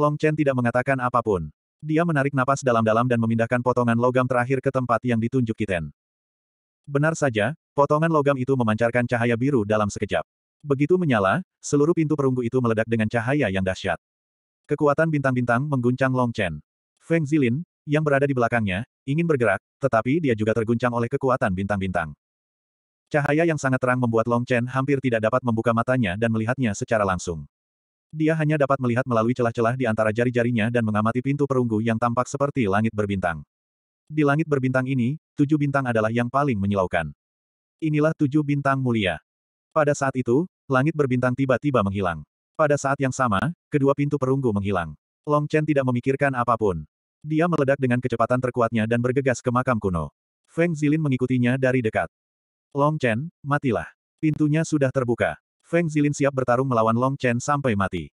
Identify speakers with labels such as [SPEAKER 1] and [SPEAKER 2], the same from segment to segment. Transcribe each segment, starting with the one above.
[SPEAKER 1] Long Chen tidak mengatakan apapun. Dia menarik napas dalam-dalam dan memindahkan potongan logam terakhir ke tempat yang ditunjuk Kiten. Benar saja, potongan logam itu memancarkan cahaya biru dalam sekejap. Begitu menyala, seluruh pintu perunggu itu meledak dengan cahaya yang dahsyat. Kekuatan bintang-bintang mengguncang Long Chen. Feng Zilin, yang berada di belakangnya, ingin bergerak, tetapi dia juga terguncang oleh kekuatan bintang-bintang. Cahaya yang sangat terang membuat Long Chen hampir tidak dapat membuka matanya dan melihatnya secara langsung. Dia hanya dapat melihat melalui celah-celah di antara jari-jarinya dan mengamati pintu perunggu yang tampak seperti langit berbintang. Di langit berbintang ini, tujuh bintang adalah yang paling menyilaukan. Inilah tujuh bintang mulia. Pada saat itu, langit berbintang tiba-tiba menghilang. Pada saat yang sama, kedua pintu perunggu menghilang. Long Chen tidak memikirkan apapun. Dia meledak dengan kecepatan terkuatnya dan bergegas ke makam kuno. Feng Zilin mengikutinya dari dekat. Long Chen, matilah. Pintunya sudah terbuka. Feng Zilin siap bertarung melawan Long Chen sampai mati.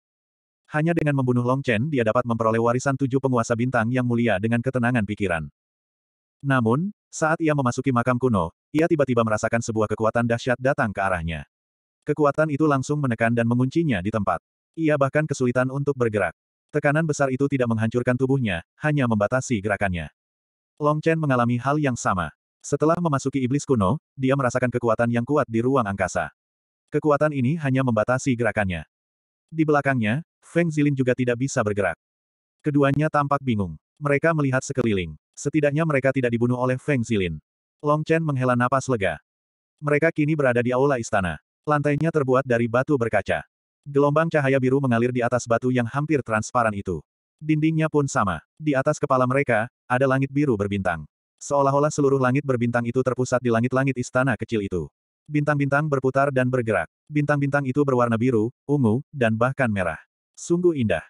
[SPEAKER 1] Hanya dengan membunuh Long Chen dia dapat memperoleh warisan tujuh penguasa bintang yang mulia dengan ketenangan pikiran. Namun, saat ia memasuki makam kuno, ia tiba-tiba merasakan sebuah kekuatan dahsyat datang ke arahnya. Kekuatan itu langsung menekan dan menguncinya di tempat. Ia bahkan kesulitan untuk bergerak. Tekanan besar itu tidak menghancurkan tubuhnya, hanya membatasi gerakannya. Long Chen mengalami hal yang sama. Setelah memasuki iblis kuno, dia merasakan kekuatan yang kuat di ruang angkasa. Kekuatan ini hanya membatasi gerakannya. Di belakangnya, Feng Zilin juga tidak bisa bergerak. Keduanya tampak bingung. Mereka melihat sekeliling. Setidaknya mereka tidak dibunuh oleh Feng Zilin. Long Chen menghela napas lega. Mereka kini berada di aula istana. Lantainya terbuat dari batu berkaca. Gelombang cahaya biru mengalir di atas batu yang hampir transparan itu. Dindingnya pun sama. Di atas kepala mereka, ada langit biru berbintang. Seolah-olah seluruh langit berbintang itu terpusat di langit-langit istana kecil itu. Bintang-bintang berputar dan bergerak. Bintang-bintang itu berwarna biru, ungu, dan bahkan merah. Sungguh indah.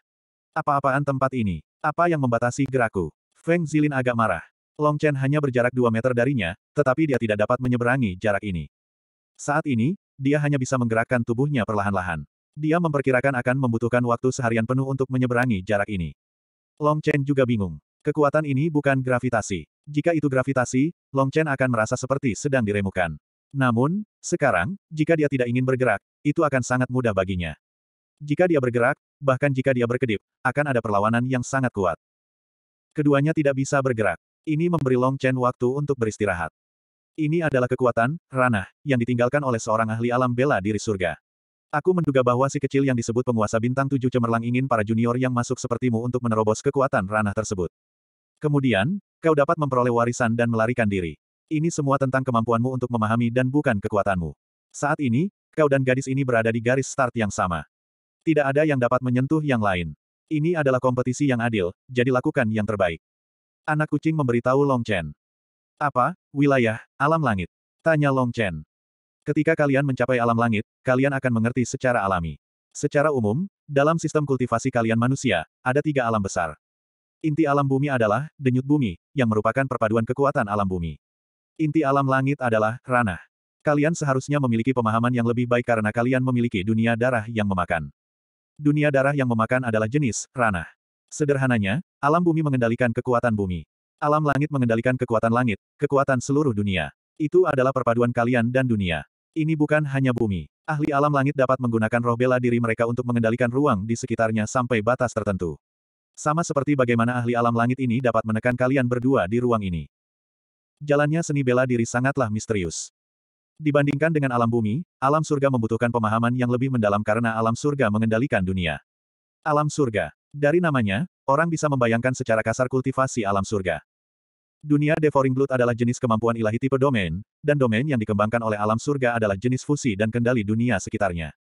[SPEAKER 1] Apa-apaan tempat ini? Apa yang membatasi gerakku? Feng Zilin agak marah. Long Chen hanya berjarak 2 meter darinya, tetapi dia tidak dapat menyeberangi jarak ini. Saat ini, dia hanya bisa menggerakkan tubuhnya perlahan-lahan. Dia memperkirakan akan membutuhkan waktu seharian penuh untuk menyeberangi jarak ini. Long Chen juga bingung. Kekuatan ini bukan gravitasi. Jika itu gravitasi, Long Chen akan merasa seperti sedang diremukan. Namun, sekarang, jika dia tidak ingin bergerak, itu akan sangat mudah baginya. Jika dia bergerak, bahkan jika dia berkedip, akan ada perlawanan yang sangat kuat. Keduanya tidak bisa bergerak. Ini memberi Long Chen waktu untuk beristirahat. Ini adalah kekuatan, ranah, yang ditinggalkan oleh seorang ahli alam bela diri surga. Aku menduga bahwa si kecil yang disebut penguasa bintang tujuh cemerlang ingin para junior yang masuk sepertimu untuk menerobos kekuatan ranah tersebut. Kemudian, kau dapat memperoleh warisan dan melarikan diri. Ini semua tentang kemampuanmu untuk memahami dan bukan kekuatanmu. Saat ini, kau dan gadis ini berada di garis start yang sama. Tidak ada yang dapat menyentuh yang lain. Ini adalah kompetisi yang adil, jadi lakukan yang terbaik. Anak kucing memberitahu Long Chen. Apa? Wilayah, alam langit. Tanya Long Chen. Ketika kalian mencapai alam langit, kalian akan mengerti secara alami. Secara umum, dalam sistem kultivasi kalian manusia, ada tiga alam besar. Inti alam bumi adalah denyut bumi, yang merupakan perpaduan kekuatan alam bumi. Inti alam langit adalah ranah. Kalian seharusnya memiliki pemahaman yang lebih baik karena kalian memiliki dunia darah yang memakan. Dunia darah yang memakan adalah jenis ranah. Sederhananya, alam bumi mengendalikan kekuatan bumi. Alam langit mengendalikan kekuatan langit, kekuatan seluruh dunia. Itu adalah perpaduan kalian dan dunia. Ini bukan hanya bumi. Ahli alam langit dapat menggunakan roh bela diri mereka untuk mengendalikan ruang di sekitarnya sampai batas tertentu. Sama seperti bagaimana ahli alam langit ini dapat menekan kalian berdua di ruang ini. Jalannya seni bela diri sangatlah misterius. Dibandingkan dengan alam bumi, alam surga membutuhkan pemahaman yang lebih mendalam karena alam surga mengendalikan dunia. Alam surga. Dari namanya, orang bisa membayangkan secara kasar kultivasi alam surga. Dunia Devouring Blood adalah jenis kemampuan ilahi tipe domain, dan domain yang dikembangkan oleh alam surga adalah jenis fusi dan kendali dunia sekitarnya.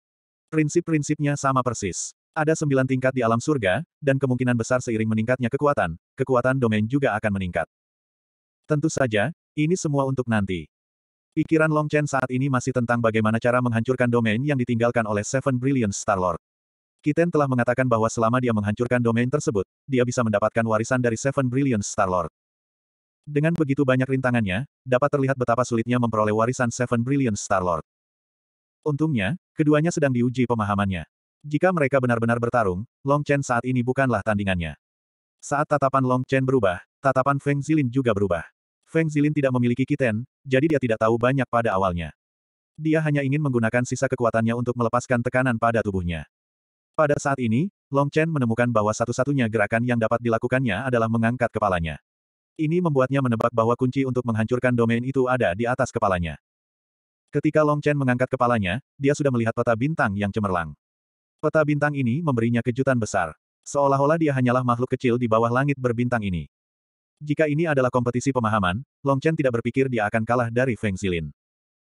[SPEAKER 1] Prinsip-prinsipnya sama persis. Ada sembilan tingkat di alam surga, dan kemungkinan besar seiring meningkatnya kekuatan, kekuatan domain juga akan meningkat. Tentu saja, ini semua untuk nanti. Pikiran Long Chen saat ini masih tentang bagaimana cara menghancurkan domain yang ditinggalkan oleh Seven Brilliant Starlord. Kiten telah mengatakan bahwa selama dia menghancurkan domain tersebut, dia bisa mendapatkan warisan dari Seven Brilliant Starlord. Dengan begitu banyak rintangannya, dapat terlihat betapa sulitnya memperoleh warisan Seven Brilliant Starlord. Untungnya, keduanya sedang diuji pemahamannya. Jika mereka benar-benar bertarung, Long Chen saat ini bukanlah tandingannya. Saat tatapan Long Chen berubah, tatapan Feng Zilin juga berubah. Feng Zilin tidak memiliki kiten, jadi dia tidak tahu banyak pada awalnya. Dia hanya ingin menggunakan sisa kekuatannya untuk melepaskan tekanan pada tubuhnya. Pada saat ini, Long Chen menemukan bahwa satu-satunya gerakan yang dapat dilakukannya adalah mengangkat kepalanya. Ini membuatnya menebak bahwa kunci untuk menghancurkan domain itu ada di atas kepalanya. Ketika Long Chen mengangkat kepalanya, dia sudah melihat peta bintang yang cemerlang. Peta bintang ini memberinya kejutan besar. Seolah-olah dia hanyalah makhluk kecil di bawah langit berbintang ini. Jika ini adalah kompetisi pemahaman, Long Chen tidak berpikir dia akan kalah dari Feng Zilin.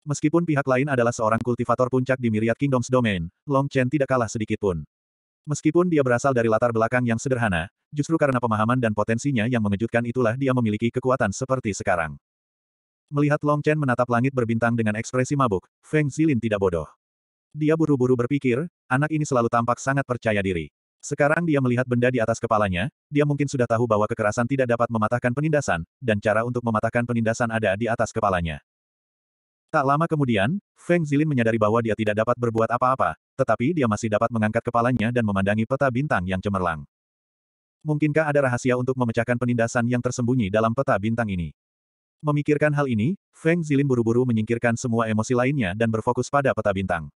[SPEAKER 1] Meskipun pihak lain adalah seorang kultivator puncak di Myriad Kingdoms Domain, Long Chen tidak kalah sedikit pun. Meskipun dia berasal dari latar belakang yang sederhana, justru karena pemahaman dan potensinya yang mengejutkan itulah dia memiliki kekuatan seperti sekarang. Melihat Long Chen menatap langit berbintang dengan ekspresi mabuk, Feng Zilin tidak bodoh. Dia buru-buru berpikir, anak ini selalu tampak sangat percaya diri. Sekarang dia melihat benda di atas kepalanya, dia mungkin sudah tahu bahwa kekerasan tidak dapat mematahkan penindasan, dan cara untuk mematahkan penindasan ada di atas kepalanya. Tak lama kemudian, Feng Zilin menyadari bahwa dia tidak dapat berbuat apa-apa, tetapi dia masih dapat mengangkat kepalanya dan memandangi peta bintang yang cemerlang. Mungkinkah ada rahasia untuk memecahkan penindasan yang tersembunyi dalam peta bintang ini? Memikirkan hal ini, Feng Zilin buru-buru menyingkirkan semua emosi lainnya dan berfokus pada peta bintang.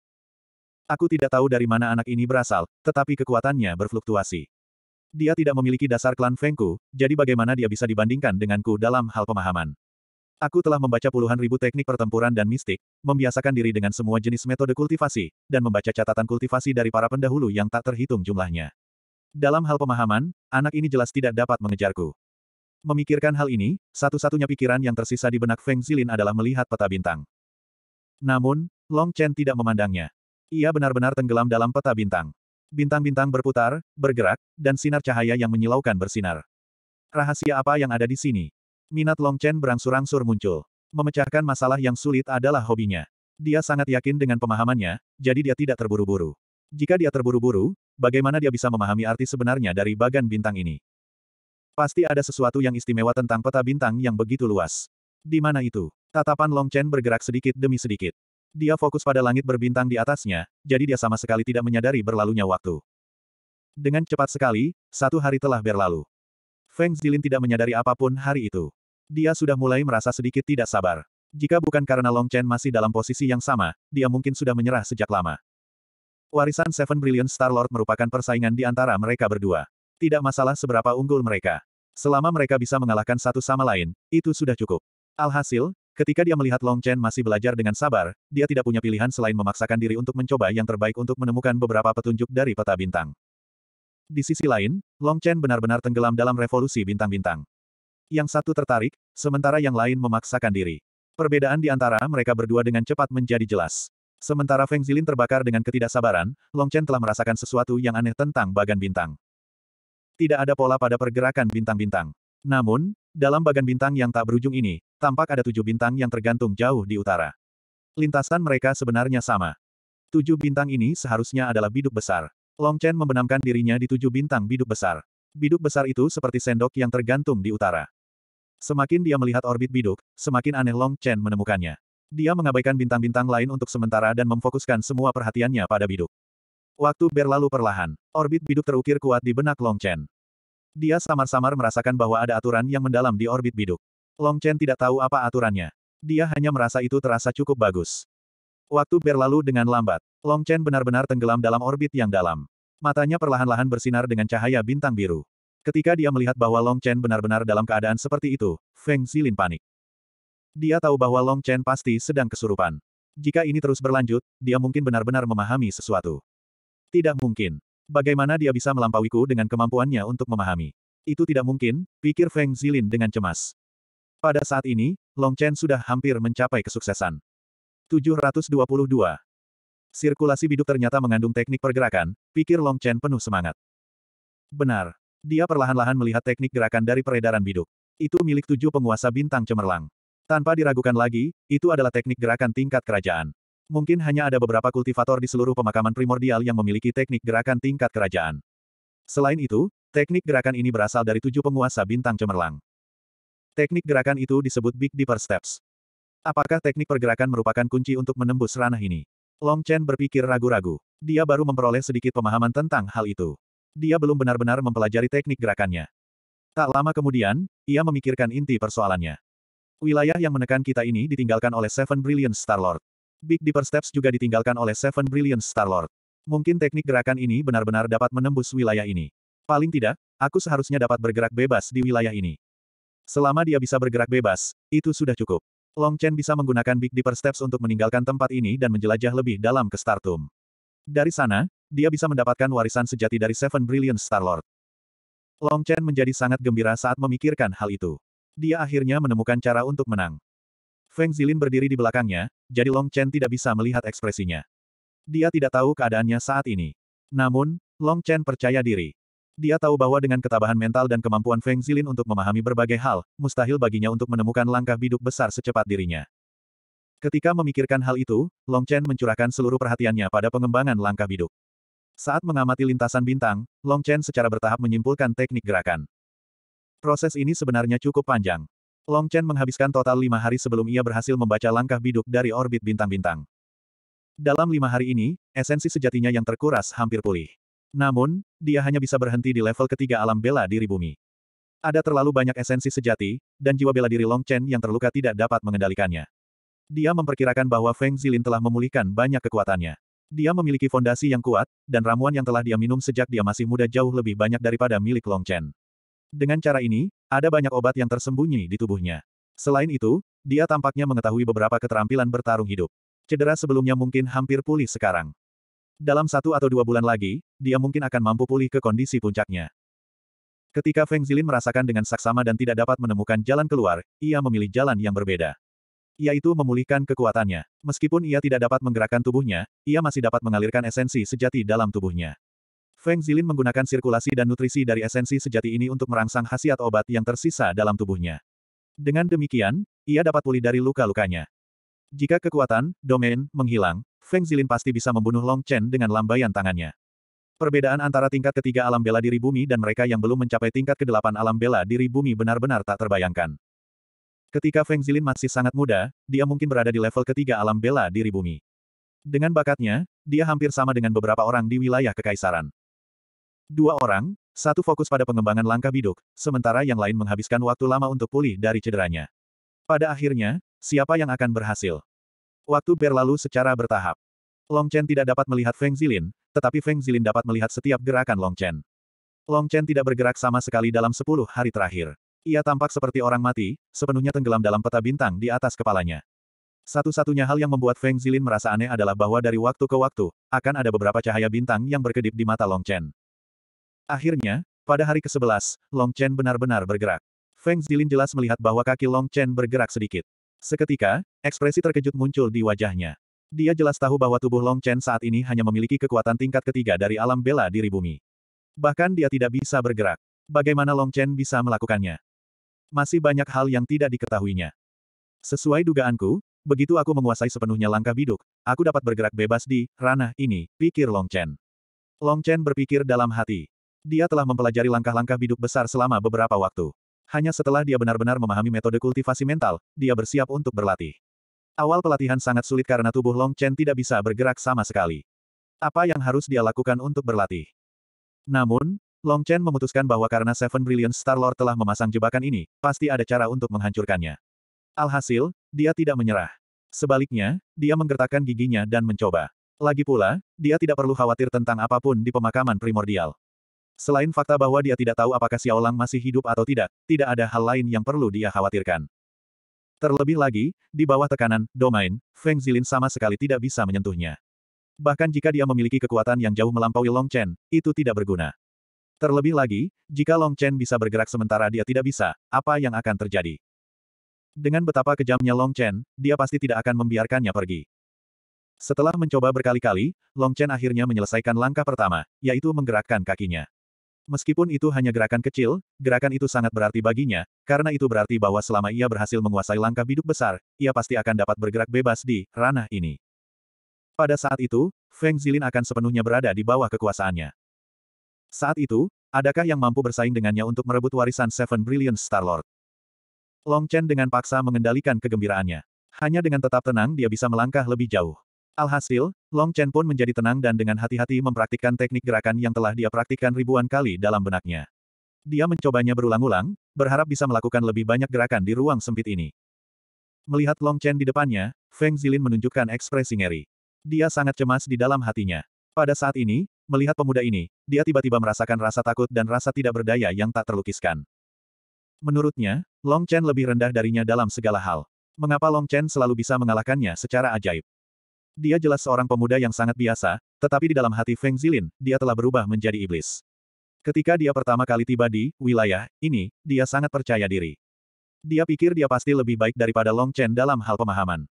[SPEAKER 1] Aku tidak tahu dari mana anak ini berasal, tetapi kekuatannya berfluktuasi. Dia tidak memiliki dasar klan Fengku, jadi bagaimana dia bisa dibandingkan denganku dalam hal pemahaman. Aku telah membaca puluhan ribu teknik pertempuran dan mistik, membiasakan diri dengan semua jenis metode kultivasi, dan membaca catatan kultivasi dari para pendahulu yang tak terhitung jumlahnya. Dalam hal pemahaman, anak ini jelas tidak dapat mengejarku. Memikirkan hal ini, satu-satunya pikiran yang tersisa di benak Feng Zilin adalah melihat peta bintang. Namun, Long Chen tidak memandangnya. Ia benar-benar tenggelam dalam peta bintang. Bintang-bintang berputar, bergerak, dan sinar cahaya yang menyilaukan bersinar. Rahasia apa yang ada di sini? Minat Long Chen berangsur-angsur muncul. Memecahkan masalah yang sulit adalah hobinya. Dia sangat yakin dengan pemahamannya, jadi dia tidak terburu-buru. Jika dia terburu-buru, bagaimana dia bisa memahami arti sebenarnya dari bagan bintang ini? Pasti ada sesuatu yang istimewa tentang peta bintang yang begitu luas. Di mana itu? Tatapan Long Chen bergerak sedikit demi sedikit. Dia fokus pada langit berbintang di atasnya, jadi dia sama sekali tidak menyadari berlalunya waktu. Dengan cepat sekali, satu hari telah berlalu. Feng Zilin tidak menyadari apapun hari itu. Dia sudah mulai merasa sedikit tidak sabar. Jika bukan karena Long Chen masih dalam posisi yang sama, dia mungkin sudah menyerah sejak lama. Warisan Seven Brilliant Star-Lord merupakan persaingan di antara mereka berdua. Tidak masalah seberapa unggul mereka. Selama mereka bisa mengalahkan satu sama lain, itu sudah cukup. Alhasil, Ketika dia melihat Long Chen masih belajar dengan sabar, dia tidak punya pilihan selain memaksakan diri untuk mencoba yang terbaik untuk menemukan beberapa petunjuk dari peta bintang. Di sisi lain, Long Chen benar-benar tenggelam dalam revolusi bintang-bintang. Yang satu tertarik, sementara yang lain memaksakan diri. Perbedaan di antara mereka berdua dengan cepat menjadi jelas. Sementara Feng Zilin terbakar dengan ketidaksabaran, Long Chen telah merasakan sesuatu yang aneh tentang bagan bintang. Tidak ada pola pada pergerakan bintang-bintang. Namun, dalam bagan bintang yang tak berujung ini, tampak ada tujuh bintang yang tergantung jauh di utara. Lintasan mereka sebenarnya sama. Tujuh bintang ini seharusnya adalah biduk besar. Long Chen membenamkan dirinya di tujuh bintang biduk besar. Biduk besar itu seperti sendok yang tergantung di utara. Semakin dia melihat orbit biduk, semakin aneh Long Chen menemukannya. Dia mengabaikan bintang-bintang lain untuk sementara dan memfokuskan semua perhatiannya pada biduk. Waktu berlalu perlahan. Orbit biduk terukir kuat di benak Long Chen. Dia samar-samar merasakan bahwa ada aturan yang mendalam di orbit biduk. Long Chen tidak tahu apa aturannya. Dia hanya merasa itu terasa cukup bagus. Waktu berlalu dengan lambat. Long Chen benar-benar tenggelam dalam orbit yang dalam. Matanya perlahan-lahan bersinar dengan cahaya bintang biru. Ketika dia melihat bahwa Long Chen benar-benar dalam keadaan seperti itu, Feng Zilin panik. Dia tahu bahwa Long Chen pasti sedang kesurupan. Jika ini terus berlanjut, dia mungkin benar-benar memahami sesuatu. Tidak mungkin. Bagaimana dia bisa melampauiku dengan kemampuannya untuk memahami? Itu tidak mungkin, pikir Feng Zilin dengan cemas. Pada saat ini, Long Chen sudah hampir mencapai kesuksesan. 722. Sirkulasi biduk ternyata mengandung teknik pergerakan, pikir Long Chen penuh semangat. Benar. Dia perlahan-lahan melihat teknik gerakan dari peredaran biduk. Itu milik tujuh penguasa bintang cemerlang. Tanpa diragukan lagi, itu adalah teknik gerakan tingkat kerajaan. Mungkin hanya ada beberapa kultivator di seluruh pemakaman primordial yang memiliki teknik gerakan tingkat kerajaan. Selain itu, teknik gerakan ini berasal dari tujuh penguasa bintang cemerlang. Teknik gerakan itu disebut Big Dipper Steps. Apakah teknik pergerakan merupakan kunci untuk menembus ranah ini? Long Chen berpikir ragu-ragu. Dia baru memperoleh sedikit pemahaman tentang hal itu. Dia belum benar-benar mempelajari teknik gerakannya. Tak lama kemudian, ia memikirkan inti persoalannya. Wilayah yang menekan kita ini ditinggalkan oleh Seven Brilliant Star Lord. Big Dipper Steps juga ditinggalkan oleh Seven Brilliant Star-Lord. Mungkin teknik gerakan ini benar-benar dapat menembus wilayah ini. Paling tidak, aku seharusnya dapat bergerak bebas di wilayah ini. Selama dia bisa bergerak bebas, itu sudah cukup. Long Chen bisa menggunakan Big Dipper Steps untuk meninggalkan tempat ini dan menjelajah lebih dalam ke Startum. Dari sana, dia bisa mendapatkan warisan sejati dari Seven Brilliant Star-Lord. Long Chen menjadi sangat gembira saat memikirkan hal itu. Dia akhirnya menemukan cara untuk menang. Feng Zilin berdiri di belakangnya, jadi Long Chen tidak bisa melihat ekspresinya. Dia tidak tahu keadaannya saat ini. Namun, Long Chen percaya diri. Dia tahu bahwa dengan ketabahan mental dan kemampuan Feng Zilin untuk memahami berbagai hal, mustahil baginya untuk menemukan langkah biduk besar secepat dirinya. Ketika memikirkan hal itu, Long Chen mencurahkan seluruh perhatiannya pada pengembangan langkah biduk. Saat mengamati lintasan bintang, Long Chen secara bertahap menyimpulkan teknik gerakan. Proses ini sebenarnya cukup panjang. Long Chen menghabiskan total lima hari sebelum ia berhasil membaca langkah biduk dari orbit bintang-bintang. Dalam lima hari ini, esensi sejatinya yang terkuras hampir pulih. Namun, dia hanya bisa berhenti di level ketiga alam bela diri bumi. Ada terlalu banyak esensi sejati, dan jiwa bela diri Long Chen yang terluka tidak dapat mengendalikannya. Dia memperkirakan bahwa Feng Zilin telah memulihkan banyak kekuatannya. Dia memiliki fondasi yang kuat, dan ramuan yang telah dia minum sejak dia masih muda jauh lebih banyak daripada milik Long Chen. Dengan cara ini, ada banyak obat yang tersembunyi di tubuhnya. Selain itu, dia tampaknya mengetahui beberapa keterampilan bertarung hidup. Cedera sebelumnya mungkin hampir pulih sekarang. Dalam satu atau dua bulan lagi, dia mungkin akan mampu pulih ke kondisi puncaknya. Ketika Feng Zilin merasakan dengan saksama dan tidak dapat menemukan jalan keluar, ia memilih jalan yang berbeda. Yaitu memulihkan kekuatannya. Meskipun ia tidak dapat menggerakkan tubuhnya, ia masih dapat mengalirkan esensi sejati dalam tubuhnya. Feng Zilin menggunakan sirkulasi dan nutrisi dari esensi sejati ini untuk merangsang khasiat obat yang tersisa dalam tubuhnya. Dengan demikian, ia dapat pulih dari luka-lukanya. Jika kekuatan, domain, menghilang, Feng Zilin pasti bisa membunuh Long Chen dengan lambaian tangannya. Perbedaan antara tingkat ketiga alam bela diri bumi dan mereka yang belum mencapai tingkat kedelapan alam bela diri bumi benar-benar tak terbayangkan. Ketika Feng Zilin masih sangat muda, dia mungkin berada di level ketiga alam bela diri bumi. Dengan bakatnya, dia hampir sama dengan beberapa orang di wilayah kekaisaran. Dua orang, satu fokus pada pengembangan langkah biduk, sementara yang lain menghabiskan waktu lama untuk pulih dari cederanya. Pada akhirnya, siapa yang akan berhasil? Waktu berlalu secara bertahap. Long Chen tidak dapat melihat Feng Zilin, tetapi Feng Zilin dapat melihat setiap gerakan Long Chen. Long Chen tidak bergerak sama sekali dalam sepuluh hari terakhir. Ia tampak seperti orang mati, sepenuhnya tenggelam dalam peta bintang di atas kepalanya. Satu-satunya hal yang membuat Feng Zilin merasa aneh adalah bahwa dari waktu ke waktu, akan ada beberapa cahaya bintang yang berkedip di mata Long Chen. Akhirnya, pada hari ke-11, Long Chen benar-benar bergerak. Feng Zilin jelas melihat bahwa kaki Long Chen bergerak sedikit. Seketika, ekspresi terkejut muncul di wajahnya. Dia jelas tahu bahwa tubuh Long Chen saat ini hanya memiliki kekuatan tingkat ketiga dari alam bela diri bumi. Bahkan dia tidak bisa bergerak. Bagaimana Long Chen bisa melakukannya? Masih banyak hal yang tidak diketahuinya. Sesuai dugaanku, begitu aku menguasai sepenuhnya langkah biduk, aku dapat bergerak bebas di ranah ini, pikir Long Chen. Long Chen berpikir dalam hati. Dia telah mempelajari langkah-langkah biduk besar selama beberapa waktu. Hanya setelah dia benar-benar memahami metode kultivasi mental, dia bersiap untuk berlatih. Awal pelatihan sangat sulit karena tubuh Long Chen tidak bisa bergerak sama sekali. Apa yang harus dia lakukan untuk berlatih? Namun, Long Chen memutuskan bahwa karena Seven Brilliant Star Lord telah memasang jebakan ini, pasti ada cara untuk menghancurkannya. Alhasil, dia tidak menyerah. Sebaliknya, dia menggertakkan giginya dan mencoba. Lagi pula, dia tidak perlu khawatir tentang apapun di pemakaman primordial. Selain fakta bahwa dia tidak tahu apakah Xiao Lang masih hidup atau tidak, tidak ada hal lain yang perlu dia khawatirkan. Terlebih lagi, di bawah tekanan, domain, Feng Zilin sama sekali tidak bisa menyentuhnya. Bahkan jika dia memiliki kekuatan yang jauh melampaui Long Chen, itu tidak berguna. Terlebih lagi, jika Long Chen bisa bergerak sementara dia tidak bisa, apa yang akan terjadi? Dengan betapa kejamnya Long Chen, dia pasti tidak akan membiarkannya pergi. Setelah mencoba berkali-kali, Long Chen akhirnya menyelesaikan langkah pertama, yaitu menggerakkan kakinya. Meskipun itu hanya gerakan kecil, gerakan itu sangat berarti baginya, karena itu berarti bahwa selama ia berhasil menguasai langkah biduk besar, ia pasti akan dapat bergerak bebas di ranah ini. Pada saat itu, Feng Zilin akan sepenuhnya berada di bawah kekuasaannya. Saat itu, adakah yang mampu bersaing dengannya untuk merebut warisan Seven Brilliant Star Lord? Long Chen dengan paksa mengendalikan kegembiraannya. Hanya dengan tetap tenang dia bisa melangkah lebih jauh. Alhasil, Long Chen pun menjadi tenang dan dengan hati-hati mempraktikkan teknik gerakan yang telah dia praktikkan ribuan kali dalam benaknya. Dia mencobanya berulang-ulang, berharap bisa melakukan lebih banyak gerakan di ruang sempit ini. Melihat Long Chen di depannya, Feng Zilin menunjukkan ekspresi ngeri. Dia sangat cemas di dalam hatinya. Pada saat ini, melihat pemuda ini, dia tiba-tiba merasakan rasa takut dan rasa tidak berdaya yang tak terlukiskan. Menurutnya, Long Chen lebih rendah darinya dalam segala hal. Mengapa Long Chen selalu bisa mengalahkannya secara ajaib? Dia jelas seorang pemuda yang sangat biasa, tetapi di dalam hati Feng Zilin, dia telah berubah menjadi iblis. Ketika dia pertama kali tiba di wilayah ini, dia sangat percaya diri. Dia pikir dia pasti lebih baik daripada Long Chen dalam hal pemahaman.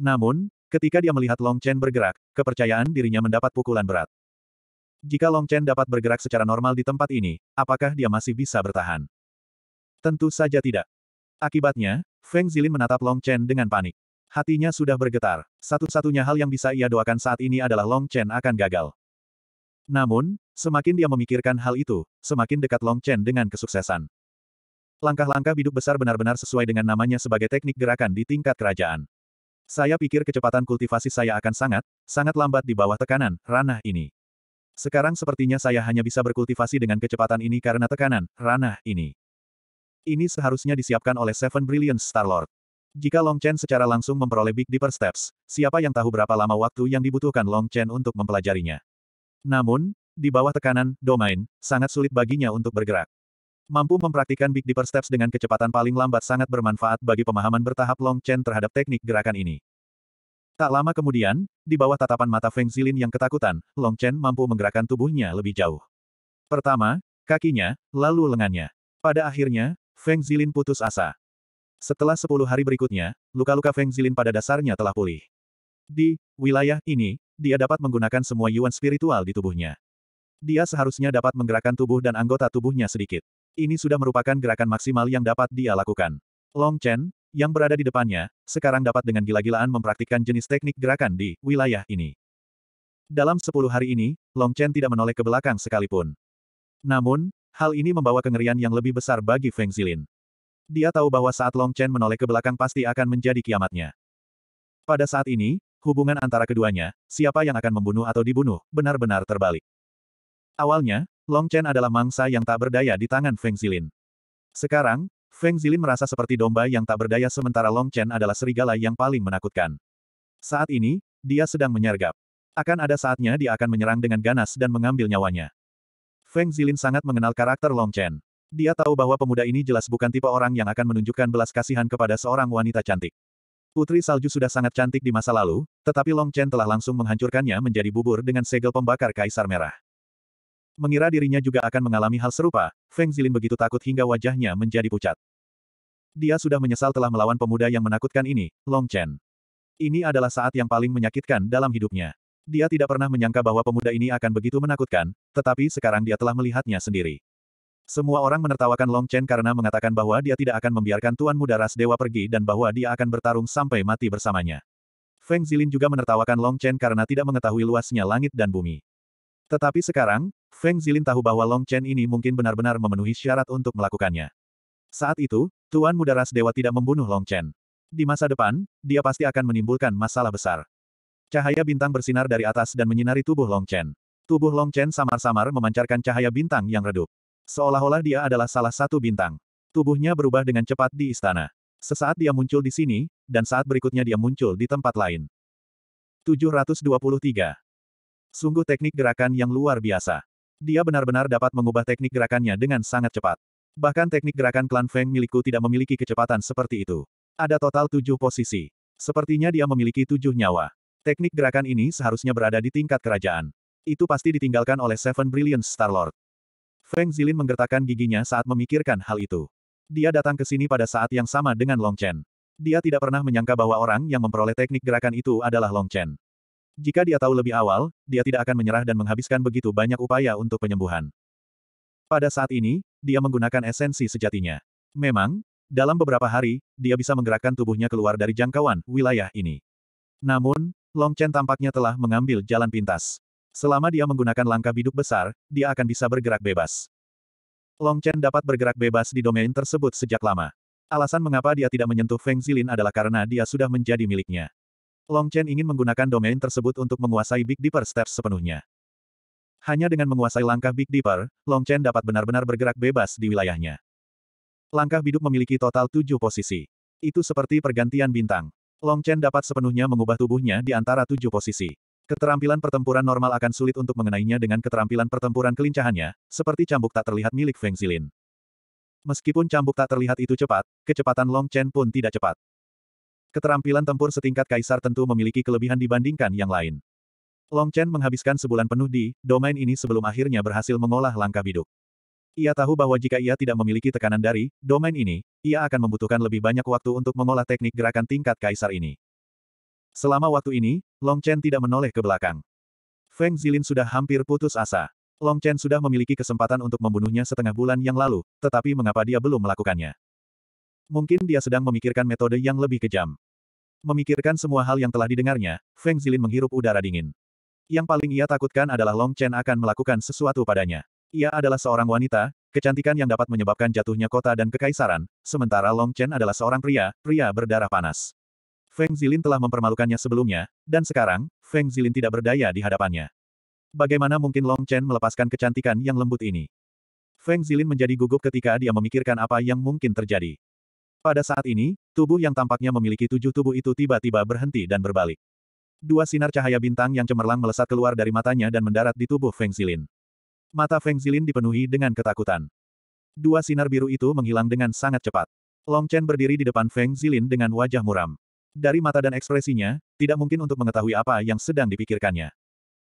[SPEAKER 1] Namun, ketika dia melihat Long Chen bergerak, kepercayaan dirinya mendapat pukulan berat. Jika Long Chen dapat bergerak secara normal di tempat ini, apakah dia masih bisa bertahan? Tentu saja tidak. Akibatnya, Feng Zilin menatap Long Chen dengan panik. Hatinya sudah bergetar. Satu-satunya hal yang bisa ia doakan saat ini adalah Long Chen akan gagal. Namun, semakin dia memikirkan hal itu, semakin dekat Long Chen dengan kesuksesan. Langkah-langkah biduk besar benar-benar sesuai dengan namanya sebagai teknik gerakan di tingkat kerajaan. Saya pikir kecepatan kultivasi saya akan sangat, sangat lambat di bawah tekanan, ranah ini. Sekarang sepertinya saya hanya bisa berkultivasi dengan kecepatan ini karena tekanan, ranah ini. Ini seharusnya disiapkan oleh Seven Brilliant Star-Lord. Jika Long Chen secara langsung memperoleh Big Dipper Steps, siapa yang tahu berapa lama waktu yang dibutuhkan Long Chen untuk mempelajarinya. Namun, di bawah tekanan, domain, sangat sulit baginya untuk bergerak. Mampu mempraktikkan Big Dipper Steps dengan kecepatan paling lambat sangat bermanfaat bagi pemahaman bertahap Long Chen terhadap teknik gerakan ini. Tak lama kemudian, di bawah tatapan mata Feng Zilin yang ketakutan, Long Chen mampu menggerakkan tubuhnya lebih jauh. Pertama, kakinya, lalu lengannya. Pada akhirnya, Feng Zilin putus asa. Setelah sepuluh hari berikutnya, luka-luka Feng Zilin pada dasarnya telah pulih. Di wilayah ini, dia dapat menggunakan semua yuan spiritual di tubuhnya. Dia seharusnya dapat menggerakkan tubuh dan anggota tubuhnya sedikit. Ini sudah merupakan gerakan maksimal yang dapat dia lakukan. Long Chen, yang berada di depannya, sekarang dapat dengan gila-gilaan mempraktikkan jenis teknik gerakan di wilayah ini. Dalam sepuluh hari ini, Long Chen tidak menoleh ke belakang sekalipun. Namun, hal ini membawa kengerian yang lebih besar bagi Feng Zilin. Dia tahu bahwa saat Long Chen menoleh ke belakang pasti akan menjadi kiamatnya. Pada saat ini, hubungan antara keduanya, siapa yang akan membunuh atau dibunuh, benar-benar terbalik. Awalnya, Long Chen adalah mangsa yang tak berdaya di tangan Feng Zilin. Sekarang, Feng Zilin merasa seperti domba yang tak berdaya sementara Long Chen adalah serigala yang paling menakutkan. Saat ini, dia sedang menyergap. Akan ada saatnya dia akan menyerang dengan ganas dan mengambil nyawanya. Feng Zilin sangat mengenal karakter Long Chen. Dia tahu bahwa pemuda ini jelas bukan tipe orang yang akan menunjukkan belas kasihan kepada seorang wanita cantik. Putri Salju sudah sangat cantik di masa lalu, tetapi Long Chen telah langsung menghancurkannya menjadi bubur dengan segel pembakar Kaisar Merah. Mengira dirinya juga akan mengalami hal serupa, Feng Zilin begitu takut hingga wajahnya menjadi pucat. Dia sudah menyesal telah melawan pemuda yang menakutkan ini, Long Chen. Ini adalah saat yang paling menyakitkan dalam hidupnya. Dia tidak pernah menyangka bahwa pemuda ini akan begitu menakutkan, tetapi sekarang dia telah melihatnya sendiri. Semua orang menertawakan Long Chen karena mengatakan bahwa dia tidak akan membiarkan Tuan Muda Ras Dewa pergi dan bahwa dia akan bertarung sampai mati bersamanya. Feng Zilin juga menertawakan Long Chen karena tidak mengetahui luasnya langit dan bumi. Tetapi sekarang, Feng Zilin tahu bahwa Long Chen ini mungkin benar-benar memenuhi syarat untuk melakukannya. Saat itu, Tuan Muda Ras Dewa tidak membunuh Long Chen. Di masa depan, dia pasti akan menimbulkan masalah besar. Cahaya bintang bersinar dari atas dan menyinari tubuh Long Chen. Tubuh Long Chen samar-samar memancarkan cahaya bintang yang redup. Seolah-olah dia adalah salah satu bintang. Tubuhnya berubah dengan cepat di istana. Sesaat dia muncul di sini, dan saat berikutnya dia muncul di tempat lain. 723. Sungguh teknik gerakan yang luar biasa. Dia benar-benar dapat mengubah teknik gerakannya dengan sangat cepat. Bahkan teknik gerakan klan Feng milikku tidak memiliki kecepatan seperti itu. Ada total tujuh posisi. Sepertinya dia memiliki tujuh nyawa. Teknik gerakan ini seharusnya berada di tingkat kerajaan. Itu pasti ditinggalkan oleh Seven Brilliant Star-Lord. Feng Zilin menggertakkan giginya saat memikirkan hal itu. Dia datang ke sini pada saat yang sama dengan Long Chen. Dia tidak pernah menyangka bahwa orang yang memperoleh teknik gerakan itu adalah Long Chen. Jika dia tahu lebih awal, dia tidak akan menyerah dan menghabiskan begitu banyak upaya untuk penyembuhan. Pada saat ini, dia menggunakan esensi sejatinya. Memang, dalam beberapa hari, dia bisa menggerakkan tubuhnya keluar dari jangkauan wilayah ini. Namun, Long Chen tampaknya telah mengambil jalan pintas. Selama dia menggunakan langkah biduk besar, dia akan bisa bergerak bebas. Long Chen dapat bergerak bebas di domain tersebut sejak lama. Alasan mengapa dia tidak menyentuh Feng Zilin adalah karena dia sudah menjadi miliknya. Long Chen ingin menggunakan domain tersebut untuk menguasai Big Dipper Steps sepenuhnya. Hanya dengan menguasai langkah Big Dipper, Long Chen dapat benar-benar bergerak bebas di wilayahnya. Langkah biduk memiliki total tujuh posisi. Itu seperti pergantian bintang. Long Chen dapat sepenuhnya mengubah tubuhnya di antara tujuh posisi. Keterampilan pertempuran normal akan sulit untuk mengenainya dengan keterampilan pertempuran kelincahannya, seperti cambuk tak terlihat milik Feng Zilin. Meskipun cambuk tak terlihat itu cepat, kecepatan Long Chen pun tidak cepat. Keterampilan tempur setingkat kaisar tentu memiliki kelebihan dibandingkan yang lain. Long Chen menghabiskan sebulan penuh di domain ini sebelum akhirnya berhasil mengolah langkah biduk. Ia tahu bahwa jika ia tidak memiliki tekanan dari domain ini, ia akan membutuhkan lebih banyak waktu untuk mengolah teknik gerakan tingkat kaisar ini. Selama waktu ini, Long Chen tidak menoleh ke belakang. Feng Zilin sudah hampir putus asa. Long Chen sudah memiliki kesempatan untuk membunuhnya setengah bulan yang lalu, tetapi mengapa dia belum melakukannya? Mungkin dia sedang memikirkan metode yang lebih kejam. Memikirkan semua hal yang telah didengarnya, Feng Zilin menghirup udara dingin. Yang paling ia takutkan adalah Long Chen akan melakukan sesuatu padanya. Ia adalah seorang wanita, kecantikan yang dapat menyebabkan jatuhnya kota dan kekaisaran, sementara Long Chen adalah seorang pria, pria berdarah panas. Feng Zilin telah mempermalukannya sebelumnya, dan sekarang, Feng Zilin tidak berdaya di hadapannya. Bagaimana mungkin Long Chen melepaskan kecantikan yang lembut ini? Feng Zilin menjadi gugup ketika dia memikirkan apa yang mungkin terjadi. Pada saat ini, tubuh yang tampaknya memiliki tujuh tubuh itu tiba-tiba berhenti dan berbalik. Dua sinar cahaya bintang yang cemerlang melesat keluar dari matanya dan mendarat di tubuh Feng Zilin. Mata Feng Zilin dipenuhi dengan ketakutan. Dua sinar biru itu menghilang dengan sangat cepat. Long Chen berdiri di depan Feng Zilin dengan wajah muram. Dari mata dan ekspresinya, tidak mungkin untuk mengetahui apa yang sedang dipikirkannya.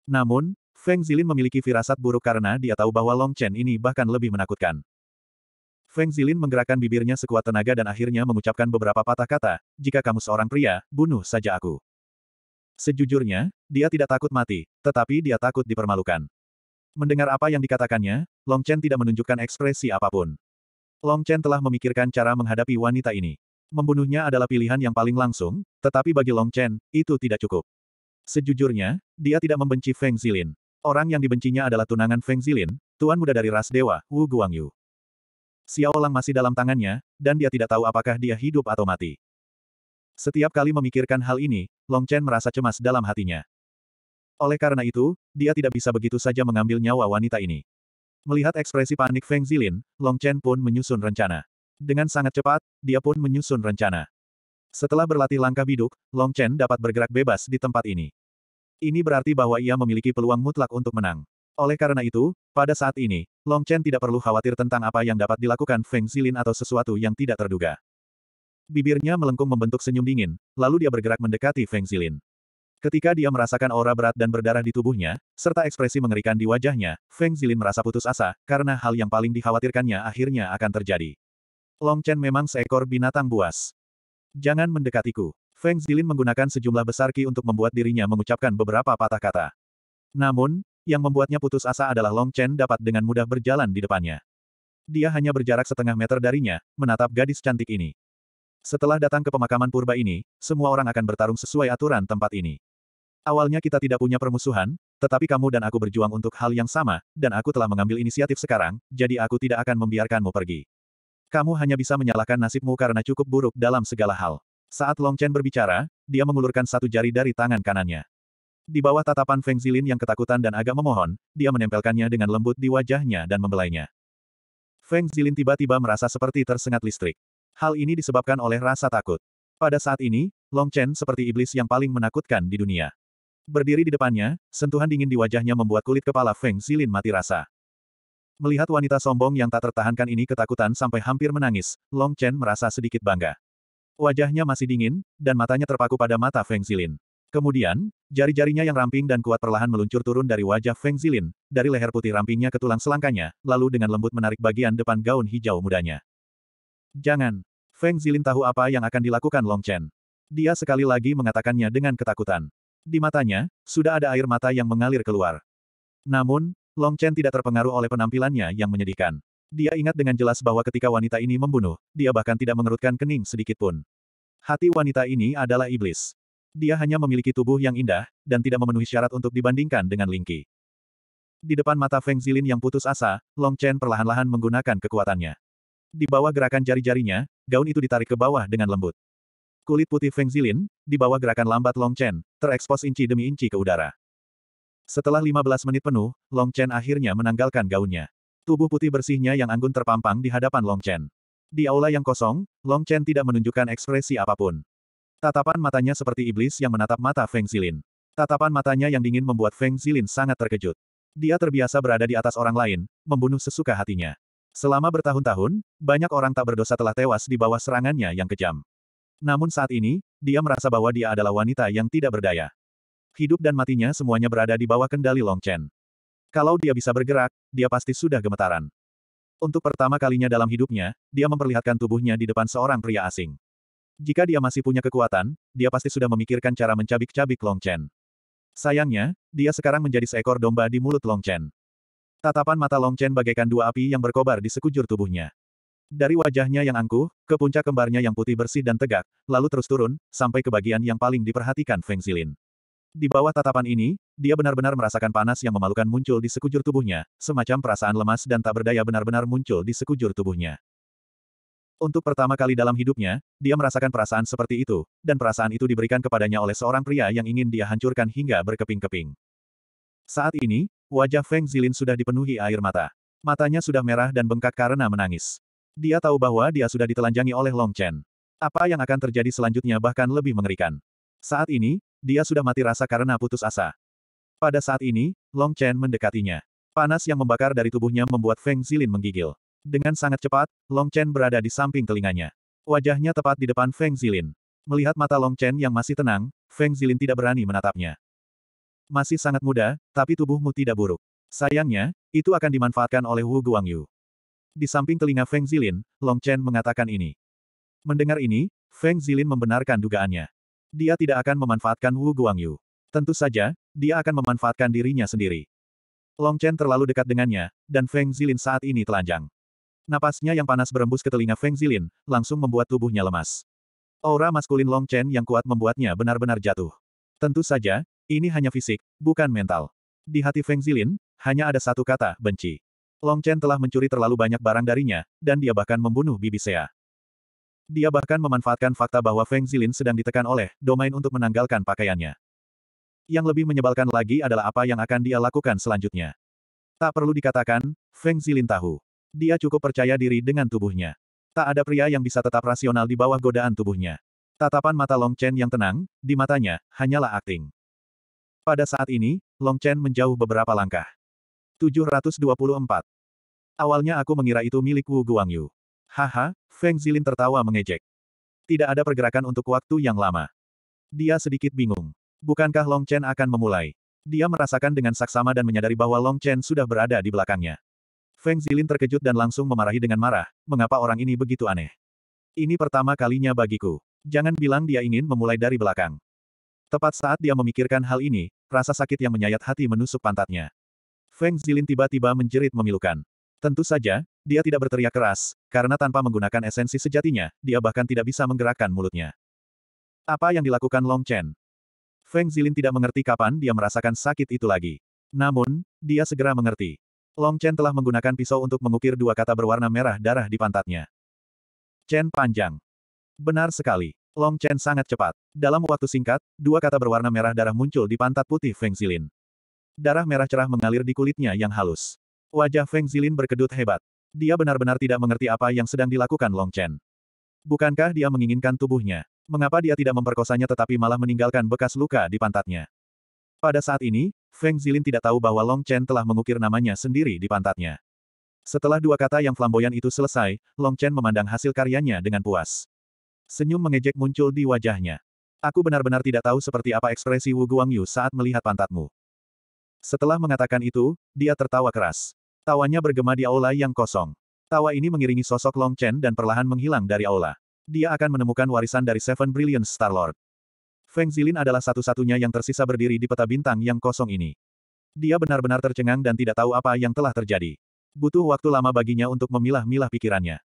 [SPEAKER 1] Namun, Feng Zilin memiliki firasat buruk karena dia tahu bahwa Long Chen ini bahkan lebih menakutkan. Feng Zilin menggerakkan bibirnya sekuat tenaga dan akhirnya mengucapkan beberapa patah kata, jika kamu seorang pria, bunuh saja aku. Sejujurnya, dia tidak takut mati, tetapi dia takut dipermalukan. Mendengar apa yang dikatakannya, Long Chen tidak menunjukkan ekspresi apapun. Long Chen telah memikirkan cara menghadapi wanita ini. Membunuhnya adalah pilihan yang paling langsung, tetapi bagi Long Chen, itu tidak cukup. Sejujurnya, dia tidak membenci Feng Zilin. Orang yang dibencinya adalah tunangan Feng Zilin, tuan muda dari ras dewa, Wu Guangyu. Xiao Lang masih dalam tangannya, dan dia tidak tahu apakah dia hidup atau mati. Setiap kali memikirkan hal ini, Long Chen merasa cemas dalam hatinya. Oleh karena itu, dia tidak bisa begitu saja mengambil nyawa wanita ini. Melihat ekspresi panik Feng Zilin, Long Chen pun menyusun rencana. Dengan sangat cepat, dia pun menyusun rencana. Setelah berlatih langkah biduk, Long Chen dapat bergerak bebas di tempat ini. Ini berarti bahwa ia memiliki peluang mutlak untuk menang. Oleh karena itu, pada saat ini, Long Chen tidak perlu khawatir tentang apa yang dapat dilakukan Feng Zilin atau sesuatu yang tidak terduga. Bibirnya melengkung membentuk senyum dingin, lalu dia bergerak mendekati Feng Zilin. Ketika dia merasakan aura berat dan berdarah di tubuhnya, serta ekspresi mengerikan di wajahnya, Feng Zilin merasa putus asa, karena hal yang paling dikhawatirkannya akhirnya akan terjadi. Long Chen memang seekor binatang buas. Jangan mendekatiku. Feng Zilin menggunakan sejumlah besar ki untuk membuat dirinya mengucapkan beberapa patah kata. Namun, yang membuatnya putus asa adalah Long Chen dapat dengan mudah berjalan di depannya. Dia hanya berjarak setengah meter darinya, menatap gadis cantik ini. Setelah datang ke pemakaman purba ini, semua orang akan bertarung sesuai aturan tempat ini. Awalnya kita tidak punya permusuhan, tetapi kamu dan aku berjuang untuk hal yang sama, dan aku telah mengambil inisiatif sekarang, jadi aku tidak akan membiarkanmu pergi. Kamu hanya bisa menyalahkan nasibmu karena cukup buruk dalam segala hal. Saat Long Chen berbicara, dia mengulurkan satu jari dari tangan kanannya. Di bawah tatapan Feng Zilin yang ketakutan dan agak memohon, dia menempelkannya dengan lembut di wajahnya dan membelainya. Feng Zilin tiba-tiba merasa seperti tersengat listrik. Hal ini disebabkan oleh rasa takut. Pada saat ini, Long Chen seperti iblis yang paling menakutkan di dunia. Berdiri di depannya, sentuhan dingin di wajahnya membuat kulit kepala Feng Zilin mati rasa. Melihat wanita sombong yang tak tertahankan ini ketakutan sampai hampir menangis, Long Chen merasa sedikit bangga. Wajahnya masih dingin, dan matanya terpaku pada mata Feng Zilin. Kemudian, jari-jarinya yang ramping dan kuat perlahan meluncur turun dari wajah Feng Zilin, dari leher putih rampingnya ke tulang selangkanya, lalu dengan lembut menarik bagian depan gaun hijau mudanya. Jangan! Feng Zilin tahu apa yang akan dilakukan Long Chen. Dia sekali lagi mengatakannya dengan ketakutan. Di matanya, sudah ada air mata yang mengalir keluar. Namun, Long Chen tidak terpengaruh oleh penampilannya yang menyedihkan. Dia ingat dengan jelas bahwa ketika wanita ini membunuh, dia bahkan tidak mengerutkan kening sedikit pun. Hati wanita ini adalah iblis. Dia hanya memiliki tubuh yang indah, dan tidak memenuhi syarat untuk dibandingkan dengan Lingqi. Di depan mata Feng Zilin yang putus asa, Long Chen perlahan-lahan menggunakan kekuatannya. Di bawah gerakan jari-jarinya, gaun itu ditarik ke bawah dengan lembut. Kulit putih Feng Zilin, di bawah gerakan lambat Long Chen, terekspos inci demi inci ke udara. Setelah 15 menit penuh, Long Chen akhirnya menanggalkan gaunnya. Tubuh putih bersihnya yang anggun terpampang di hadapan Long Chen. Di aula yang kosong, Long Chen tidak menunjukkan ekspresi apapun. Tatapan matanya seperti iblis yang menatap mata Feng Zilin. Tatapan matanya yang dingin membuat Feng Zilin sangat terkejut. Dia terbiasa berada di atas orang lain, membunuh sesuka hatinya. Selama bertahun-tahun, banyak orang tak berdosa telah tewas di bawah serangannya yang kejam. Namun saat ini, dia merasa bahwa dia adalah wanita yang tidak berdaya hidup dan matinya semuanya berada di bawah kendali Long Chen. Kalau dia bisa bergerak, dia pasti sudah gemetaran. Untuk pertama kalinya dalam hidupnya, dia memperlihatkan tubuhnya di depan seorang pria asing. Jika dia masih punya kekuatan, dia pasti sudah memikirkan cara mencabik-cabik Long Chen. Sayangnya, dia sekarang menjadi seekor domba di mulut Long Chen. Tatapan mata Long Chen bagaikan dua api yang berkobar di sekujur tubuhnya. Dari wajahnya yang angkuh, ke puncak kembarnya yang putih bersih dan tegak, lalu terus turun, sampai ke bagian yang paling diperhatikan Feng Zilin. Di bawah tatapan ini, dia benar-benar merasakan panas yang memalukan muncul di sekujur tubuhnya, semacam perasaan lemas dan tak berdaya benar-benar muncul di sekujur tubuhnya. Untuk pertama kali dalam hidupnya, dia merasakan perasaan seperti itu, dan perasaan itu diberikan kepadanya oleh seorang pria yang ingin dia hancurkan hingga berkeping-keping. Saat ini, wajah Feng Zilin sudah dipenuhi air mata. Matanya sudah merah dan bengkak karena menangis. Dia tahu bahwa dia sudah ditelanjangi oleh Long Chen. Apa yang akan terjadi selanjutnya bahkan lebih mengerikan. Saat ini, dia sudah mati rasa karena putus asa. Pada saat ini, Long Chen mendekatinya. Panas yang membakar dari tubuhnya membuat Feng Zilin menggigil. Dengan sangat cepat, Long Chen berada di samping telinganya. Wajahnya tepat di depan Feng Zilin. Melihat mata Long Chen yang masih tenang, Feng Zilin tidak berani menatapnya. Masih sangat muda, tapi tubuhmu tidak buruk. Sayangnya, itu akan dimanfaatkan oleh Wu Guangyu. Di samping telinga Feng Zilin, Long Chen mengatakan ini. Mendengar ini, Feng Zilin membenarkan dugaannya. Dia tidak akan memanfaatkan Wu Guangyu. Tentu saja, dia akan memanfaatkan dirinya sendiri. Long Chen terlalu dekat dengannya, dan Feng Zilin saat ini telanjang. Napasnya yang panas berembus ke telinga Feng Zilin, langsung membuat tubuhnya lemas. Aura maskulin Long Chen yang kuat membuatnya benar-benar jatuh. Tentu saja, ini hanya fisik, bukan mental. Di hati Feng Zilin, hanya ada satu kata, benci. Long Chen telah mencuri terlalu banyak barang darinya, dan dia bahkan membunuh Bibi Sea. Dia bahkan memanfaatkan fakta bahwa Feng Zilin sedang ditekan oleh domain untuk menanggalkan pakaiannya. Yang lebih menyebalkan lagi adalah apa yang akan dia lakukan selanjutnya. Tak perlu dikatakan, Feng Zilin tahu. Dia cukup percaya diri dengan tubuhnya. Tak ada pria yang bisa tetap rasional di bawah godaan tubuhnya. Tatapan mata Long Chen yang tenang, di matanya, hanyalah akting. Pada saat ini, Long Chen menjauh beberapa langkah. 724. Awalnya aku mengira itu milik Wu Guangyu. Haha, Feng Zilin tertawa mengejek. Tidak ada pergerakan untuk waktu yang lama. Dia sedikit bingung. Bukankah Long Chen akan memulai? Dia merasakan dengan saksama dan menyadari bahwa Long Chen sudah berada di belakangnya. Feng Zilin terkejut dan langsung memarahi dengan marah, mengapa orang ini begitu aneh. Ini pertama kalinya bagiku. Jangan bilang dia ingin memulai dari belakang. Tepat saat dia memikirkan hal ini, rasa sakit yang menyayat hati menusuk pantatnya. Feng Zilin tiba-tiba menjerit memilukan. Tentu saja, dia tidak berteriak keras, karena tanpa menggunakan esensi sejatinya, dia bahkan tidak bisa menggerakkan mulutnya. Apa yang dilakukan Long Chen? Feng Zilin tidak mengerti kapan dia merasakan sakit itu lagi. Namun, dia segera mengerti. Long Chen telah menggunakan pisau untuk mengukir dua kata berwarna merah darah di pantatnya. Chen panjang. Benar sekali. Long Chen sangat cepat. Dalam waktu singkat, dua kata berwarna merah darah muncul di pantat putih Feng Zilin. Darah merah cerah mengalir di kulitnya yang halus. Wajah Feng Zilin berkedut hebat. Dia benar-benar tidak mengerti apa yang sedang dilakukan Long Chen. Bukankah dia menginginkan tubuhnya? Mengapa dia tidak memperkosanya tetapi malah meninggalkan bekas luka di pantatnya? Pada saat ini, Feng Zilin tidak tahu bahwa Long Chen telah mengukir namanya sendiri di pantatnya. Setelah dua kata yang flamboyan itu selesai, Long Chen memandang hasil karyanya dengan puas. Senyum mengejek muncul di wajahnya. Aku benar-benar tidak tahu seperti apa ekspresi Wu Guangyu saat melihat pantatmu. Setelah mengatakan itu, dia tertawa keras. Tawanya bergema di aula yang kosong. Tawa ini mengiringi sosok Long Chen dan perlahan menghilang dari aula. Dia akan menemukan warisan dari Seven Brilliant Star Lord. Feng Zilin adalah satu-satunya yang tersisa berdiri di peta bintang yang kosong ini. Dia benar-benar tercengang dan tidak tahu apa yang telah terjadi. Butuh waktu lama baginya untuk memilah-milah pikirannya.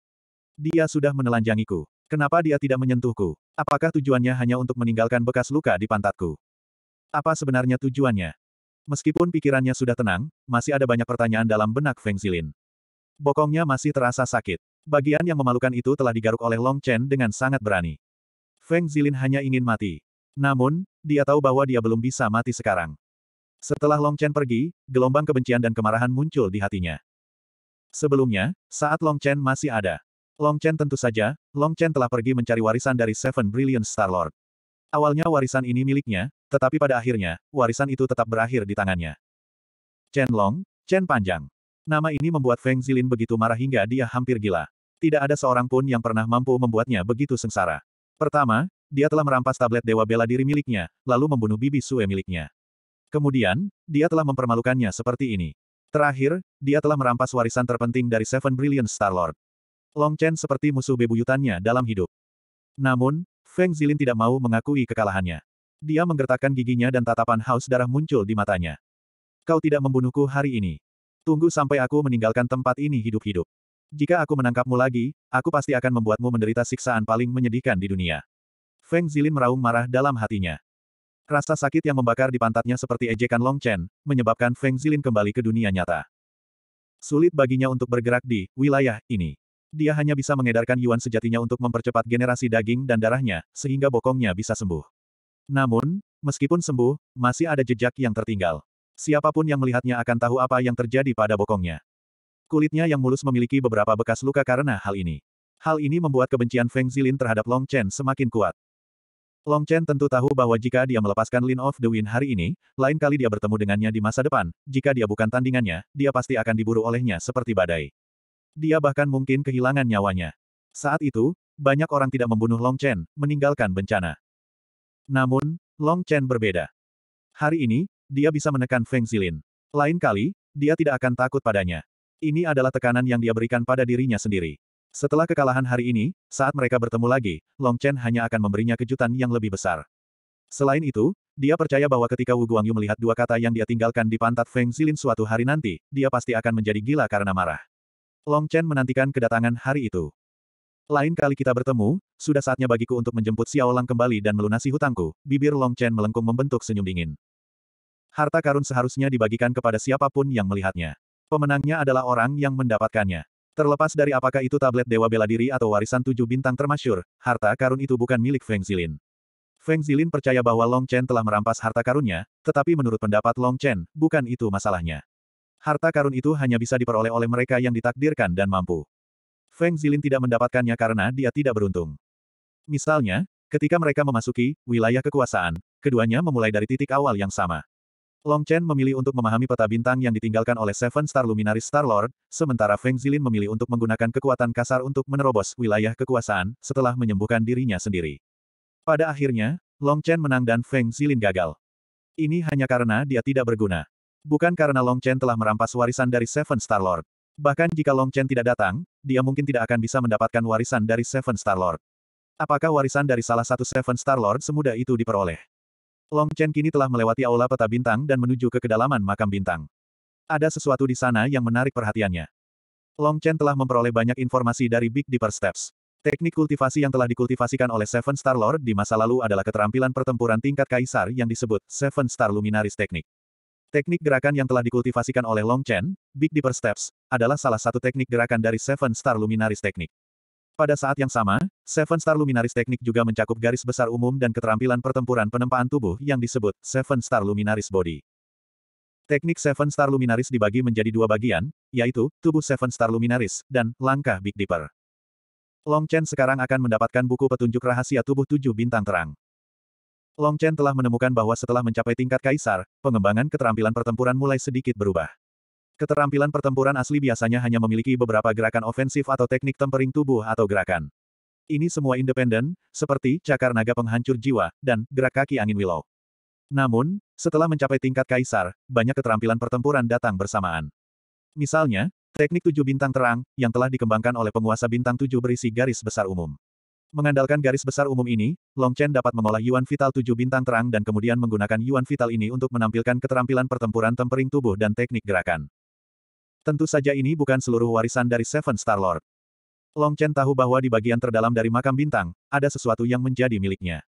[SPEAKER 1] Dia sudah menelanjangiku. Kenapa dia tidak menyentuhku? Apakah tujuannya hanya untuk meninggalkan bekas luka di pantatku? Apa sebenarnya tujuannya? Meskipun pikirannya sudah tenang, masih ada banyak pertanyaan dalam benak Feng Zilin. Bokongnya masih terasa sakit. Bagian yang memalukan itu telah digaruk oleh Long Chen dengan sangat berani. Feng Zilin hanya ingin mati. Namun, dia tahu bahwa dia belum bisa mati sekarang. Setelah Long Chen pergi, gelombang kebencian dan kemarahan muncul di hatinya. Sebelumnya, saat Long Chen masih ada. Long Chen tentu saja, Long Chen telah pergi mencari warisan dari Seven Brilliant Star Lord. Awalnya warisan ini miliknya, tetapi pada akhirnya, warisan itu tetap berakhir di tangannya. Chen Long, Chen Panjang. Nama ini membuat Feng Zilin begitu marah hingga dia hampir gila. Tidak ada seorang pun yang pernah mampu membuatnya begitu sengsara. Pertama, dia telah merampas tablet dewa bela diri miliknya, lalu membunuh bibi Sue miliknya. Kemudian, dia telah mempermalukannya seperti ini. Terakhir, dia telah merampas warisan terpenting dari Seven Brilliant Star-Lord. Long Chen seperti musuh bebuyutannya dalam hidup. Namun, Feng Zilin tidak mau mengakui kekalahannya. Dia menggertakkan giginya dan tatapan haus darah muncul di matanya. Kau tidak membunuhku hari ini. Tunggu sampai aku meninggalkan tempat ini hidup-hidup. Jika aku menangkapmu lagi, aku pasti akan membuatmu menderita siksaan paling menyedihkan di dunia. Feng Zilin meraung marah dalam hatinya. Rasa sakit yang membakar di pantatnya seperti ejekan Long Chen, menyebabkan Feng Zilin kembali ke dunia nyata. Sulit baginya untuk bergerak di wilayah ini. Dia hanya bisa mengedarkan yuan sejatinya untuk mempercepat generasi daging dan darahnya, sehingga bokongnya bisa sembuh. Namun, meskipun sembuh, masih ada jejak yang tertinggal. Siapapun yang melihatnya akan tahu apa yang terjadi pada bokongnya. Kulitnya yang mulus memiliki beberapa bekas luka karena hal ini. Hal ini membuat kebencian Feng Zilin terhadap Long Chen semakin kuat. Long Chen tentu tahu bahwa jika dia melepaskan Lin of the Wind hari ini, lain kali dia bertemu dengannya di masa depan, jika dia bukan tandingannya, dia pasti akan diburu olehnya seperti badai. Dia bahkan mungkin kehilangan nyawanya. Saat itu, banyak orang tidak membunuh Long Chen, meninggalkan bencana. Namun, Long Chen berbeda. Hari ini, dia bisa menekan Feng Zilin. Lain kali, dia tidak akan takut padanya. Ini adalah tekanan yang dia berikan pada dirinya sendiri. Setelah kekalahan hari ini, saat mereka bertemu lagi, Long Chen hanya akan memberinya kejutan yang lebih besar. Selain itu, dia percaya bahwa ketika Wu Guangyu melihat dua kata yang dia tinggalkan di pantat Feng Zilin suatu hari nanti, dia pasti akan menjadi gila karena marah. Long Chen menantikan kedatangan hari itu. Lain kali kita bertemu, sudah saatnya bagiku untuk menjemput Xiao Lang kembali dan melunasi hutangku, bibir Long Chen melengkung membentuk senyum dingin. Harta karun seharusnya dibagikan kepada siapapun yang melihatnya. Pemenangnya adalah orang yang mendapatkannya. Terlepas dari apakah itu tablet Dewa Bela Diri atau warisan tujuh bintang termasyur, harta karun itu bukan milik Feng Zilin. Feng Zilin percaya bahwa Long Chen telah merampas harta karunnya, tetapi menurut pendapat Long Chen, bukan itu masalahnya. Harta karun itu hanya bisa diperoleh oleh mereka yang ditakdirkan dan mampu. Feng Zilin tidak mendapatkannya karena dia tidak beruntung. Misalnya, ketika mereka memasuki wilayah kekuasaan, keduanya memulai dari titik awal yang sama. Long Chen memilih untuk memahami peta bintang yang ditinggalkan oleh Seven Star Luminaris Star Lord, sementara Feng Zilin memilih untuk menggunakan kekuatan kasar untuk menerobos wilayah kekuasaan setelah menyembuhkan dirinya sendiri. Pada akhirnya, Long Chen menang dan Feng Zilin gagal. Ini hanya karena dia tidak berguna. Bukan karena Long Chen telah merampas warisan dari Seven Star Lord. Bahkan jika Long Chen tidak datang, dia mungkin tidak akan bisa mendapatkan warisan dari Seven Star Lord. Apakah warisan dari salah satu Seven Star Lord semudah itu diperoleh? Long Chen kini telah melewati aula peta bintang dan menuju ke kedalaman makam bintang. Ada sesuatu di sana yang menarik perhatiannya. Long Chen telah memperoleh banyak informasi dari Big Dipper Steps. Teknik kultivasi yang telah dikultivasikan oleh Seven Star Lord di masa lalu adalah keterampilan pertempuran tingkat kaisar yang disebut Seven Star Luminaris Teknik. Teknik gerakan yang telah dikultivasikan oleh Long Chen, Big Dipper Steps, adalah salah satu teknik gerakan dari Seven Star Luminaris Teknik. Pada saat yang sama, Seven Star Luminaris teknik juga mencakup garis besar umum dan keterampilan pertempuran penempaan tubuh yang disebut Seven Star Luminaris Body. Teknik Seven Star Luminaris dibagi menjadi dua bagian, yaitu tubuh Seven Star Luminaris dan langkah Big Dipper. Long Chen sekarang akan mendapatkan buku petunjuk rahasia tubuh tujuh bintang terang. Long Chen telah menemukan bahwa setelah mencapai tingkat kaisar, pengembangan keterampilan pertempuran mulai sedikit berubah. Keterampilan pertempuran asli biasanya hanya memiliki beberapa gerakan ofensif atau teknik tempering tubuh atau gerakan. Ini semua independen, seperti cakar naga penghancur jiwa, dan gerak kaki angin willow. Namun, setelah mencapai tingkat kaisar, banyak keterampilan pertempuran datang bersamaan. Misalnya, teknik tujuh bintang terang, yang telah dikembangkan oleh penguasa bintang tujuh berisi garis besar umum. Mengandalkan garis besar umum ini, Long Chen dapat mengolah Yuan Vital tujuh bintang terang dan kemudian menggunakan Yuan Vital ini untuk menampilkan keterampilan pertempuran tempering tubuh dan teknik gerakan. Tentu saja ini bukan seluruh warisan dari Seven Star Lord. Long Chen tahu bahwa di bagian terdalam dari makam bintang, ada sesuatu yang menjadi miliknya.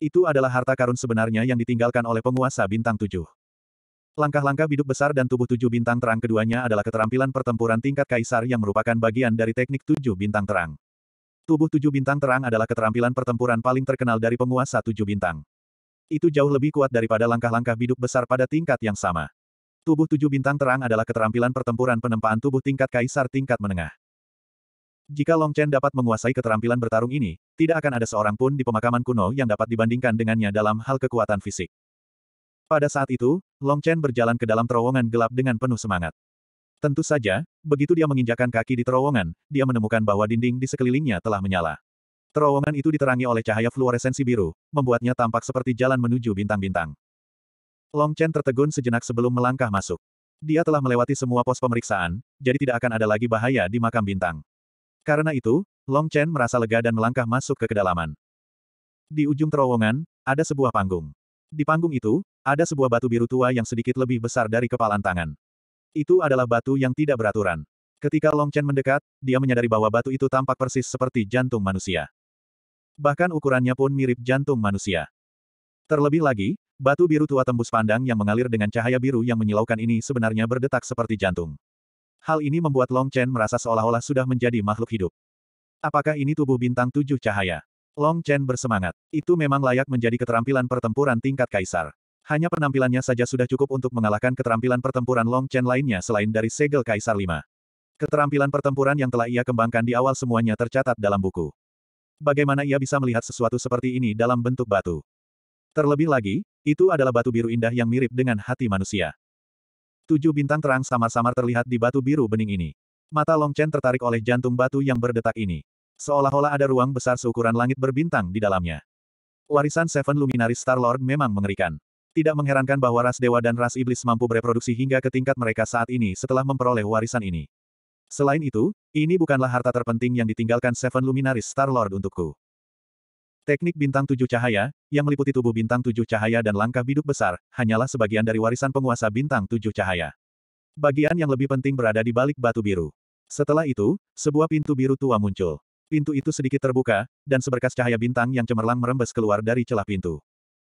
[SPEAKER 1] Itu adalah harta karun sebenarnya yang ditinggalkan oleh penguasa bintang tujuh. Langkah-langkah biduk besar dan tubuh tujuh bintang terang keduanya adalah keterampilan pertempuran tingkat kaisar yang merupakan bagian dari teknik tujuh bintang terang. Tubuh tujuh bintang terang adalah keterampilan pertempuran paling terkenal dari penguasa tujuh bintang. Itu jauh lebih kuat daripada langkah-langkah biduk besar pada tingkat yang sama. Tubuh tujuh bintang terang adalah keterampilan pertempuran penempaan tubuh tingkat kaisar tingkat menengah. Jika Long Chen dapat menguasai keterampilan bertarung ini, tidak akan ada seorang pun di pemakaman kuno yang dapat dibandingkan dengannya dalam hal kekuatan fisik. Pada saat itu, Long Chen berjalan ke dalam terowongan gelap dengan penuh semangat. Tentu saja, begitu dia menginjakan kaki di terowongan, dia menemukan bahwa dinding di sekelilingnya telah menyala. Terowongan itu diterangi oleh cahaya fluoresensi biru, membuatnya tampak seperti jalan menuju bintang-bintang. Long Chen tertegun sejenak sebelum melangkah masuk. Dia telah melewati semua pos pemeriksaan, jadi tidak akan ada lagi bahaya di makam bintang. Karena itu, Long Chen merasa lega dan melangkah masuk ke kedalaman. Di ujung terowongan, ada sebuah panggung. Di panggung itu, ada sebuah batu biru tua yang sedikit lebih besar dari kepalan tangan. Itu adalah batu yang tidak beraturan. Ketika Long Chen mendekat, dia menyadari bahwa batu itu tampak persis seperti jantung manusia. Bahkan ukurannya pun mirip jantung manusia. Terlebih lagi, Batu biru tua tembus pandang yang mengalir dengan cahaya biru yang menyilaukan ini sebenarnya berdetak seperti jantung. Hal ini membuat Long Chen merasa seolah-olah sudah menjadi makhluk hidup. Apakah ini tubuh bintang tujuh cahaya? Long Chen bersemangat. Itu memang layak menjadi keterampilan pertempuran tingkat kaisar. Hanya penampilannya saja sudah cukup untuk mengalahkan keterampilan pertempuran Long Chen lainnya selain dari segel kaisar lima. Keterampilan pertempuran yang telah ia kembangkan di awal semuanya tercatat dalam buku. Bagaimana ia bisa melihat sesuatu seperti ini dalam bentuk batu? Terlebih lagi, itu adalah batu biru indah yang mirip dengan hati manusia. Tujuh bintang terang samar-samar terlihat di batu biru bening ini. Mata Long Chen tertarik oleh jantung batu yang berdetak ini. Seolah-olah ada ruang besar seukuran langit berbintang di dalamnya. Warisan Seven Luminaris Star-Lord memang mengerikan. Tidak mengherankan bahwa ras dewa dan ras iblis mampu bereproduksi hingga ke tingkat mereka saat ini setelah memperoleh warisan ini. Selain itu, ini bukanlah harta terpenting yang ditinggalkan Seven Luminaris Star-Lord untukku. Teknik bintang tujuh cahaya, yang meliputi tubuh bintang tujuh cahaya dan langkah biduk besar, hanyalah sebagian dari warisan penguasa bintang tujuh cahaya. Bagian yang lebih penting berada di balik batu biru. Setelah itu, sebuah pintu biru tua muncul. Pintu itu sedikit terbuka, dan seberkas cahaya bintang yang cemerlang merembes keluar dari celah pintu.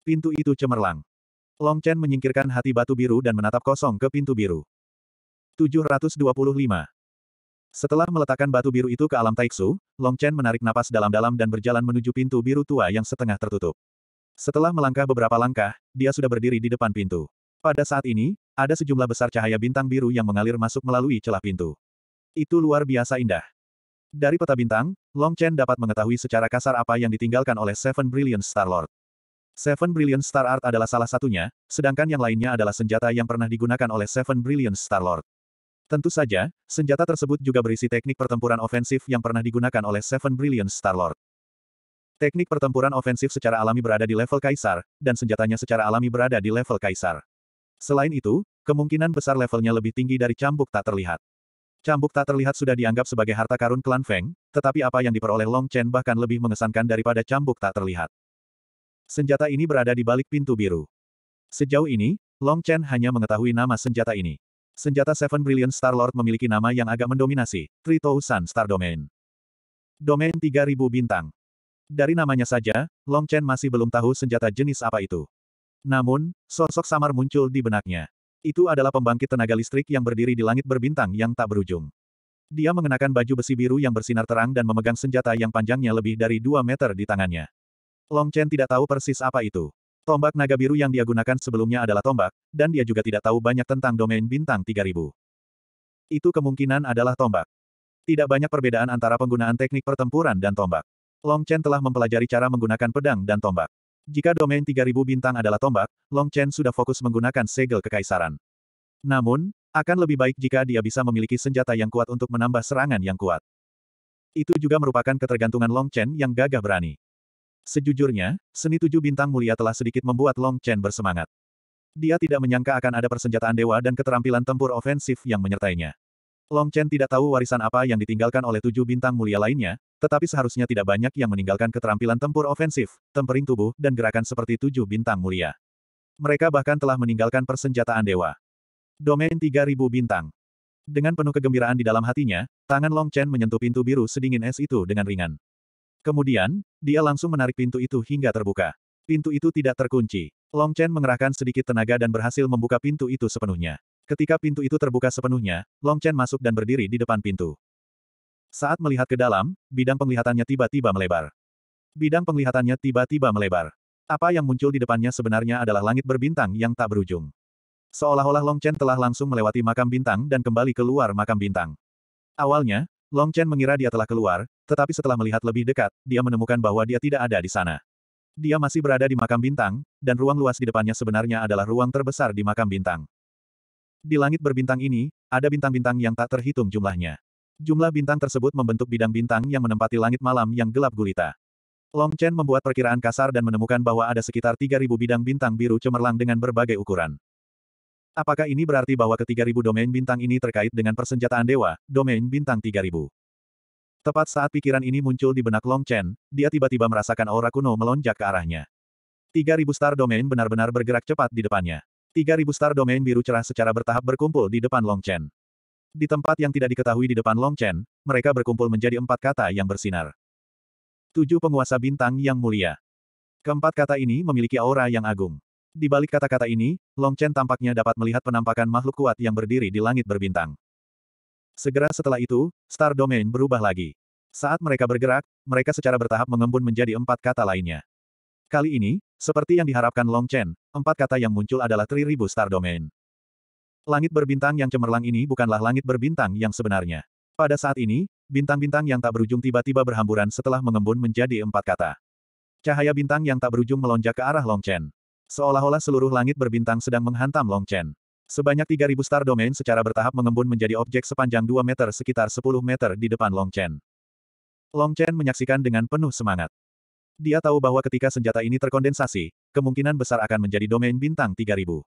[SPEAKER 1] Pintu itu cemerlang. Long Chen menyingkirkan hati batu biru dan menatap kosong ke pintu biru. 725. Setelah meletakkan batu biru itu ke alam Taiksu, Long Chen menarik napas dalam-dalam dan berjalan menuju pintu biru tua yang setengah tertutup. Setelah melangkah beberapa langkah, dia sudah berdiri di depan pintu. Pada saat ini, ada sejumlah besar cahaya bintang biru yang mengalir masuk melalui celah pintu. Itu luar biasa indah. Dari peta bintang, Long Chen dapat mengetahui secara kasar apa yang ditinggalkan oleh Seven Brilliant Star Lord. Seven Brilliant Star Art adalah salah satunya, sedangkan yang lainnya adalah senjata yang pernah digunakan oleh Seven Brilliant Star Lord. Tentu saja, senjata tersebut juga berisi teknik pertempuran ofensif yang pernah digunakan oleh Seven Brilliant Star-Lord. Teknik pertempuran ofensif secara alami berada di level Kaisar, dan senjatanya secara alami berada di level Kaisar. Selain itu, kemungkinan besar levelnya lebih tinggi dari cambuk tak terlihat. Cambuk tak terlihat sudah dianggap sebagai harta karun klan Feng, tetapi apa yang diperoleh Long Chen bahkan lebih mengesankan daripada cambuk tak terlihat. Senjata ini berada di balik pintu biru. Sejauh ini, Long Chen hanya mengetahui nama senjata ini. Senjata Seven Brilliant Star-Lord memiliki nama yang agak mendominasi, Tritousan Star Domain. Domain 3000 bintang. Dari namanya saja, Long Chen masih belum tahu senjata jenis apa itu. Namun, sosok samar muncul di benaknya. Itu adalah pembangkit tenaga listrik yang berdiri di langit berbintang yang tak berujung. Dia mengenakan baju besi biru yang bersinar terang dan memegang senjata yang panjangnya lebih dari 2 meter di tangannya. Long Chen tidak tahu persis apa itu. Tombak naga biru yang dia gunakan sebelumnya adalah tombak, dan dia juga tidak tahu banyak tentang domain bintang 3000. Itu kemungkinan adalah tombak. Tidak banyak perbedaan antara penggunaan teknik pertempuran dan tombak. Long Chen telah mempelajari cara menggunakan pedang dan tombak. Jika domain 3000 bintang adalah tombak, Long Chen sudah fokus menggunakan segel kekaisaran. Namun, akan lebih baik jika dia bisa memiliki senjata yang kuat untuk menambah serangan yang kuat. Itu juga merupakan ketergantungan Long Chen yang gagah berani. Sejujurnya, seni tujuh bintang mulia telah sedikit membuat Long Chen bersemangat. Dia tidak menyangka akan ada persenjataan dewa dan keterampilan tempur ofensif yang menyertainya. Long Chen tidak tahu warisan apa yang ditinggalkan oleh tujuh bintang mulia lainnya, tetapi seharusnya tidak banyak yang meninggalkan keterampilan tempur ofensif, tempering tubuh, dan gerakan seperti tujuh bintang mulia. Mereka bahkan telah meninggalkan persenjataan dewa. Domain 3000 bintang. Dengan penuh kegembiraan di dalam hatinya, tangan Long Chen menyentuh pintu biru sedingin es itu dengan ringan. Kemudian, dia langsung menarik pintu itu hingga terbuka. Pintu itu tidak terkunci. Long Chen mengerahkan sedikit tenaga dan berhasil membuka pintu itu sepenuhnya. Ketika pintu itu terbuka sepenuhnya, Long Chen masuk dan berdiri di depan pintu. Saat melihat ke dalam, bidang penglihatannya tiba-tiba melebar. Bidang penglihatannya tiba-tiba melebar. Apa yang muncul di depannya sebenarnya adalah langit berbintang yang tak berujung. Seolah-olah Long Chen telah langsung melewati makam bintang dan kembali keluar makam bintang. Awalnya, Long Chen mengira dia telah keluar, tetapi setelah melihat lebih dekat, dia menemukan bahwa dia tidak ada di sana. Dia masih berada di makam bintang, dan ruang luas di depannya sebenarnya adalah ruang terbesar di makam bintang. Di langit berbintang ini, ada bintang-bintang yang tak terhitung jumlahnya. Jumlah bintang tersebut membentuk bidang bintang yang menempati langit malam yang gelap gulita. Long Chen membuat perkiraan kasar dan menemukan bahwa ada sekitar 3.000 bidang bintang biru cemerlang dengan berbagai ukuran. Apakah ini berarti bahwa ke-3000 domain bintang ini terkait dengan persenjataan dewa, domain bintang 3000? Tepat saat pikiran ini muncul di benak Long Chen, dia tiba-tiba merasakan aura kuno melonjak ke arahnya. 3000 star domain benar-benar bergerak cepat di depannya. 3000 star domain biru cerah secara bertahap berkumpul di depan Long Chen. Di tempat yang tidak diketahui di depan Long Chen, mereka berkumpul menjadi empat kata yang bersinar. Tujuh penguasa bintang yang mulia. Keempat kata ini memiliki aura yang agung. Di balik kata-kata ini, Long Chen tampaknya dapat melihat penampakan makhluk kuat yang berdiri di langit berbintang. Segera setelah itu, Star Domain berubah lagi. Saat mereka bergerak, mereka secara bertahap mengembun menjadi empat kata lainnya. Kali ini, seperti yang diharapkan Long Chen, empat kata yang muncul adalah Triribu Star Domain. Langit berbintang yang cemerlang ini bukanlah langit berbintang yang sebenarnya. Pada saat ini, bintang-bintang yang tak berujung tiba-tiba berhamburan setelah mengembun menjadi empat kata. Cahaya bintang yang tak berujung melonjak ke arah Long Chen. Seolah-olah seluruh langit berbintang sedang menghantam Long Chen. Sebanyak 3.000 star domain secara bertahap mengembun menjadi objek sepanjang 2 meter sekitar 10 meter di depan Long Chen. Long Chen menyaksikan dengan penuh semangat. Dia tahu bahwa ketika senjata ini terkondensasi, kemungkinan besar akan menjadi domain bintang 3.000.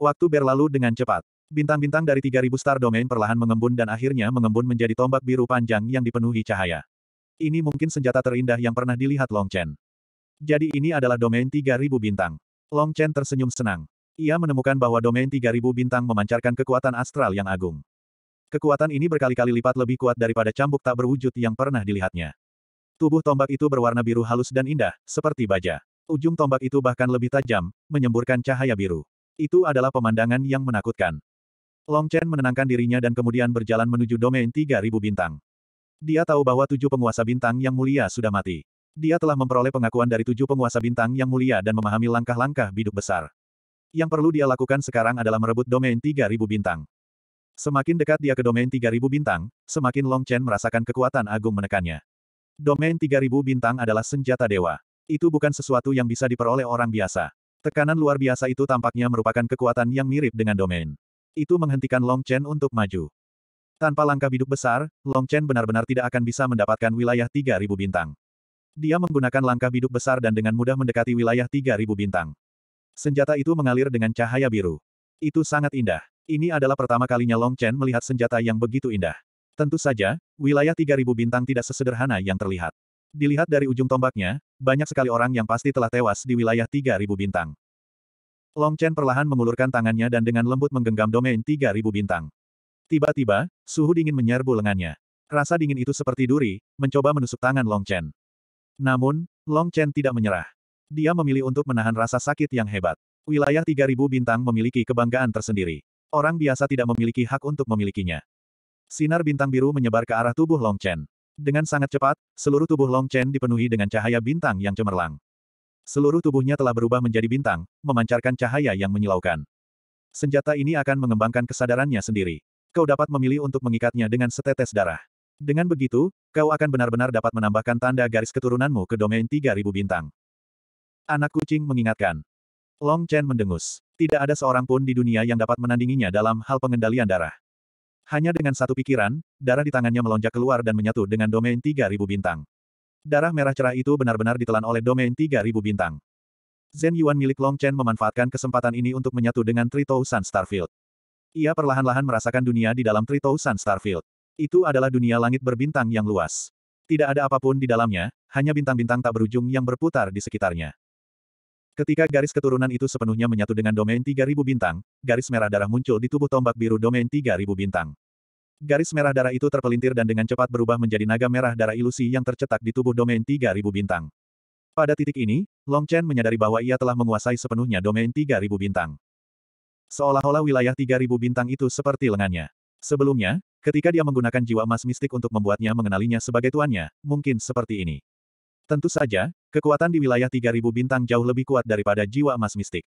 [SPEAKER 1] Waktu berlalu dengan cepat. Bintang-bintang dari 3.000 star domain perlahan mengembun dan akhirnya mengembun menjadi tombak biru panjang yang dipenuhi cahaya. Ini mungkin senjata terindah yang pernah dilihat Long Chen. Jadi ini adalah domain 3000 bintang. Long Chen tersenyum senang. Ia menemukan bahwa domain 3000 bintang memancarkan kekuatan astral yang agung. Kekuatan ini berkali-kali lipat lebih kuat daripada cambuk tak berwujud yang pernah dilihatnya. Tubuh tombak itu berwarna biru halus dan indah, seperti baja. Ujung tombak itu bahkan lebih tajam, menyemburkan cahaya biru. Itu adalah pemandangan yang menakutkan. Long Chen menenangkan dirinya dan kemudian berjalan menuju domain 3000 bintang. Dia tahu bahwa tujuh penguasa bintang yang mulia sudah mati. Dia telah memperoleh pengakuan dari tujuh penguasa bintang yang mulia dan memahami langkah-langkah biduk besar. Yang perlu dia lakukan sekarang adalah merebut domain 3000 bintang. Semakin dekat dia ke domain 3000 bintang, semakin Long Chen merasakan kekuatan agung menekannya. Domain 3000 bintang adalah senjata dewa. Itu bukan sesuatu yang bisa diperoleh orang biasa. Tekanan luar biasa itu tampaknya merupakan kekuatan yang mirip dengan domain. Itu menghentikan Long Chen untuk maju. Tanpa langkah biduk besar, Long Chen benar-benar tidak akan bisa mendapatkan wilayah 3000 bintang. Dia menggunakan langkah biduk besar dan dengan mudah mendekati wilayah 3000 bintang. Senjata itu mengalir dengan cahaya biru. Itu sangat indah. Ini adalah pertama kalinya Long Chen melihat senjata yang begitu indah. Tentu saja, wilayah 3000 bintang tidak sesederhana yang terlihat. Dilihat dari ujung tombaknya, banyak sekali orang yang pasti telah tewas di wilayah 3000 bintang. Long Chen perlahan mengulurkan tangannya dan dengan lembut menggenggam domain 3000 bintang. Tiba-tiba, suhu dingin menyerbu lengannya. Rasa dingin itu seperti duri, mencoba menusuk tangan Long Chen. Namun, Long Chen tidak menyerah. Dia memilih untuk menahan rasa sakit yang hebat. Wilayah 3000 bintang memiliki kebanggaan tersendiri. Orang biasa tidak memiliki hak untuk memilikinya. Sinar bintang biru menyebar ke arah tubuh Long Chen. Dengan sangat cepat, seluruh tubuh Long Chen dipenuhi dengan cahaya bintang yang cemerlang. Seluruh tubuhnya telah berubah menjadi bintang, memancarkan cahaya yang menyilaukan. Senjata ini akan mengembangkan kesadarannya sendiri. Kau dapat memilih untuk mengikatnya dengan setetes darah. Dengan begitu, kau akan benar-benar dapat menambahkan tanda garis keturunanmu ke domain 3000 bintang. Anak kucing mengingatkan. Long Chen mendengus. Tidak ada seorang pun di dunia yang dapat menandinginya dalam hal pengendalian darah. Hanya dengan satu pikiran, darah di tangannya melonjak keluar dan menyatu dengan domain 3000 bintang. Darah merah cerah itu benar-benar ditelan oleh domain 3000 bintang. Zen Yuan milik Long Chen memanfaatkan kesempatan ini untuk menyatu dengan Tritousan Sun Starfield. Ia perlahan-lahan merasakan dunia di dalam Tritousan Sun Starfield. Itu adalah dunia langit berbintang yang luas. Tidak ada apapun di dalamnya, hanya bintang-bintang tak berujung yang berputar di sekitarnya. Ketika garis keturunan itu sepenuhnya menyatu dengan domain 3000 bintang, garis merah darah muncul di tubuh tombak biru domain 3000 bintang. Garis merah darah itu terpelintir dan dengan cepat berubah menjadi naga merah darah ilusi yang tercetak di tubuh domain 3000 bintang. Pada titik ini, Long Chen menyadari bahwa ia telah menguasai sepenuhnya domain 3000 bintang. Seolah-olah wilayah 3000 bintang itu seperti lengannya. Sebelumnya, Ketika dia menggunakan jiwa emas mistik untuk membuatnya mengenalinya sebagai tuannya, mungkin seperti ini. Tentu saja, kekuatan di wilayah 3000 bintang jauh lebih kuat daripada jiwa emas mistik.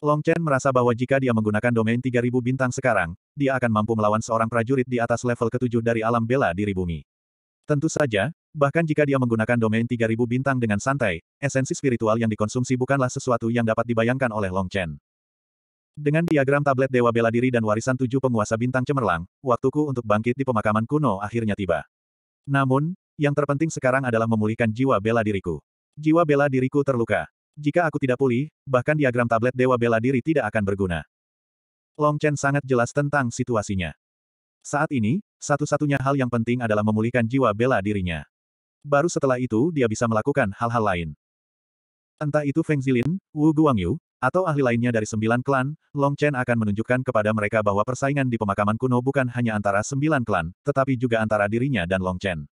[SPEAKER 1] Long Chen merasa bahwa jika dia menggunakan domain 3000 bintang sekarang, dia akan mampu melawan seorang prajurit di atas level ketujuh dari alam bela diri bumi. Tentu saja, bahkan jika dia menggunakan domain 3000 bintang dengan santai, esensi spiritual yang dikonsumsi bukanlah sesuatu yang dapat dibayangkan oleh Long Chen. Dengan diagram tablet Dewa Bela Diri dan warisan tujuh penguasa bintang cemerlang, waktuku untuk bangkit di pemakaman kuno akhirnya tiba. Namun, yang terpenting sekarang adalah memulihkan jiwa bela diriku. Jiwa bela diriku terluka. Jika aku tidak pulih, bahkan diagram tablet Dewa Bela Diri tidak akan berguna. Long Chen sangat jelas tentang situasinya. Saat ini, satu-satunya hal yang penting adalah memulihkan jiwa bela dirinya. Baru setelah itu dia bisa melakukan hal-hal lain. Entah itu Feng Zilin, Wu Guangyu, atau ahli lainnya dari sembilan klan, Long Chen akan menunjukkan kepada mereka bahwa persaingan di pemakaman kuno bukan hanya antara sembilan klan, tetapi juga antara dirinya dan Long Chen.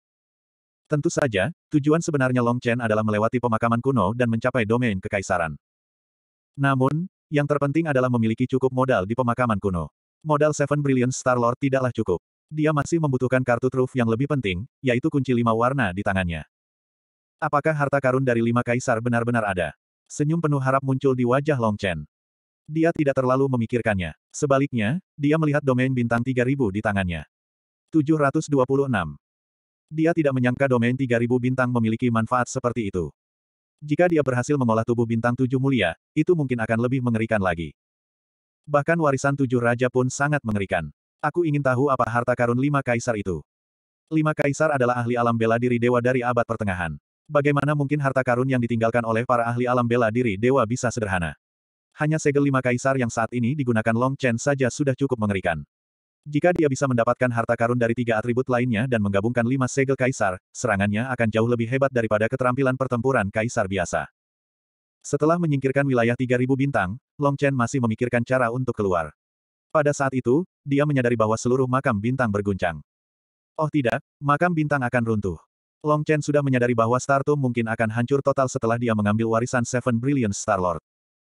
[SPEAKER 1] Tentu saja, tujuan sebenarnya Long Chen adalah melewati pemakaman kuno dan mencapai domain kekaisaran. Namun, yang terpenting adalah memiliki cukup modal di pemakaman kuno. Modal Seven Brilliant Star Lord tidaklah cukup. Dia masih membutuhkan kartu truf yang lebih penting, yaitu kunci lima warna di tangannya. Apakah harta karun dari lima kaisar benar-benar ada? Senyum penuh harap muncul di wajah Long Chen. Dia tidak terlalu memikirkannya. Sebaliknya, dia melihat domain bintang 3000 di tangannya. 726. Dia tidak menyangka domain 3000 bintang memiliki manfaat seperti itu. Jika dia berhasil mengolah tubuh bintang tujuh mulia, itu mungkin akan lebih mengerikan lagi. Bahkan warisan tujuh raja pun sangat mengerikan. Aku ingin tahu apa harta karun lima kaisar itu. Lima kaisar adalah ahli alam bela diri dewa dari abad pertengahan. Bagaimana mungkin harta karun yang ditinggalkan oleh para ahli alam bela diri dewa bisa sederhana? Hanya segel lima kaisar yang saat ini digunakan Long Chen saja sudah cukup mengerikan. Jika dia bisa mendapatkan harta karun dari tiga atribut lainnya dan menggabungkan lima segel kaisar, serangannya akan jauh lebih hebat daripada keterampilan pertempuran kaisar biasa. Setelah menyingkirkan wilayah 3000 bintang, Long Chen masih memikirkan cara untuk keluar. Pada saat itu, dia menyadari bahwa seluruh makam bintang berguncang. Oh tidak, makam bintang akan runtuh. Long Chen sudah menyadari bahwa Star Startum mungkin akan hancur total setelah dia mengambil warisan Seven Brilliant Star Lord.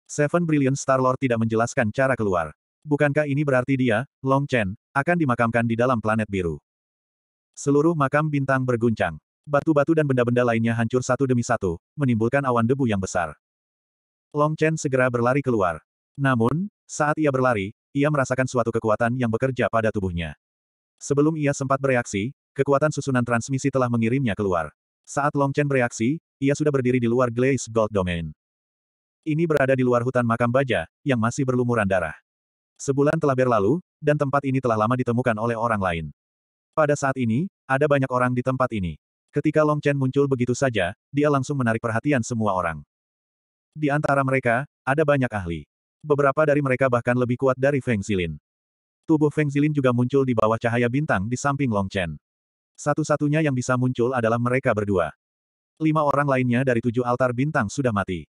[SPEAKER 1] Seven Brilliant Star Lord tidak menjelaskan cara keluar. Bukankah ini berarti dia, Long Chen, akan dimakamkan di dalam planet biru? Seluruh makam bintang berguncang. Batu-batu dan benda-benda lainnya hancur satu demi satu, menimbulkan awan debu yang besar. Long Chen segera berlari keluar. Namun, saat ia berlari, ia merasakan suatu kekuatan yang bekerja pada tubuhnya. Sebelum ia sempat bereaksi, Kekuatan susunan transmisi telah mengirimnya keluar. Saat Long Chen bereaksi, ia sudah berdiri di luar Glaze Gold Domain. Ini berada di luar hutan makam baja, yang masih berlumuran darah. Sebulan telah berlalu, dan tempat ini telah lama ditemukan oleh orang lain. Pada saat ini, ada banyak orang di tempat ini. Ketika Long Chen muncul begitu saja, dia langsung menarik perhatian semua orang. Di antara mereka, ada banyak ahli. Beberapa dari mereka bahkan lebih kuat dari Feng Zilin. Tubuh Feng Zilin juga muncul di bawah cahaya bintang di samping Long Chen. Satu-satunya yang bisa muncul adalah mereka berdua. Lima orang lainnya dari tujuh altar bintang sudah mati.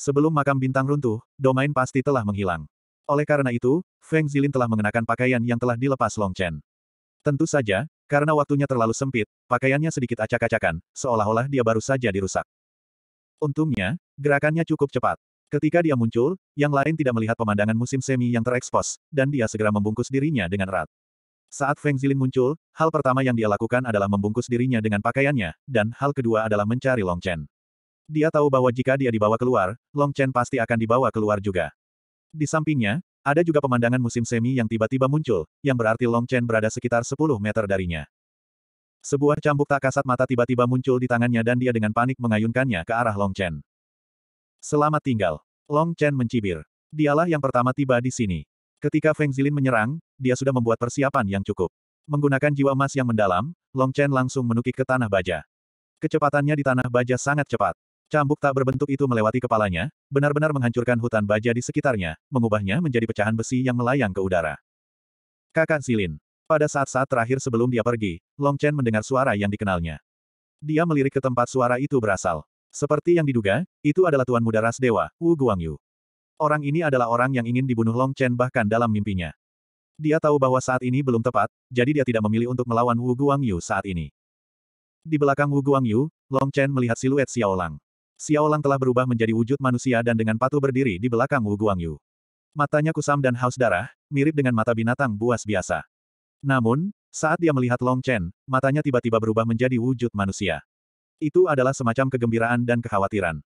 [SPEAKER 1] Sebelum makam bintang runtuh, domain pasti telah menghilang. Oleh karena itu, Feng Zilin telah mengenakan pakaian yang telah dilepas Long Chen. Tentu saja, karena waktunya terlalu sempit, pakaiannya sedikit acak-acakan, seolah-olah dia baru saja dirusak. Untungnya, gerakannya cukup cepat. Ketika dia muncul, yang lain tidak melihat pemandangan musim semi yang terekspos, dan dia segera membungkus dirinya dengan erat. Saat Feng Zilin muncul, hal pertama yang dia lakukan adalah membungkus dirinya dengan pakaiannya, dan hal kedua adalah mencari Long Chen. Dia tahu bahwa jika dia dibawa keluar, Long Chen pasti akan dibawa keluar juga. Di sampingnya, ada juga pemandangan musim semi yang tiba-tiba muncul, yang berarti Long Chen berada sekitar 10 meter darinya. Sebuah cambuk tak kasat mata tiba-tiba muncul di tangannya dan dia dengan panik mengayunkannya ke arah Long Chen. Selamat tinggal. Long Chen mencibir. Dialah yang pertama tiba di sini. Ketika Feng Zilin menyerang, dia sudah membuat persiapan yang cukup. Menggunakan jiwa emas yang mendalam, Long Chen langsung menukik ke tanah baja. Kecepatannya di tanah baja sangat cepat. Cambuk tak berbentuk itu melewati kepalanya, benar-benar menghancurkan hutan baja di sekitarnya, mengubahnya menjadi pecahan besi yang melayang ke udara. Kakak Zilin. Pada saat-saat terakhir sebelum dia pergi, Long Chen mendengar suara yang dikenalnya. Dia melirik ke tempat suara itu berasal. Seperti yang diduga, itu adalah Tuan Muda Ras Dewa, Wu Guangyu. Orang ini adalah orang yang ingin dibunuh Long Chen bahkan dalam mimpinya. Dia tahu bahwa saat ini belum tepat, jadi dia tidak memilih untuk melawan Wu Guangyu saat ini. Di belakang Wu Guangyu, Long Chen melihat siluet Xiao Lang. Xiao Lang telah berubah menjadi wujud manusia dan dengan patuh berdiri di belakang Wu Guangyu. Matanya kusam dan haus darah, mirip dengan mata binatang buas biasa. Namun, saat dia melihat Long Chen, matanya tiba-tiba berubah menjadi wujud manusia. Itu adalah semacam kegembiraan dan kekhawatiran.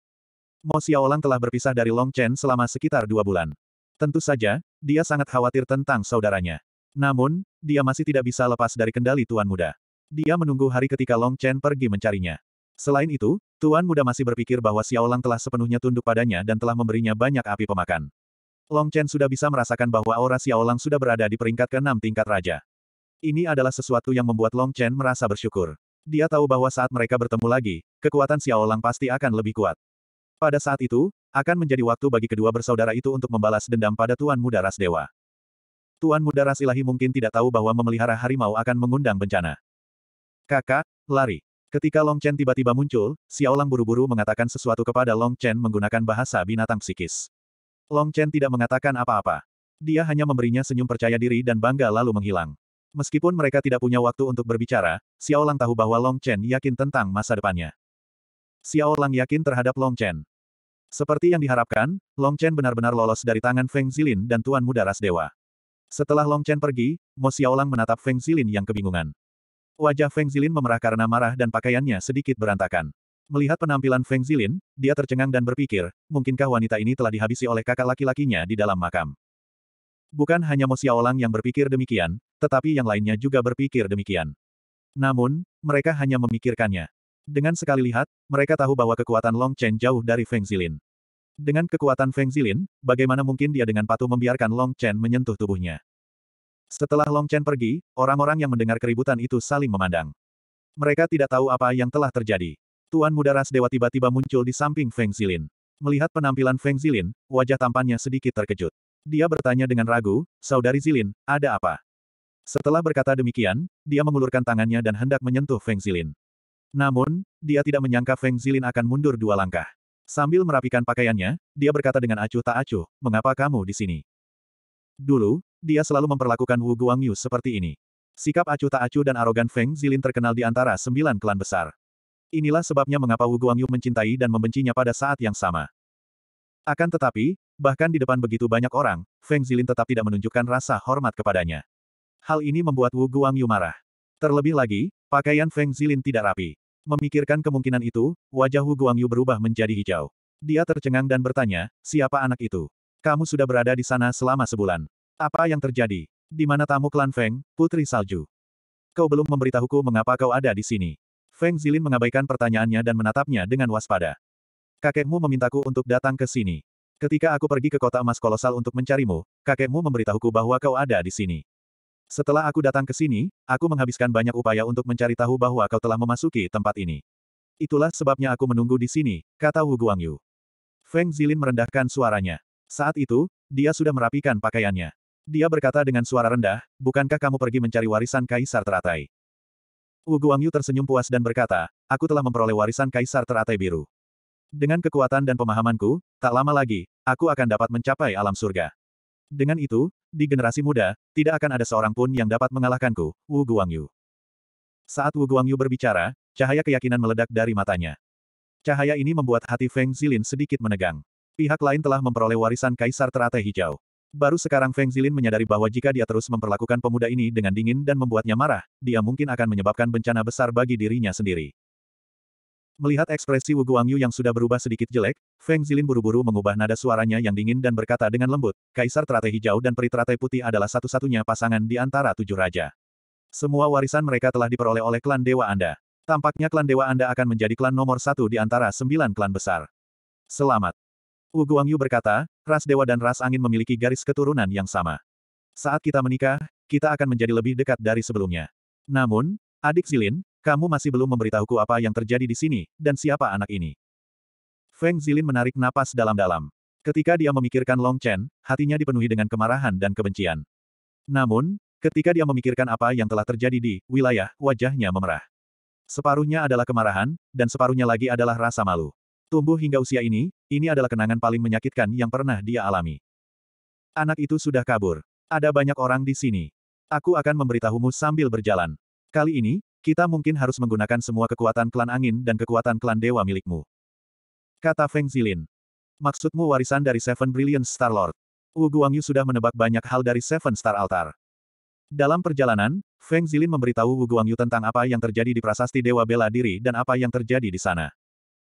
[SPEAKER 1] Mo Xiaolang telah berpisah dari Long Chen selama sekitar dua bulan. Tentu saja, dia sangat khawatir tentang saudaranya. Namun, dia masih tidak bisa lepas dari kendali Tuan Muda. Dia menunggu hari ketika Long Chen pergi mencarinya. Selain itu, Tuan Muda masih berpikir bahwa Xiaolang telah sepenuhnya tunduk padanya dan telah memberinya banyak api pemakan. Long Chen sudah bisa merasakan bahwa aura Xiaolang sudah berada di peringkat ke keenam tingkat raja. Ini adalah sesuatu yang membuat Long Chen merasa bersyukur. Dia tahu bahwa saat mereka bertemu lagi, kekuatan Xiaolang pasti akan lebih kuat. Pada saat itu, akan menjadi waktu bagi kedua bersaudara itu untuk membalas dendam pada Tuan Muda Ras Dewa. Tuan Muda Ras Ilahi mungkin tidak tahu bahwa memelihara harimau akan mengundang bencana. Kakak, lari. Ketika Long Chen tiba-tiba muncul, Xiaolang buru-buru mengatakan sesuatu kepada Long Chen menggunakan bahasa binatang psikis. Long Chen tidak mengatakan apa-apa. Dia hanya memberinya senyum percaya diri dan bangga lalu menghilang. Meskipun mereka tidak punya waktu untuk berbicara, Xiaolang tahu bahwa Long Chen yakin tentang masa depannya. Xiao Lang yakin terhadap Long Chen. Seperti yang diharapkan, Long Chen benar-benar lolos dari tangan Feng Zilin dan Tuan Muda Ras Dewa. Setelah Long Chen pergi, Mo Lang menatap Feng Zilin yang kebingungan. Wajah Feng Zilin memerah karena marah dan pakaiannya sedikit berantakan. Melihat penampilan Feng Zilin, dia tercengang dan berpikir, mungkinkah wanita ini telah dihabisi oleh kakak laki-lakinya di dalam makam. Bukan hanya Mo Lang yang berpikir demikian, tetapi yang lainnya juga berpikir demikian. Namun, mereka hanya memikirkannya. Dengan sekali lihat, mereka tahu bahwa kekuatan Long Chen jauh dari Feng Zilin. Dengan kekuatan Feng Zilin, bagaimana mungkin dia dengan patuh membiarkan Long Chen menyentuh tubuhnya? Setelah Long Chen pergi, orang-orang yang mendengar keributan itu saling memandang. Mereka tidak tahu apa yang telah terjadi. Tuan Muda Ras Dewa tiba-tiba muncul di samping Feng Zilin. Melihat penampilan Feng Zilin, wajah tampannya sedikit terkejut. Dia bertanya dengan ragu, Saudari Zilin, ada apa? Setelah berkata demikian, dia mengulurkan tangannya dan hendak menyentuh Feng Zilin. Namun, dia tidak menyangka Feng Zilin akan mundur dua langkah. Sambil merapikan pakaiannya, dia berkata dengan acuh tak acuh, mengapa kamu di sini? Dulu, dia selalu memperlakukan Wu Guangyu seperti ini. Sikap acuh tak acuh dan arogan Feng Zilin terkenal di antara sembilan klan besar. Inilah sebabnya mengapa Wu Guangyu mencintai dan membencinya pada saat yang sama. Akan tetapi, bahkan di depan begitu banyak orang, Feng Zilin tetap tidak menunjukkan rasa hormat kepadanya. Hal ini membuat Wu Guangyu marah. Terlebih lagi, pakaian Feng Zilin tidak rapi. Memikirkan kemungkinan itu, wajah Hu Guangyu berubah menjadi hijau. Dia tercengang dan bertanya, siapa anak itu? Kamu sudah berada di sana selama sebulan. Apa yang terjadi? Di mana tamu klan Feng, Putri Salju? Kau belum memberitahuku mengapa kau ada di sini. Feng Zilin mengabaikan pertanyaannya dan menatapnya dengan waspada. Kakekmu memintaku untuk datang ke sini. Ketika aku pergi ke kota emas kolosal untuk mencarimu, kakekmu memberitahuku bahwa kau ada di sini. Setelah aku datang ke sini, aku menghabiskan banyak upaya untuk mencari tahu bahwa kau telah memasuki tempat ini. Itulah sebabnya aku menunggu di sini, kata Wu Guangyu. Feng Zilin merendahkan suaranya. Saat itu, dia sudah merapikan pakaiannya. Dia berkata dengan suara rendah, bukankah kamu pergi mencari warisan Kaisar Teratai? Wu Guangyu tersenyum puas dan berkata, aku telah memperoleh warisan Kaisar Teratai Biru. Dengan kekuatan dan pemahamanku, tak lama lagi, aku akan dapat mencapai alam surga. Dengan itu, di generasi muda, tidak akan ada seorang pun yang dapat mengalahkanku, Wu Guangyu. Saat Wu Guangyu berbicara, cahaya keyakinan meledak dari matanya. Cahaya ini membuat hati Feng Zilin sedikit menegang. Pihak lain telah memperoleh warisan Kaisar Teratai Hijau. Baru sekarang Feng Zilin menyadari bahwa jika dia terus memperlakukan pemuda ini dengan dingin dan membuatnya marah, dia mungkin akan menyebabkan bencana besar bagi dirinya sendiri. Melihat ekspresi Wu Guangyu yang sudah berubah sedikit jelek, Feng Zilin buru-buru mengubah nada suaranya yang dingin dan berkata dengan lembut, Kaisar Teratai Hijau dan Peri Teratai Putih adalah satu-satunya pasangan di antara tujuh raja. Semua warisan mereka telah diperoleh oleh klan Dewa Anda. Tampaknya klan Dewa Anda akan menjadi klan nomor satu di antara sembilan klan besar. Selamat. Wu Guangyu berkata, ras dewa dan ras angin memiliki garis keturunan yang sama. Saat kita menikah, kita akan menjadi lebih dekat dari sebelumnya. Namun, adik Zilin, kamu masih belum memberitahuku apa yang terjadi di sini, dan siapa anak ini. Feng Zilin menarik napas dalam-dalam. Ketika dia memikirkan Long Chen, hatinya dipenuhi dengan kemarahan dan kebencian. Namun, ketika dia memikirkan apa yang telah terjadi di wilayah, wajahnya memerah. Separuhnya adalah kemarahan, dan separuhnya lagi adalah rasa malu. Tumbuh hingga usia ini, ini adalah kenangan paling menyakitkan yang pernah dia alami. Anak itu sudah kabur. Ada banyak orang di sini. Aku akan memberitahumu sambil berjalan. Kali ini, kita mungkin harus menggunakan semua kekuatan klan angin dan kekuatan klan dewa milikmu. Kata Feng Zilin. Maksudmu warisan dari Seven Brilliant Star Lord. Wu Guangyu sudah menebak banyak hal dari Seven Star Altar. Dalam perjalanan, Feng Zilin memberitahu Wu Guangyu tentang apa yang terjadi di prasasti Dewa Bela Diri dan apa yang terjadi di sana.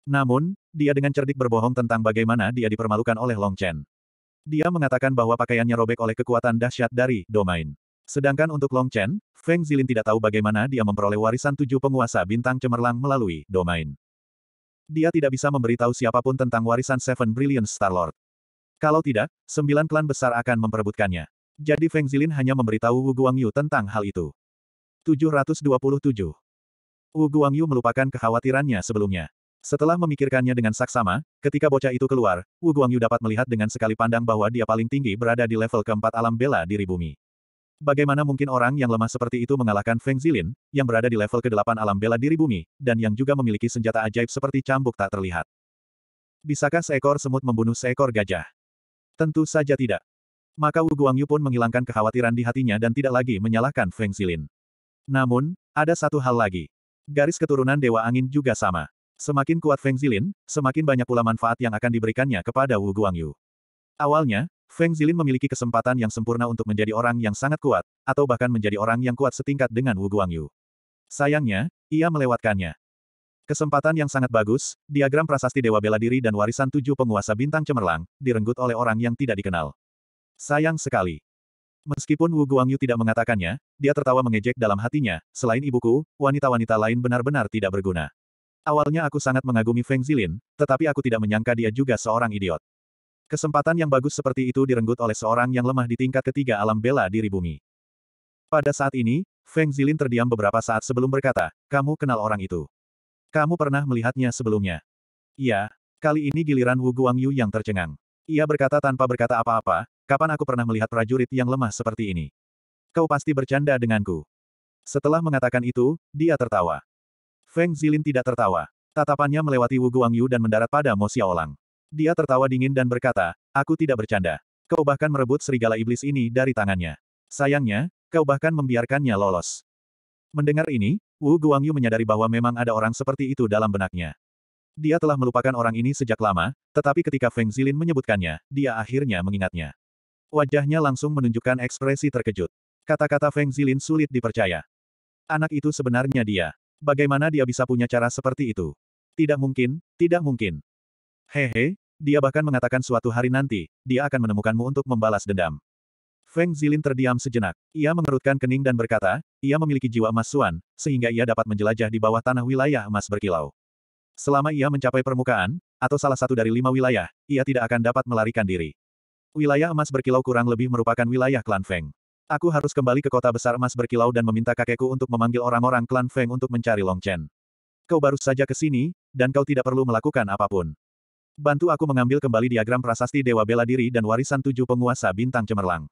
[SPEAKER 1] Namun, dia dengan cerdik berbohong tentang bagaimana dia dipermalukan oleh Long Chen. Dia mengatakan bahwa pakaiannya robek oleh kekuatan dahsyat dari domain. Sedangkan untuk Long Chen, Feng Zilin tidak tahu bagaimana dia memperoleh warisan tujuh penguasa bintang cemerlang melalui domain. Dia tidak bisa memberitahu siapapun tentang warisan Seven Brilliant Starlord. Kalau tidak, sembilan klan besar akan memperebutkannya. Jadi Feng Zilin hanya memberitahu Wu Guangyu tentang hal itu. 727. Wu Guangyu melupakan kekhawatirannya sebelumnya. Setelah memikirkannya dengan saksama, ketika bocah itu keluar, Wu Guangyu dapat melihat dengan sekali pandang bahwa dia paling tinggi berada di level keempat alam bela diri bumi. Bagaimana mungkin orang yang lemah seperti itu mengalahkan Feng Zilin, yang berada di level ke-8 alam bela diri bumi, dan yang juga memiliki senjata ajaib seperti cambuk tak terlihat? Bisakah seekor semut membunuh seekor gajah? Tentu saja tidak. Maka Wu Guangyu pun menghilangkan kekhawatiran di hatinya dan tidak lagi menyalahkan Feng Zilin. Namun, ada satu hal lagi. Garis keturunan Dewa Angin juga sama. Semakin kuat Feng Zilin, semakin banyak pula manfaat yang akan diberikannya kepada Wu Guangyu. Awalnya, Feng Zilin memiliki kesempatan yang sempurna untuk menjadi orang yang sangat kuat, atau bahkan menjadi orang yang kuat setingkat dengan Wu Guangyu. Sayangnya, ia melewatkannya. Kesempatan yang sangat bagus, diagram prasasti Dewa Bela Diri dan warisan tujuh penguasa bintang cemerlang, direnggut oleh orang yang tidak dikenal. Sayang sekali. Meskipun Wu Guangyu tidak mengatakannya, dia tertawa mengejek dalam hatinya, selain ibuku, wanita-wanita lain benar-benar tidak berguna. Awalnya aku sangat mengagumi Feng Zilin, tetapi aku tidak menyangka dia juga seorang idiot. Kesempatan yang bagus seperti itu direnggut oleh seorang yang lemah di tingkat ketiga alam bela diri bumi. Pada saat ini, Feng Zilin terdiam beberapa saat sebelum berkata, kamu kenal orang itu. Kamu pernah melihatnya sebelumnya. Iya, kali ini giliran Wu Guangyu yang tercengang. Ia berkata tanpa berkata apa-apa, kapan aku pernah melihat prajurit yang lemah seperti ini? Kau pasti bercanda denganku. Setelah mengatakan itu, dia tertawa. Feng Zilin tidak tertawa. Tatapannya melewati Wu Guangyu dan mendarat pada Mo Xiaolang. Dia tertawa dingin dan berkata, aku tidak bercanda. Kau bahkan merebut serigala iblis ini dari tangannya. Sayangnya, kau bahkan membiarkannya lolos. Mendengar ini, Wu Guangyu menyadari bahwa memang ada orang seperti itu dalam benaknya. Dia telah melupakan orang ini sejak lama, tetapi ketika Feng Zilin menyebutkannya, dia akhirnya mengingatnya. Wajahnya langsung menunjukkan ekspresi terkejut. Kata-kata Feng Zilin sulit dipercaya. Anak itu sebenarnya dia. Bagaimana dia bisa punya cara seperti itu? Tidak mungkin, tidak mungkin. Hehe, dia bahkan mengatakan suatu hari nanti, dia akan menemukanmu untuk membalas dendam. Feng Zilin terdiam sejenak. Ia mengerutkan kening dan berkata, ia memiliki jiwa emas Suan, sehingga ia dapat menjelajah di bawah tanah wilayah emas berkilau. Selama ia mencapai permukaan, atau salah satu dari lima wilayah, ia tidak akan dapat melarikan diri. Wilayah emas berkilau kurang lebih merupakan wilayah klan Feng. Aku harus kembali ke kota besar emas berkilau dan meminta kakekku untuk memanggil orang-orang klan Feng untuk mencari Long Chen. Kau baru saja ke sini, dan kau tidak perlu melakukan apapun. Bantu aku mengambil kembali diagram prasasti Dewa Bela Diri dan warisan tujuh penguasa bintang cemerlang.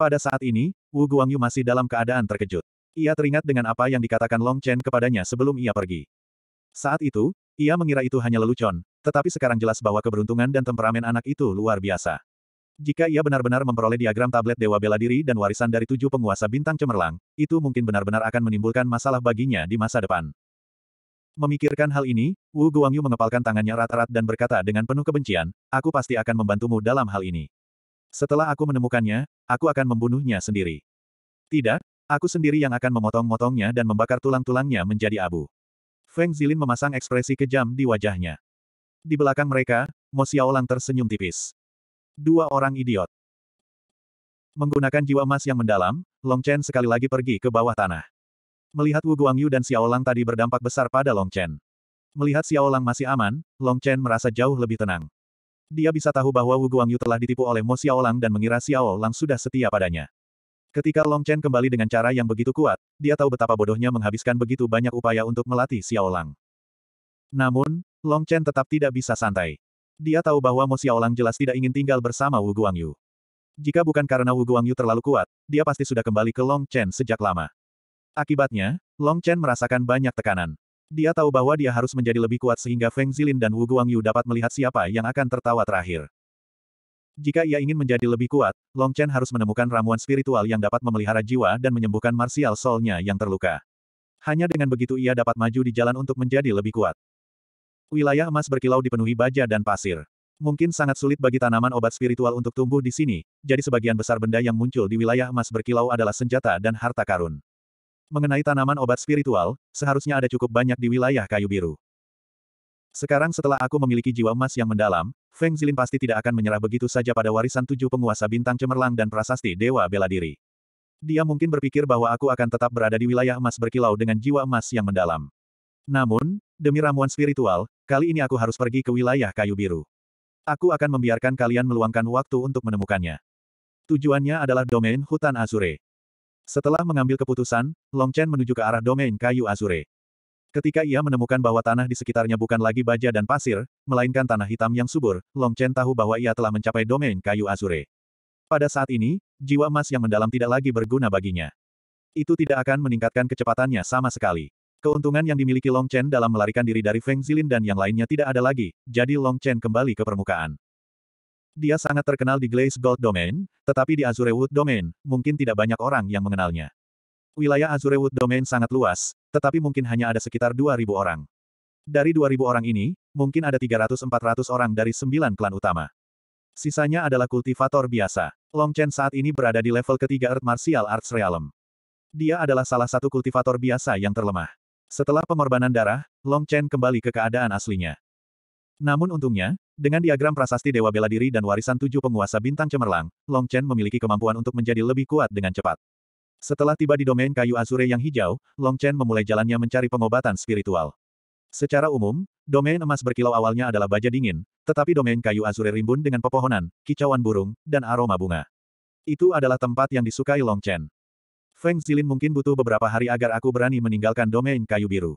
[SPEAKER 1] Pada saat ini, Wu Guangyu masih dalam keadaan terkejut. Ia teringat dengan apa yang dikatakan Long Chen kepadanya sebelum ia pergi. Saat itu, ia mengira itu hanya lelucon, tetapi sekarang jelas bahwa keberuntungan dan temperamen anak itu luar biasa. Jika ia benar-benar memperoleh diagram tablet Dewa Bela Diri dan warisan dari tujuh penguasa bintang cemerlang, itu mungkin benar-benar akan menimbulkan masalah baginya di masa depan. Memikirkan hal ini, Wu Guangyu mengepalkan tangannya rata-rat dan berkata dengan penuh kebencian, aku pasti akan membantumu dalam hal ini. Setelah aku menemukannya, aku akan membunuhnya sendiri. Tidak, aku sendiri yang akan memotong-motongnya dan membakar tulang-tulangnya menjadi abu. Feng Zilin memasang ekspresi kejam di wajahnya. Di belakang mereka, Mo Xiaolang tersenyum tipis. Dua orang idiot. Menggunakan jiwa emas yang mendalam, Long Chen sekali lagi pergi ke bawah tanah. Melihat Wu Guangyu dan Xiaolang tadi berdampak besar pada Long Chen. Melihat Xiaolang masih aman, Long Chen merasa jauh lebih tenang. Dia bisa tahu bahwa Wu Guangyu telah ditipu oleh Mo Xiaolang dan mengira Xiaolang sudah setia padanya. Ketika Long Chen kembali dengan cara yang begitu kuat, dia tahu betapa bodohnya menghabiskan begitu banyak upaya untuk melatih Xiaolang. Namun, Long Chen tetap tidak bisa santai. Dia tahu bahwa Mo Xiaolang jelas tidak ingin tinggal bersama Wu Guangyu. Jika bukan karena Wu Guangyu terlalu kuat, dia pasti sudah kembali ke Long Chen sejak lama. Akibatnya, Long Chen merasakan banyak tekanan. Dia tahu bahwa dia harus menjadi lebih kuat sehingga Feng Zilin dan Wu Guangyu dapat melihat siapa yang akan tertawa terakhir. Jika ia ingin menjadi lebih kuat, Long Chen harus menemukan ramuan spiritual yang dapat memelihara jiwa dan menyembuhkan martial soul-nya yang terluka. Hanya dengan begitu ia dapat maju di jalan untuk menjadi lebih kuat. Wilayah emas berkilau dipenuhi baja dan pasir. Mungkin sangat sulit bagi tanaman obat spiritual untuk tumbuh di sini, jadi sebagian besar benda yang muncul di wilayah emas berkilau adalah senjata dan harta karun. Mengenai tanaman obat spiritual, seharusnya ada cukup banyak di wilayah kayu biru. Sekarang setelah aku memiliki jiwa emas yang mendalam, Feng Zilin pasti tidak akan menyerah begitu saja pada warisan tujuh penguasa bintang cemerlang dan prasasti Dewa Bela Diri. Dia mungkin berpikir bahwa aku akan tetap berada di wilayah emas berkilau dengan jiwa emas yang mendalam. Namun, demi ramuan spiritual, kali ini aku harus pergi ke wilayah kayu biru. Aku akan membiarkan kalian meluangkan waktu untuk menemukannya. Tujuannya adalah domain hutan Azure. Setelah mengambil keputusan, Long Chen menuju ke arah domain kayu Azure. Ketika ia menemukan bahwa tanah di sekitarnya bukan lagi baja dan pasir, melainkan tanah hitam yang subur, Long Chen tahu bahwa ia telah mencapai domain kayu Azure. Pada saat ini, jiwa emas yang mendalam tidak lagi berguna baginya. Itu tidak akan meningkatkan kecepatannya sama sekali. Keuntungan yang dimiliki Long Chen dalam melarikan diri dari Feng Zilin dan yang lainnya tidak ada lagi, jadi Long Chen kembali ke permukaan. Dia sangat terkenal di Glaze Gold Domain, tetapi di Azurewood Domain, mungkin tidak banyak orang yang mengenalnya. Wilayah Azurewood Domain sangat luas, tetapi mungkin hanya ada sekitar 2.000 orang. Dari 2.000 orang ini, mungkin ada 300-400 orang dari 9 klan utama. Sisanya adalah kultivator biasa. Long Chen saat ini berada di level ketiga Earth Martial Arts Realm. Dia adalah salah satu kultivator biasa yang terlemah. Setelah pengorbanan darah, Long Chen kembali ke keadaan aslinya. Namun untungnya, dengan diagram prasasti Dewa Bela Diri dan warisan tujuh penguasa bintang cemerlang, Long Chen memiliki kemampuan untuk menjadi lebih kuat dengan cepat. Setelah tiba di domain kayu azure yang hijau, Long Chen memulai jalannya mencari pengobatan spiritual. Secara umum, domain emas berkilau awalnya adalah baja dingin, tetapi domain kayu azure rimbun dengan pepohonan, kicauan burung, dan aroma bunga. Itu adalah tempat yang disukai Long Chen. Feng Zilin mungkin butuh beberapa hari agar aku berani meninggalkan domain kayu biru.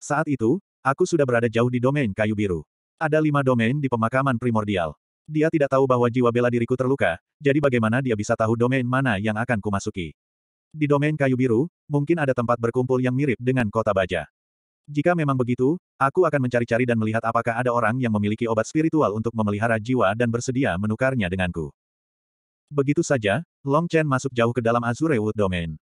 [SPEAKER 1] Saat itu, aku sudah berada jauh di domain kayu biru. Ada lima domain di pemakaman primordial. Dia tidak tahu bahwa jiwa bela diriku terluka, jadi bagaimana dia bisa tahu domain mana yang akan kumasuki. Di domain kayu biru, mungkin ada tempat berkumpul yang mirip dengan kota baja. Jika memang begitu, aku akan mencari-cari dan melihat apakah ada orang yang memiliki obat spiritual untuk memelihara jiwa dan bersedia menukarnya denganku. Begitu saja, Long Chen masuk jauh ke dalam Azure Wood Domain.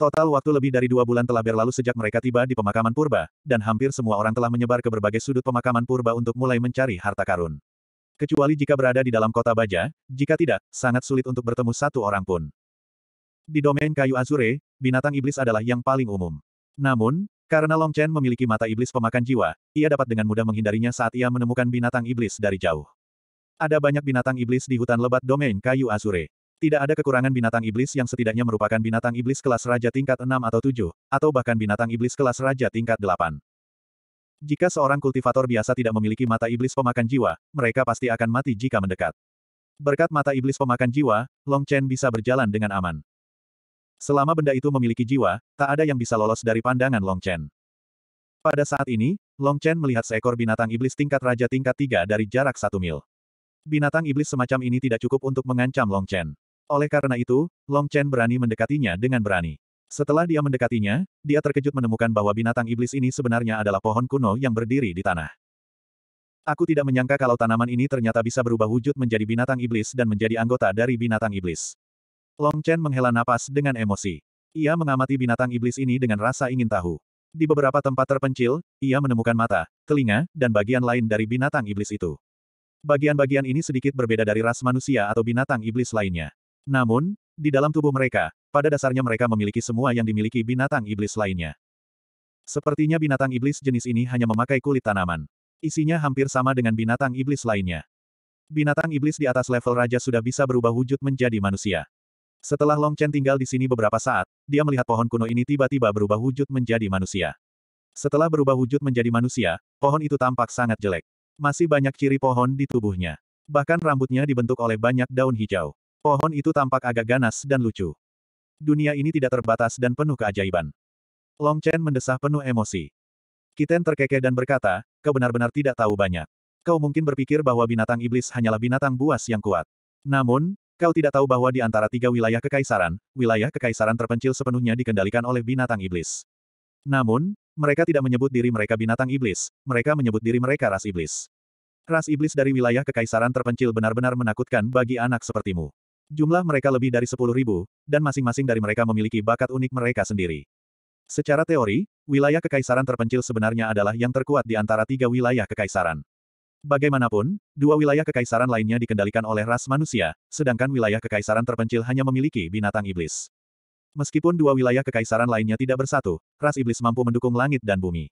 [SPEAKER 1] Total waktu lebih dari dua bulan telah berlalu sejak mereka tiba di pemakaman purba, dan hampir semua orang telah menyebar ke berbagai sudut pemakaman purba untuk mulai mencari harta karun. Kecuali jika berada di dalam kota baja, jika tidak, sangat sulit untuk bertemu satu orang pun. Di domain kayu azure, binatang iblis adalah yang paling umum. Namun, karena Long Chen memiliki mata iblis pemakan jiwa, ia dapat dengan mudah menghindarinya saat ia menemukan binatang iblis dari jauh. Ada banyak binatang iblis di hutan lebat domain kayu azure. Tidak ada kekurangan binatang iblis yang setidaknya merupakan binatang iblis kelas raja tingkat 6 atau 7, atau bahkan binatang iblis kelas raja tingkat 8. Jika seorang kultivator biasa tidak memiliki mata iblis pemakan jiwa, mereka pasti akan mati jika mendekat. Berkat mata iblis pemakan jiwa, Long Chen bisa berjalan dengan aman. Selama benda itu memiliki jiwa, tak ada yang bisa lolos dari pandangan Long Chen. Pada saat ini, Long Chen melihat seekor binatang iblis tingkat raja tingkat 3 dari jarak satu mil. Binatang iblis semacam ini tidak cukup untuk mengancam Long Chen. Oleh karena itu, Long Chen berani mendekatinya dengan berani. Setelah dia mendekatinya, dia terkejut menemukan bahwa binatang iblis ini sebenarnya adalah pohon kuno yang berdiri di tanah. Aku tidak menyangka kalau tanaman ini ternyata bisa berubah wujud menjadi binatang iblis dan menjadi anggota dari binatang iblis. Long Chen menghela napas dengan emosi. Ia mengamati binatang iblis ini dengan rasa ingin tahu. Di beberapa tempat terpencil, ia menemukan mata, telinga, dan bagian lain dari binatang iblis itu. Bagian-bagian ini sedikit berbeda dari ras manusia atau binatang iblis lainnya. Namun, di dalam tubuh mereka, pada dasarnya mereka memiliki semua yang dimiliki binatang iblis lainnya. Sepertinya binatang iblis jenis ini hanya memakai kulit tanaman. Isinya hampir sama dengan binatang iblis lainnya. Binatang iblis di atas level raja sudah bisa berubah wujud menjadi manusia. Setelah Long Chen tinggal di sini beberapa saat, dia melihat pohon kuno ini tiba-tiba berubah wujud menjadi manusia. Setelah berubah wujud menjadi manusia, pohon itu tampak sangat jelek. Masih banyak ciri pohon di tubuhnya. Bahkan rambutnya dibentuk oleh banyak daun hijau. Pohon itu tampak agak ganas dan lucu. Dunia ini tidak terbatas dan penuh keajaiban. Long Chen mendesah penuh emosi. Kiten terkekeh dan berkata, kau benar-benar tidak tahu banyak. Kau mungkin berpikir bahwa binatang iblis hanyalah binatang buas yang kuat. Namun, kau tidak tahu bahwa di antara tiga wilayah kekaisaran, wilayah kekaisaran terpencil sepenuhnya dikendalikan oleh binatang iblis. Namun, mereka tidak menyebut diri mereka binatang iblis, mereka menyebut diri mereka ras iblis. Ras iblis dari wilayah kekaisaran terpencil benar-benar menakutkan bagi anak sepertimu. Jumlah mereka lebih dari ribu, dan masing-masing dari mereka memiliki bakat unik mereka sendiri. Secara teori, wilayah kekaisaran terpencil sebenarnya adalah yang terkuat di antara tiga wilayah kekaisaran. Bagaimanapun, dua wilayah kekaisaran lainnya dikendalikan oleh ras manusia, sedangkan wilayah kekaisaran terpencil hanya memiliki binatang iblis. Meskipun dua wilayah kekaisaran lainnya tidak bersatu, ras iblis mampu mendukung langit dan bumi.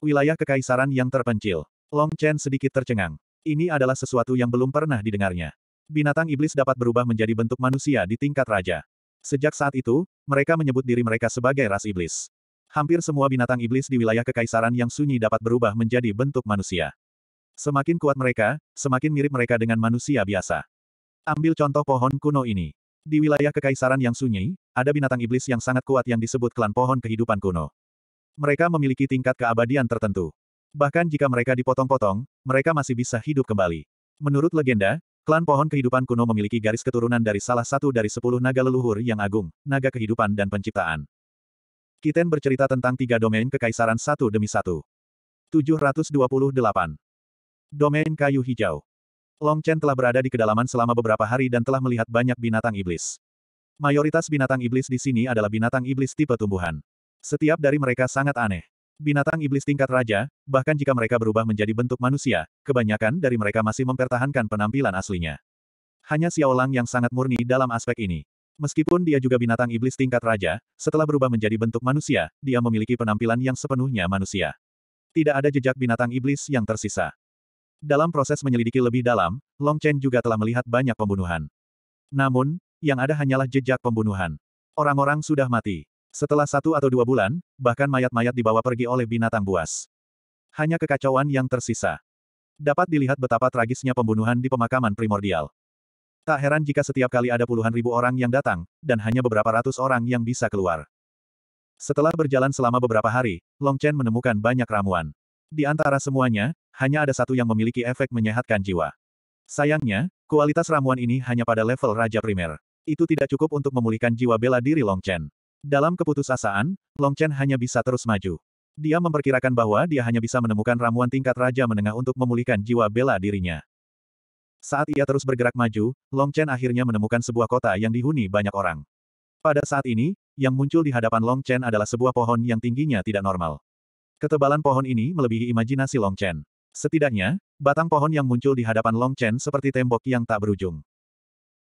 [SPEAKER 1] Wilayah kekaisaran yang terpencil. Long Chen sedikit tercengang. Ini adalah sesuatu yang belum pernah didengarnya. Binatang iblis dapat berubah menjadi bentuk manusia di tingkat raja. Sejak saat itu, mereka menyebut diri mereka sebagai ras iblis. Hampir semua binatang iblis di wilayah kekaisaran yang sunyi dapat berubah menjadi bentuk manusia. Semakin kuat mereka, semakin mirip mereka dengan manusia biasa. Ambil contoh pohon kuno ini. Di wilayah kekaisaran yang sunyi, ada binatang iblis yang sangat kuat yang disebut klan pohon kehidupan kuno. Mereka memiliki tingkat keabadian tertentu. Bahkan jika mereka dipotong-potong, mereka masih bisa hidup kembali. Menurut legenda, Klan pohon kehidupan kuno memiliki garis keturunan dari salah satu dari sepuluh naga leluhur yang agung, naga kehidupan dan penciptaan. Kiten bercerita tentang tiga domain kekaisaran satu demi satu. 728. Domain kayu hijau. Long Chen telah berada di kedalaman selama beberapa hari dan telah melihat banyak binatang iblis. Mayoritas binatang iblis di sini adalah binatang iblis tipe tumbuhan. Setiap dari mereka sangat aneh. Binatang iblis tingkat raja, bahkan jika mereka berubah menjadi bentuk manusia, kebanyakan dari mereka masih mempertahankan penampilan aslinya. Hanya Xiao Lang yang sangat murni dalam aspek ini. Meskipun dia juga binatang iblis tingkat raja, setelah berubah menjadi bentuk manusia, dia memiliki penampilan yang sepenuhnya manusia. Tidak ada jejak binatang iblis yang tersisa. Dalam proses menyelidiki lebih dalam, Long Chen juga telah melihat banyak pembunuhan. Namun, yang ada hanyalah jejak pembunuhan. Orang-orang sudah mati. Setelah satu atau dua bulan, bahkan mayat-mayat dibawa pergi oleh binatang buas. Hanya kekacauan yang tersisa. Dapat dilihat betapa tragisnya pembunuhan di pemakaman primordial. Tak heran jika setiap kali ada puluhan ribu orang yang datang, dan hanya beberapa ratus orang yang bisa keluar. Setelah berjalan selama beberapa hari, Long Chen menemukan banyak ramuan. Di antara semuanya, hanya ada satu yang memiliki efek menyehatkan jiwa. Sayangnya, kualitas ramuan ini hanya pada level Raja Primer. Itu tidak cukup untuk memulihkan jiwa bela diri Long Chen. Dalam keputusasaan, Long Chen hanya bisa terus maju. Dia memperkirakan bahwa dia hanya bisa menemukan ramuan tingkat Raja Menengah untuk memulihkan jiwa bela dirinya. Saat ia terus bergerak maju, Long Chen akhirnya menemukan sebuah kota yang dihuni banyak orang. Pada saat ini, yang muncul di hadapan Long Chen adalah sebuah pohon yang tingginya tidak normal. Ketebalan pohon ini melebihi imajinasi Long Chen. Setidaknya, batang pohon yang muncul di hadapan Long Chen seperti tembok yang tak berujung.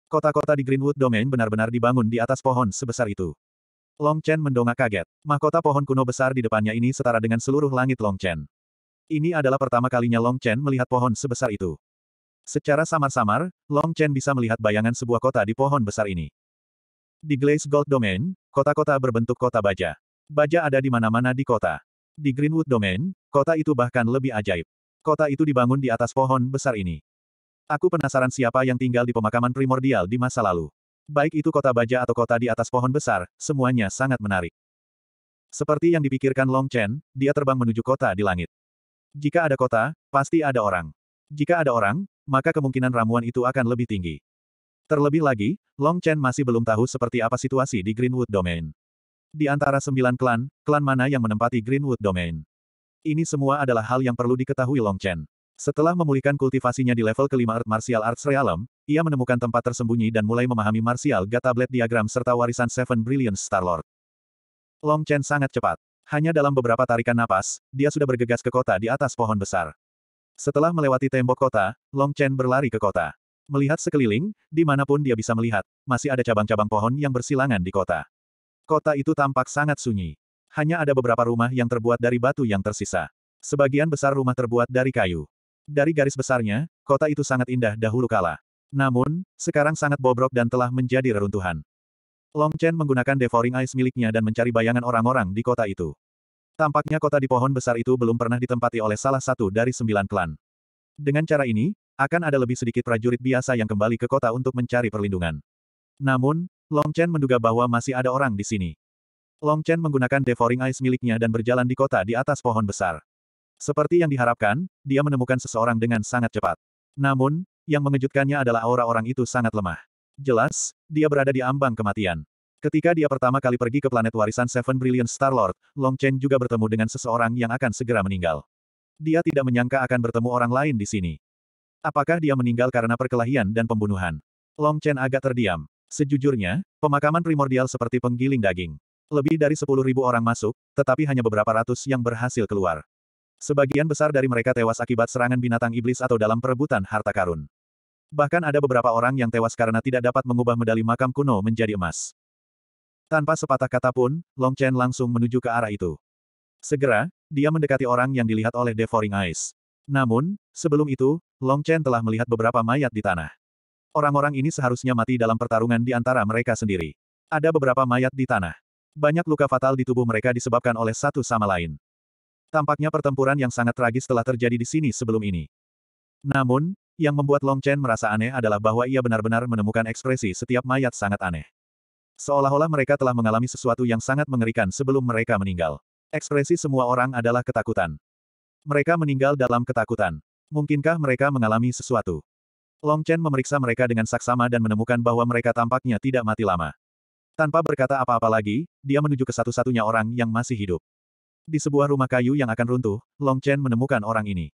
[SPEAKER 1] Kota-kota di Greenwood Domain benar-benar dibangun di atas pohon sebesar itu. Long Chen mendongak kaget. Mahkota pohon kuno besar di depannya ini setara dengan seluruh langit Long Chen. Ini adalah pertama kalinya Long Chen melihat pohon sebesar itu. Secara samar-samar, Long Chen bisa melihat bayangan sebuah kota di pohon besar ini. Di Glaze Gold Domain, kota-kota berbentuk kota baja. Baja ada di mana-mana di kota. Di Greenwood Domain, kota itu bahkan lebih ajaib. Kota itu dibangun di atas pohon besar ini. Aku penasaran siapa yang tinggal di pemakaman primordial di masa lalu. Baik itu kota baja atau kota di atas pohon besar, semuanya sangat menarik. Seperti yang dipikirkan Long Chen, dia terbang menuju kota di langit. Jika ada kota, pasti ada orang. Jika ada orang, maka kemungkinan ramuan itu akan lebih tinggi. Terlebih lagi, Long Chen masih belum tahu seperti apa situasi di Greenwood Domain. Di antara sembilan klan, klan mana yang menempati Greenwood Domain? Ini semua adalah hal yang perlu diketahui Long Chen. Setelah memulihkan kultivasinya di level kelima Earth Martial Arts Realm, ia menemukan tempat tersembunyi dan mulai memahami Martial Ga Tablet Diagram serta warisan Seven Brilliant Lord. Long Chen sangat cepat. Hanya dalam beberapa tarikan napas, dia sudah bergegas ke kota di atas pohon besar. Setelah melewati tembok kota, Long Chen berlari ke kota. Melihat sekeliling, dimanapun dia bisa melihat, masih ada cabang-cabang pohon yang bersilangan di kota. Kota itu tampak sangat sunyi. Hanya ada beberapa rumah yang terbuat dari batu yang tersisa. Sebagian besar rumah terbuat dari kayu. Dari garis besarnya, kota itu sangat indah dahulu kala. Namun, sekarang sangat bobrok dan telah menjadi reruntuhan. Long Chen menggunakan devouring eyes miliknya dan mencari bayangan orang-orang di kota itu. Tampaknya kota di pohon besar itu belum pernah ditempati oleh salah satu dari sembilan klan. Dengan cara ini, akan ada lebih sedikit prajurit biasa yang kembali ke kota untuk mencari perlindungan. Namun, Long Chen menduga bahwa masih ada orang di sini. Long Chen menggunakan devouring eyes miliknya dan berjalan di kota di atas pohon besar. Seperti yang diharapkan, dia menemukan seseorang dengan sangat cepat. Namun, yang mengejutkannya adalah aura orang itu sangat lemah. Jelas, dia berada di ambang kematian. Ketika dia pertama kali pergi ke planet warisan Seven Brilliant Star-Lord, Long Chen juga bertemu dengan seseorang yang akan segera meninggal. Dia tidak menyangka akan bertemu orang lain di sini. Apakah dia meninggal karena perkelahian dan pembunuhan? Long Chen agak terdiam. Sejujurnya, pemakaman primordial seperti penggiling daging. Lebih dari 10.000 orang masuk, tetapi hanya beberapa ratus yang berhasil keluar. Sebagian besar dari mereka tewas akibat serangan binatang iblis atau dalam perebutan harta karun. Bahkan ada beberapa orang yang tewas karena tidak dapat mengubah medali makam kuno menjadi emas. Tanpa sepatah kata pun, Long Chen langsung menuju ke arah itu. Segera, dia mendekati orang yang dilihat oleh Devouring Eyes. Namun, sebelum itu, Long Chen telah melihat beberapa mayat di tanah. Orang-orang ini seharusnya mati dalam pertarungan di antara mereka sendiri. Ada beberapa mayat di tanah. Banyak luka fatal di tubuh mereka disebabkan oleh satu sama lain. Tampaknya pertempuran yang sangat tragis telah terjadi di sini sebelum ini. Namun, yang membuat Long Chen merasa aneh adalah bahwa ia benar-benar menemukan ekspresi setiap mayat sangat aneh. Seolah-olah mereka telah mengalami sesuatu yang sangat mengerikan sebelum mereka meninggal. Ekspresi semua orang adalah ketakutan. Mereka meninggal dalam ketakutan. Mungkinkah mereka mengalami sesuatu? Long Chen memeriksa mereka dengan saksama dan menemukan bahwa mereka tampaknya tidak mati lama. Tanpa berkata apa-apa lagi, dia menuju ke satu-satunya orang yang masih hidup. Di sebuah rumah kayu yang akan runtuh, Long Chen menemukan orang ini.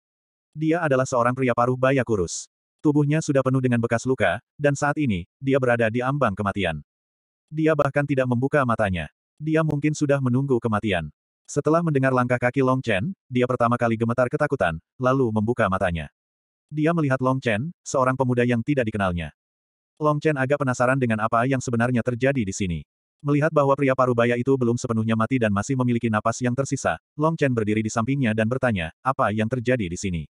[SPEAKER 1] Dia adalah seorang pria paruh baya kurus. Tubuhnya sudah penuh dengan bekas luka, dan saat ini, dia berada di ambang kematian. Dia bahkan tidak membuka matanya. Dia mungkin sudah menunggu kematian. Setelah mendengar langkah kaki Long Chen, dia pertama kali gemetar ketakutan, lalu membuka matanya. Dia melihat Long Chen, seorang pemuda yang tidak dikenalnya. Long Chen agak penasaran dengan apa yang sebenarnya terjadi di sini. Melihat bahwa pria parubaya itu belum sepenuhnya mati dan masih memiliki napas yang tersisa, Long Chen berdiri di sampingnya dan bertanya, apa yang terjadi di sini?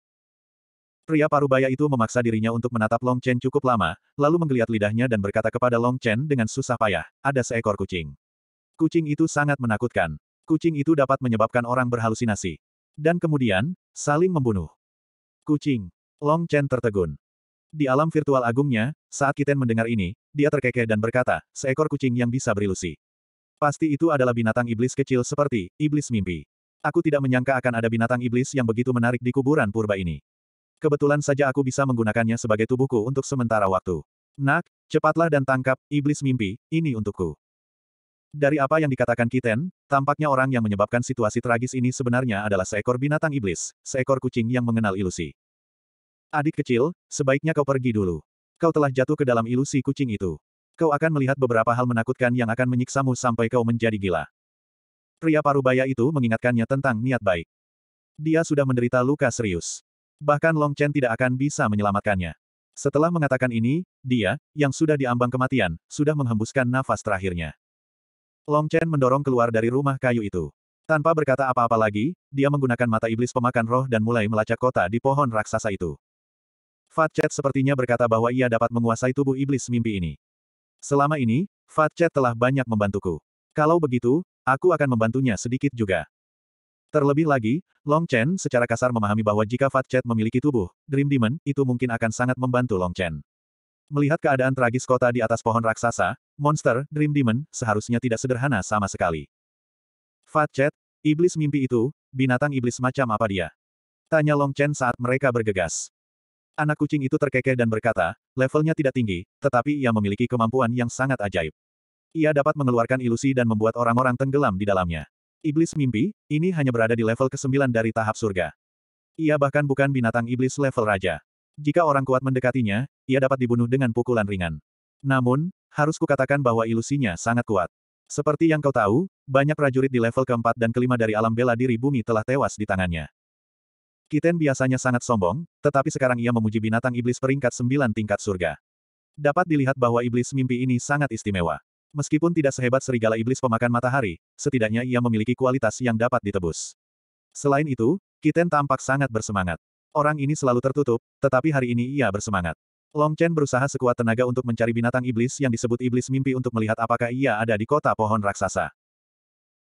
[SPEAKER 1] Pria parubaya itu memaksa dirinya untuk menatap Long Chen cukup lama, lalu menggeliat lidahnya dan berkata kepada Long Chen dengan susah payah, ada seekor kucing. Kucing itu sangat menakutkan. Kucing itu dapat menyebabkan orang berhalusinasi. Dan kemudian, saling membunuh. Kucing. Long Chen tertegun. Di alam virtual agungnya, saat Kiten mendengar ini, dia terkekeh dan berkata, seekor kucing yang bisa berilusi. Pasti itu adalah binatang iblis kecil seperti, iblis mimpi. Aku tidak menyangka akan ada binatang iblis yang begitu menarik di kuburan purba ini. Kebetulan saja aku bisa menggunakannya sebagai tubuhku untuk sementara waktu. Nak, cepatlah dan tangkap, iblis mimpi, ini untukku. Dari apa yang dikatakan Kiten, tampaknya orang yang menyebabkan situasi tragis ini sebenarnya adalah seekor binatang iblis, seekor kucing yang mengenal ilusi. Adik kecil, sebaiknya kau pergi dulu. Kau telah jatuh ke dalam ilusi kucing itu. Kau akan melihat beberapa hal menakutkan yang akan menyiksamu sampai kau menjadi gila. Pria parubaya itu mengingatkannya tentang niat baik. Dia sudah menderita luka serius. Bahkan Long Chen tidak akan bisa menyelamatkannya. Setelah mengatakan ini, dia, yang sudah diambang kematian, sudah menghembuskan nafas terakhirnya. Long Chen mendorong keluar dari rumah kayu itu. Tanpa berkata apa-apa lagi, dia menggunakan mata iblis pemakan roh dan mulai melacak kota di pohon raksasa itu. Fat Chat sepertinya berkata bahwa ia dapat menguasai tubuh iblis mimpi ini. Selama ini, Fat Chat telah banyak membantuku. Kalau begitu, aku akan membantunya sedikit juga. Terlebih lagi, Long Chen secara kasar memahami bahwa jika Fat Chat memiliki tubuh, Dream Demon, itu mungkin akan sangat membantu Long Chen. Melihat keadaan tragis kota di atas pohon raksasa, monster, Dream Demon, seharusnya tidak sederhana sama sekali. Fat Chat, iblis mimpi itu, binatang iblis macam apa dia? Tanya Long Chen saat mereka bergegas. Anak kucing itu terkekeh dan berkata, levelnya tidak tinggi, tetapi ia memiliki kemampuan yang sangat ajaib. Ia dapat mengeluarkan ilusi dan membuat orang-orang tenggelam di dalamnya. Iblis mimpi, ini hanya berada di level ke-9 dari tahap surga. Ia bahkan bukan binatang iblis level raja. Jika orang kuat mendekatinya, ia dapat dibunuh dengan pukulan ringan. Namun, harus kukatakan bahwa ilusinya sangat kuat. Seperti yang kau tahu, banyak prajurit di level keempat dan kelima dari alam bela diri bumi telah tewas di tangannya. Kiten biasanya sangat sombong, tetapi sekarang ia memuji binatang iblis peringkat sembilan tingkat surga. Dapat dilihat bahwa iblis mimpi ini sangat istimewa. Meskipun tidak sehebat serigala iblis pemakan matahari, setidaknya ia memiliki kualitas yang dapat ditebus. Selain itu, Kiten tampak sangat bersemangat. Orang ini selalu tertutup, tetapi hari ini ia bersemangat. Long Chen berusaha sekuat tenaga untuk mencari binatang iblis yang disebut iblis mimpi untuk melihat apakah ia ada di kota pohon raksasa.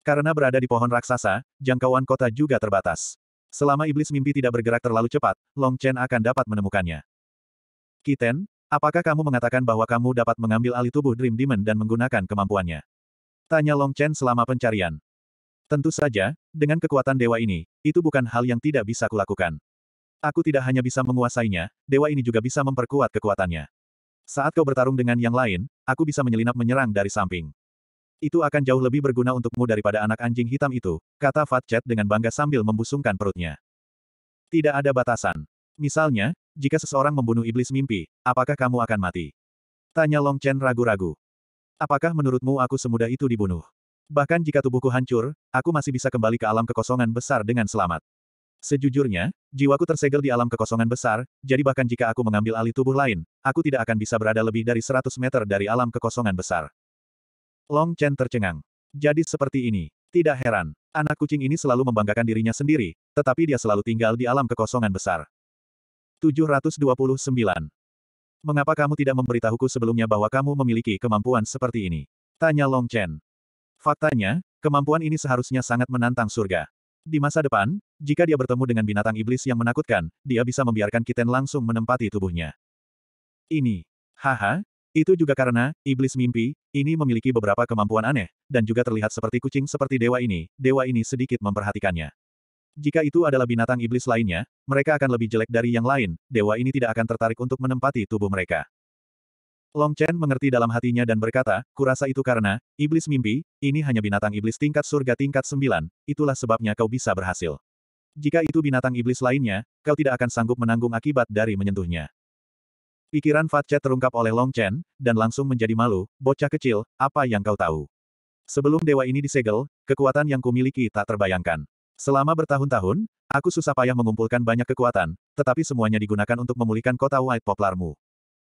[SPEAKER 1] Karena berada di pohon raksasa, jangkauan kota juga terbatas. Selama iblis mimpi tidak bergerak terlalu cepat, Long Chen akan dapat menemukannya. Kiten, apakah kamu mengatakan bahwa kamu dapat mengambil alih tubuh Dream Demon dan menggunakan kemampuannya? Tanya Long Chen selama pencarian. Tentu saja, dengan kekuatan dewa ini, itu bukan hal yang tidak bisa kulakukan. Aku tidak hanya bisa menguasainya, dewa ini juga bisa memperkuat kekuatannya. Saat kau bertarung dengan yang lain, aku bisa menyelinap menyerang dari samping. Itu akan jauh lebih berguna untukmu daripada anak anjing hitam itu, kata Fat Chat dengan bangga sambil membusungkan perutnya. Tidak ada batasan. Misalnya, jika seseorang membunuh iblis mimpi, apakah kamu akan mati? Tanya Long Chen ragu-ragu. Apakah menurutmu aku semudah itu dibunuh? Bahkan jika tubuhku hancur, aku masih bisa kembali ke alam kekosongan besar dengan selamat. Sejujurnya, jiwaku tersegel di alam kekosongan besar, jadi bahkan jika aku mengambil alih tubuh lain, aku tidak akan bisa berada lebih dari 100 meter dari alam kekosongan besar. Long Chen tercengang. Jadi seperti ini. Tidak heran. Anak kucing ini selalu membanggakan dirinya sendiri, tetapi dia selalu tinggal di alam kekosongan besar. 729. Mengapa kamu tidak memberitahuku sebelumnya bahwa kamu memiliki kemampuan seperti ini? Tanya Long Chen. Faktanya, kemampuan ini seharusnya sangat menantang surga. Di masa depan, jika dia bertemu dengan binatang iblis yang menakutkan, dia bisa membiarkan kiten langsung menempati tubuhnya. Ini. Haha, itu juga karena, iblis mimpi, ini memiliki beberapa kemampuan aneh, dan juga terlihat seperti kucing seperti dewa ini, dewa ini sedikit memperhatikannya. Jika itu adalah binatang iblis lainnya, mereka akan lebih jelek dari yang lain, dewa ini tidak akan tertarik untuk menempati tubuh mereka. Long Chen mengerti dalam hatinya dan berkata, kurasa itu karena, iblis mimpi, ini hanya binatang iblis tingkat surga tingkat sembilan, itulah sebabnya kau bisa berhasil. Jika itu binatang iblis lainnya, kau tidak akan sanggup menanggung akibat dari menyentuhnya. Pikiran Fat Chat terungkap oleh Long Chen, dan langsung menjadi malu, bocah kecil, apa yang kau tahu? Sebelum dewa ini disegel, kekuatan yang kumiliki tak terbayangkan. Selama bertahun-tahun, aku susah payah mengumpulkan banyak kekuatan, tetapi semuanya digunakan untuk memulihkan kota White Poplarmu.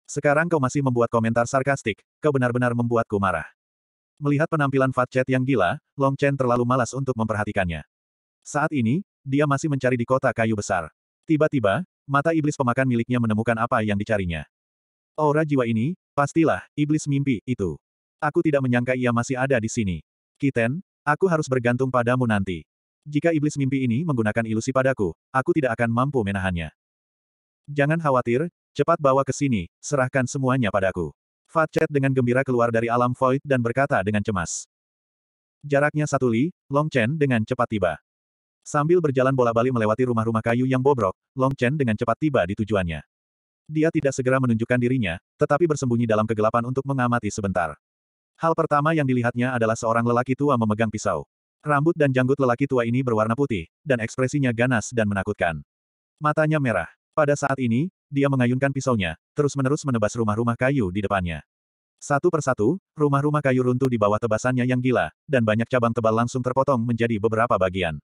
[SPEAKER 1] Sekarang kau masih membuat komentar sarkastik, kau benar-benar membuatku marah. Melihat penampilan Fat Chat yang gila, Long Chen terlalu malas untuk memperhatikannya. Saat ini, dia masih mencari di kota kayu besar. Tiba-tiba, mata iblis pemakan miliknya menemukan apa yang dicarinya. Aura jiwa ini, pastilah, iblis mimpi, itu. Aku tidak menyangka ia masih ada di sini. Kiten, aku harus bergantung padamu nanti. Jika iblis mimpi ini menggunakan ilusi padaku, aku tidak akan mampu menahannya. Jangan khawatir, cepat bawa ke sini, serahkan semuanya padaku. Fatchet dengan gembira keluar dari alam void dan berkata dengan cemas. Jaraknya satu li, Long Chen dengan cepat tiba. Sambil berjalan bola-bali melewati rumah-rumah kayu yang bobrok, Long Chen dengan cepat tiba di tujuannya. Dia tidak segera menunjukkan dirinya, tetapi bersembunyi dalam kegelapan untuk mengamati sebentar. Hal pertama yang dilihatnya adalah seorang lelaki tua memegang pisau. Rambut dan janggut lelaki tua ini berwarna putih, dan ekspresinya ganas dan menakutkan. Matanya merah. Pada saat ini, dia mengayunkan pisaunya, terus-menerus menebas rumah-rumah kayu di depannya. Satu persatu, rumah-rumah kayu runtuh di bawah tebasannya yang gila, dan banyak cabang tebal langsung terpotong menjadi beberapa bagian.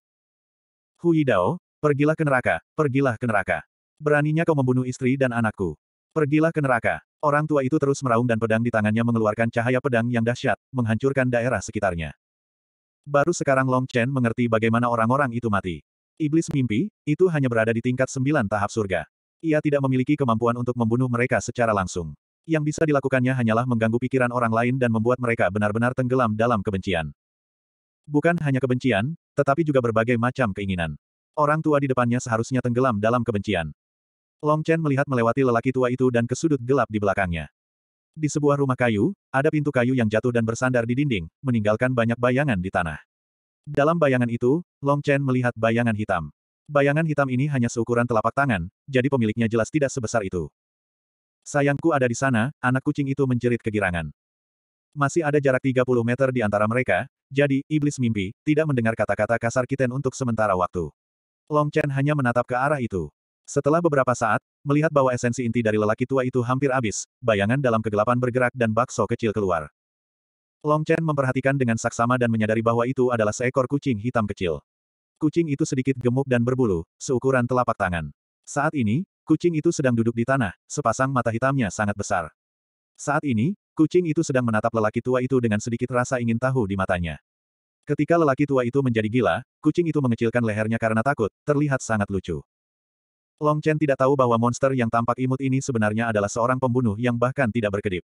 [SPEAKER 1] Hui Dao, pergilah ke neraka, pergilah ke neraka. Beraninya kau membunuh istri dan anakku. Pergilah ke neraka. Orang tua itu terus meraung dan pedang di tangannya mengeluarkan cahaya pedang yang dahsyat, menghancurkan daerah sekitarnya. Baru sekarang Long Chen mengerti bagaimana orang-orang itu mati. Iblis mimpi, itu hanya berada di tingkat sembilan tahap surga. Ia tidak memiliki kemampuan untuk membunuh mereka secara langsung. Yang bisa dilakukannya hanyalah mengganggu pikiran orang lain dan membuat mereka benar-benar tenggelam dalam kebencian. Bukan hanya kebencian, tetapi juga berbagai macam keinginan. Orang tua di depannya seharusnya tenggelam dalam kebencian. Long Chen melihat melewati lelaki tua itu dan ke sudut gelap di belakangnya. Di sebuah rumah kayu, ada pintu kayu yang jatuh dan bersandar di dinding, meninggalkan banyak bayangan di tanah. Dalam bayangan itu, Long Chen melihat bayangan hitam. Bayangan hitam ini hanya seukuran telapak tangan, jadi pemiliknya jelas tidak sebesar itu. Sayangku ada di sana, anak kucing itu menjerit kegirangan. Masih ada jarak 30 meter di antara mereka, jadi iblis mimpi tidak mendengar kata-kata kasar Kiten untuk sementara waktu. Long Chen hanya menatap ke arah itu. Setelah beberapa saat, melihat bahwa esensi inti dari lelaki tua itu hampir habis, bayangan dalam kegelapan bergerak dan bakso kecil keluar. Long Chen memperhatikan dengan saksama dan menyadari bahwa itu adalah seekor kucing hitam kecil. Kucing itu sedikit gemuk dan berbulu, seukuran telapak tangan. Saat ini, kucing itu sedang duduk di tanah, sepasang mata hitamnya sangat besar. Saat ini, Kucing itu sedang menatap lelaki tua itu dengan sedikit rasa ingin tahu di matanya. Ketika lelaki tua itu menjadi gila, kucing itu mengecilkan lehernya karena takut, terlihat sangat lucu. Long Chen tidak tahu bahwa monster yang tampak imut ini sebenarnya adalah seorang pembunuh yang bahkan tidak berkedip.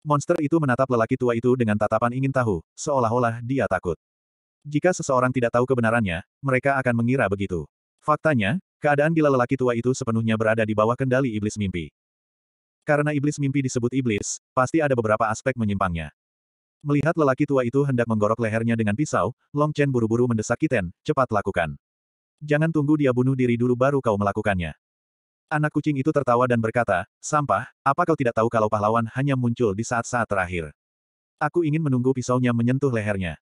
[SPEAKER 1] Monster itu menatap lelaki tua itu dengan tatapan ingin tahu, seolah-olah dia takut. Jika seseorang tidak tahu kebenarannya, mereka akan mengira begitu. Faktanya, keadaan gila lelaki tua itu sepenuhnya berada di bawah kendali iblis mimpi. Karena iblis mimpi disebut iblis, pasti ada beberapa aspek menyimpangnya. Melihat lelaki tua itu hendak menggorok lehernya dengan pisau, Long Chen buru-buru mendesak Kiten, cepat lakukan. Jangan tunggu dia bunuh diri dulu baru kau melakukannya. Anak kucing itu tertawa dan berkata, Sampah, apa kau tidak tahu kalau pahlawan hanya muncul di saat-saat terakhir? Aku ingin menunggu pisaunya menyentuh lehernya.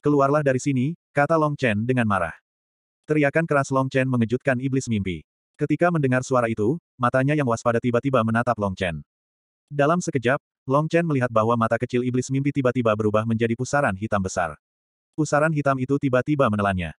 [SPEAKER 1] Keluarlah dari sini, kata Long Chen dengan marah. Teriakan keras Long Chen mengejutkan iblis mimpi. Ketika mendengar suara itu, matanya yang waspada tiba-tiba menatap Long Chen. Dalam sekejap, Long Chen melihat bahwa mata kecil iblis mimpi tiba-tiba berubah menjadi pusaran hitam besar. Pusaran hitam itu tiba-tiba menelannya.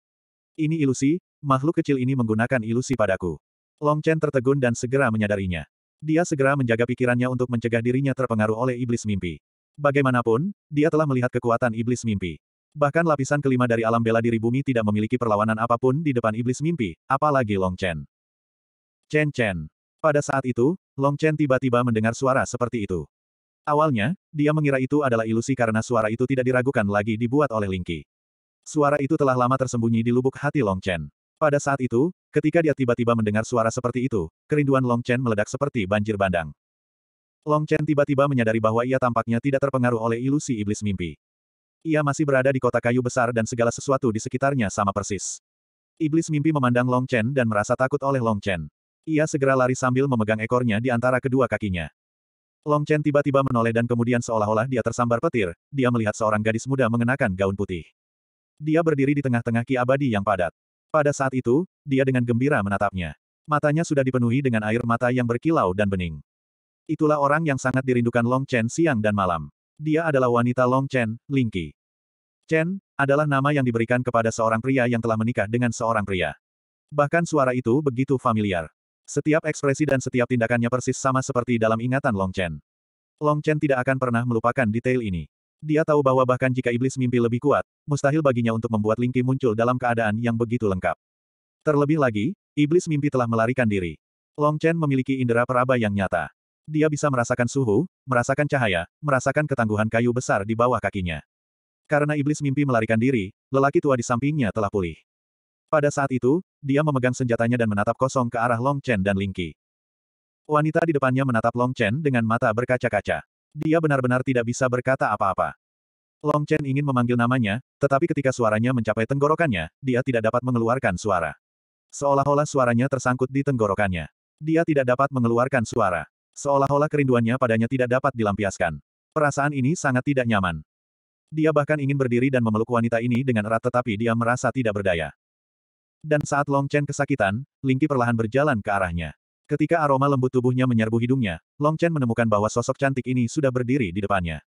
[SPEAKER 1] Ini ilusi, makhluk kecil ini menggunakan ilusi padaku. Long Chen tertegun dan segera menyadarinya. Dia segera menjaga pikirannya untuk mencegah dirinya terpengaruh oleh iblis mimpi. Bagaimanapun, dia telah melihat kekuatan iblis mimpi. Bahkan lapisan kelima dari alam bela diri bumi tidak memiliki perlawanan apapun di depan iblis mimpi, apalagi Long Chen. Chen Chen. Pada saat itu, Long Chen tiba-tiba mendengar suara seperti itu. Awalnya, dia mengira itu adalah ilusi karena suara itu tidak diragukan lagi dibuat oleh Lingqi. Suara itu telah lama tersembunyi di lubuk hati Long Chen. Pada saat itu, ketika dia tiba-tiba mendengar suara seperti itu, kerinduan Long Chen meledak seperti banjir bandang. Long Chen tiba-tiba menyadari bahwa ia tampaknya tidak terpengaruh oleh ilusi iblis mimpi. Ia masih berada di kota kayu besar dan segala sesuatu di sekitarnya sama persis. Iblis mimpi memandang Long Chen dan merasa takut oleh Long Chen. Ia segera lari sambil memegang ekornya di antara kedua kakinya. Long Chen tiba-tiba menoleh dan kemudian seolah-olah dia tersambar petir, dia melihat seorang gadis muda mengenakan gaun putih. Dia berdiri di tengah-tengah ki abadi yang padat. Pada saat itu, dia dengan gembira menatapnya. Matanya sudah dipenuhi dengan air mata yang berkilau dan bening. Itulah orang yang sangat dirindukan Long Chen siang dan malam. Dia adalah wanita Long Chen, Ling Qi. Chen, adalah nama yang diberikan kepada seorang pria yang telah menikah dengan seorang pria. Bahkan suara itu begitu familiar. Setiap ekspresi dan setiap tindakannya persis sama seperti dalam ingatan Long Chen. Long Chen tidak akan pernah melupakan detail ini. Dia tahu bahwa bahkan jika iblis mimpi lebih kuat, mustahil baginya untuk membuat Qi muncul dalam keadaan yang begitu lengkap. Terlebih lagi, iblis mimpi telah melarikan diri. Long Chen memiliki indera peraba yang nyata. Dia bisa merasakan suhu, merasakan cahaya, merasakan ketangguhan kayu besar di bawah kakinya. Karena iblis mimpi melarikan diri, lelaki tua di sampingnya telah pulih. Pada saat itu, dia memegang senjatanya dan menatap kosong ke arah Long Chen dan Ling Qi. Wanita di depannya menatap Long Chen dengan mata berkaca-kaca. Dia benar-benar tidak bisa berkata apa-apa. Long Chen ingin memanggil namanya, tetapi ketika suaranya mencapai tenggorokannya, dia tidak dapat mengeluarkan suara. Seolah-olah suaranya tersangkut di tenggorokannya. Dia tidak dapat mengeluarkan suara. Seolah-olah kerinduannya padanya tidak dapat dilampiaskan. Perasaan ini sangat tidak nyaman. Dia bahkan ingin berdiri dan memeluk wanita ini dengan erat tetapi dia merasa tidak berdaya. Dan saat Long Chen kesakitan, Lingqi perlahan berjalan ke arahnya. Ketika aroma lembut tubuhnya menyerbu hidungnya, Long Chen menemukan bahwa sosok cantik ini sudah berdiri di depannya.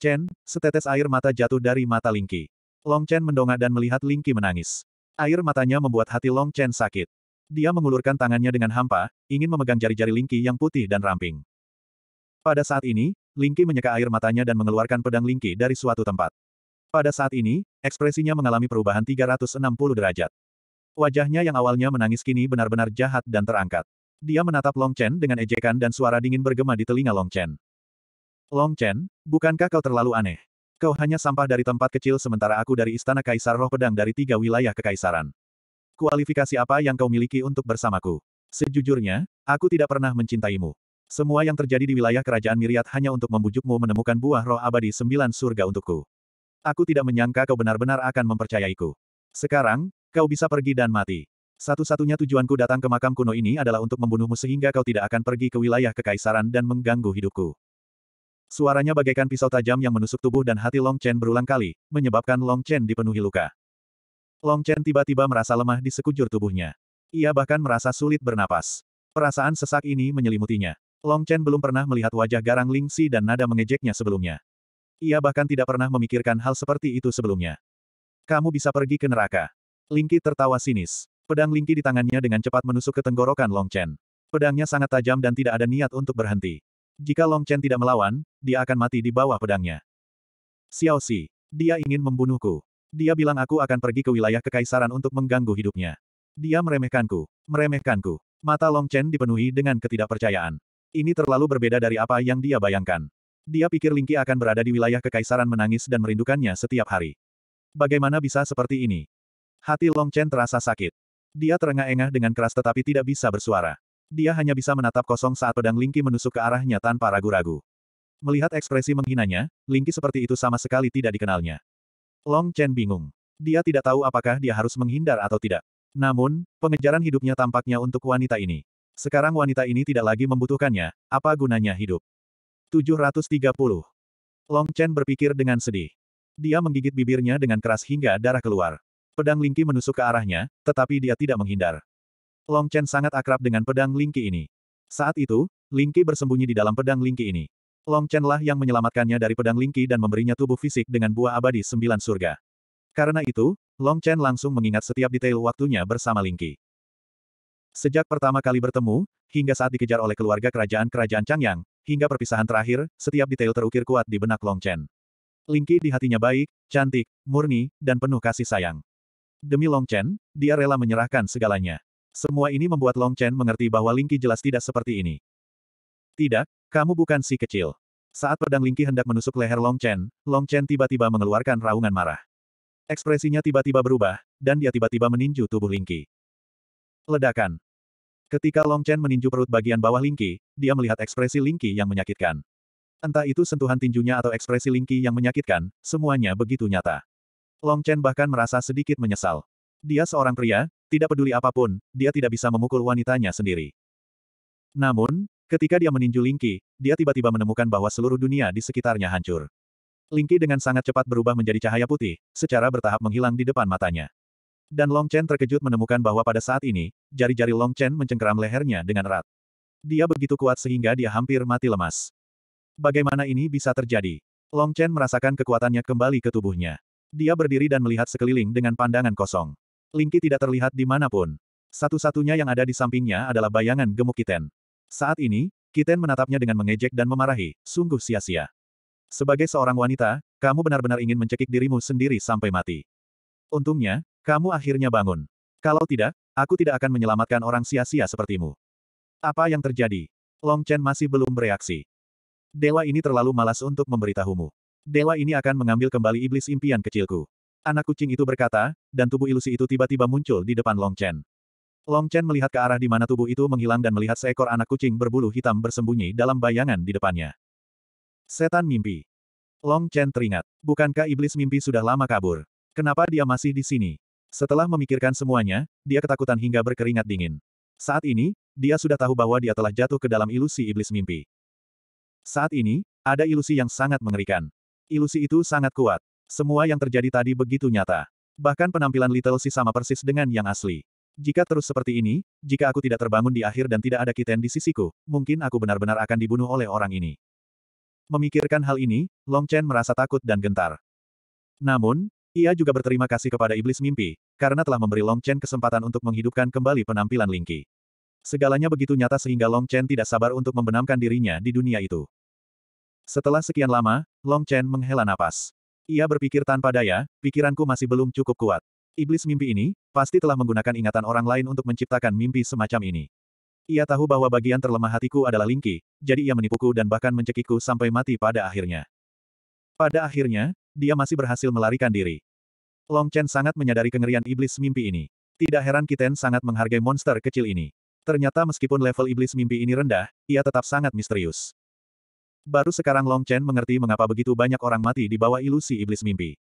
[SPEAKER 1] Chen, setetes air mata jatuh dari mata Lingqi. Long Chen mendongak dan melihat Lingqi menangis. Air matanya membuat hati Long Chen sakit. Dia mengulurkan tangannya dengan hampa, ingin memegang jari-jari Lingqi yang putih dan ramping. Pada saat ini, Lingqi menyeka air matanya dan mengeluarkan pedang Lingqi dari suatu tempat. Pada saat ini, ekspresinya mengalami perubahan 360 derajat. Wajahnya yang awalnya menangis kini benar-benar jahat dan terangkat. Dia menatap Long Chen dengan ejekan dan suara dingin bergema di telinga Long Chen. Long Chen, bukankah kau terlalu aneh? Kau hanya sampah dari tempat kecil sementara aku dari Istana Kaisar Roh Pedang dari tiga wilayah kekaisaran. Kualifikasi apa yang kau miliki untuk bersamaku? Sejujurnya, aku tidak pernah mencintaimu. Semua yang terjadi di wilayah kerajaan Miriat hanya untuk membujukmu menemukan buah roh abadi sembilan surga untukku. Aku tidak menyangka kau benar-benar akan mempercayaiku. Sekarang, Kau bisa pergi dan mati. Satu-satunya tujuanku datang ke makam kuno ini adalah untuk membunuhmu sehingga kau tidak akan pergi ke wilayah kekaisaran dan mengganggu hidupku. Suaranya bagaikan pisau tajam yang menusuk tubuh dan hati Long Chen berulang kali, menyebabkan Long Chen dipenuhi luka. Long Chen tiba-tiba merasa lemah di sekujur tubuhnya. Ia bahkan merasa sulit bernapas. Perasaan sesak ini menyelimutinya. Long Chen belum pernah melihat wajah garang Ling Si dan nada mengejeknya sebelumnya. Ia bahkan tidak pernah memikirkan hal seperti itu sebelumnya. Kamu bisa pergi ke neraka. Lingki tertawa sinis. Pedang Lingki di tangannya dengan cepat menusuk ke tenggorokan Long Chen. Pedangnya sangat tajam dan tidak ada niat untuk berhenti. Jika Long Chen tidak melawan, dia akan mati di bawah pedangnya. Xiao Xi, dia ingin membunuhku. Dia bilang aku akan pergi ke wilayah kekaisaran untuk mengganggu hidupnya. Dia meremehkanku, meremehkanku. Mata Long Chen dipenuhi dengan ketidakpercayaan. Ini terlalu berbeda dari apa yang dia bayangkan. Dia pikir Lingqi akan berada di wilayah kekaisaran menangis dan merindukannya setiap hari. Bagaimana bisa seperti ini? Hati Long Chen terasa sakit. Dia terengah-engah dengan keras tetapi tidak bisa bersuara. Dia hanya bisa menatap kosong saat pedang Lingqi menusuk ke arahnya tanpa ragu-ragu. Melihat ekspresi menghinanya, Lingqi seperti itu sama sekali tidak dikenalnya. Long Chen bingung. Dia tidak tahu apakah dia harus menghindar atau tidak. Namun, pengejaran hidupnya tampaknya untuk wanita ini. Sekarang wanita ini tidak lagi membutuhkannya, apa gunanya hidup? 730. Long Chen berpikir dengan sedih. Dia menggigit bibirnya dengan keras hingga darah keluar. Pedang Lingki menusuk ke arahnya, tetapi dia tidak menghindar. Long Chen sangat akrab dengan pedang Lingki ini. Saat itu, Lingki bersembunyi di dalam pedang Lingki ini. Long Chen lah yang menyelamatkannya dari pedang Lingki dan memberinya tubuh fisik dengan buah abadi sembilan surga. Karena itu, Long Chen langsung mengingat setiap detail waktunya bersama Lingki. Sejak pertama kali bertemu, hingga saat dikejar oleh keluarga kerajaan-kerajaan Changyang, hingga perpisahan terakhir, setiap detail terukir kuat di benak Long Chen. Lingki di hatinya baik, cantik, murni, dan penuh kasih sayang. Demi Long Chen, dia rela menyerahkan segalanya. Semua ini membuat Long Chen mengerti bahwa Lingqi jelas tidak seperti ini. Tidak, kamu bukan si kecil. Saat pedang Lingqi hendak menusuk leher Long Chen, Long Chen tiba-tiba mengeluarkan raungan marah. Ekspresinya tiba-tiba berubah, dan dia tiba-tiba meninju tubuh Lingqi. Ledakan. Ketika Long Chen meninju perut bagian bawah Lingqi, dia melihat ekspresi Lingqi yang menyakitkan. Entah itu sentuhan tinjunya atau ekspresi Lingqi yang menyakitkan, semuanya begitu nyata. Long Chen bahkan merasa sedikit menyesal. Dia seorang pria, tidak peduli apapun, dia tidak bisa memukul wanitanya sendiri. Namun, ketika dia meninju Lingqi, dia tiba-tiba menemukan bahwa seluruh dunia di sekitarnya hancur. Lingqi dengan sangat cepat berubah menjadi cahaya putih, secara bertahap menghilang di depan matanya. Dan Long Chen terkejut menemukan bahwa pada saat ini, jari-jari Long Chen mencengkeram lehernya dengan erat. Dia begitu kuat sehingga dia hampir mati lemas. Bagaimana ini bisa terjadi? Long Chen merasakan kekuatannya kembali ke tubuhnya. Dia berdiri dan melihat sekeliling dengan pandangan kosong. Lingki tidak terlihat di manapun. Satu-satunya yang ada di sampingnya adalah bayangan gemuk Kiten. Saat ini, Kiten menatapnya dengan mengejek dan memarahi, sungguh sia-sia. Sebagai seorang wanita, kamu benar-benar ingin mencekik dirimu sendiri sampai mati. Untungnya, kamu akhirnya bangun. Kalau tidak, aku tidak akan menyelamatkan orang sia-sia sepertimu. Apa yang terjadi? Long Chen masih belum bereaksi. Dewa ini terlalu malas untuk memberitahumu. Dewa ini akan mengambil kembali iblis impian kecilku. Anak kucing itu berkata, dan tubuh ilusi itu tiba-tiba muncul di depan Long Chen. Long Chen melihat ke arah di mana tubuh itu menghilang dan melihat seekor anak kucing berbulu hitam bersembunyi dalam bayangan di depannya. Setan mimpi. Long Chen teringat, bukankah iblis mimpi sudah lama kabur? Kenapa dia masih di sini? Setelah memikirkan semuanya, dia ketakutan hingga berkeringat dingin. Saat ini, dia sudah tahu bahwa dia telah jatuh ke dalam ilusi iblis mimpi. Saat ini, ada ilusi yang sangat mengerikan. Ilusi itu sangat kuat. Semua yang terjadi tadi begitu nyata. Bahkan penampilan Little Si sama persis dengan yang asli. Jika terus seperti ini, jika aku tidak terbangun di akhir dan tidak ada kiten di sisiku, mungkin aku benar-benar akan dibunuh oleh orang ini. Memikirkan hal ini, Long Chen merasa takut dan gentar. Namun, ia juga berterima kasih kepada iblis mimpi, karena telah memberi Long Chen kesempatan untuk menghidupkan kembali penampilan Lingqi. Segalanya begitu nyata sehingga Long Chen tidak sabar untuk membenamkan dirinya di dunia itu. Setelah sekian lama, Long Chen menghela napas. Ia berpikir tanpa daya, pikiranku masih belum cukup kuat. Iblis mimpi ini, pasti telah menggunakan ingatan orang lain untuk menciptakan mimpi semacam ini. Ia tahu bahwa bagian terlemah hatiku adalah Lingqi, jadi ia menipuku dan bahkan mencekikku sampai mati pada akhirnya. Pada akhirnya, dia masih berhasil melarikan diri. Long Chen sangat menyadari kengerian iblis mimpi ini. Tidak heran Kiten sangat menghargai monster kecil ini. Ternyata meskipun level iblis mimpi ini rendah, ia tetap sangat misterius. Baru sekarang Long Chen mengerti mengapa begitu banyak orang mati di bawah ilusi iblis mimpi.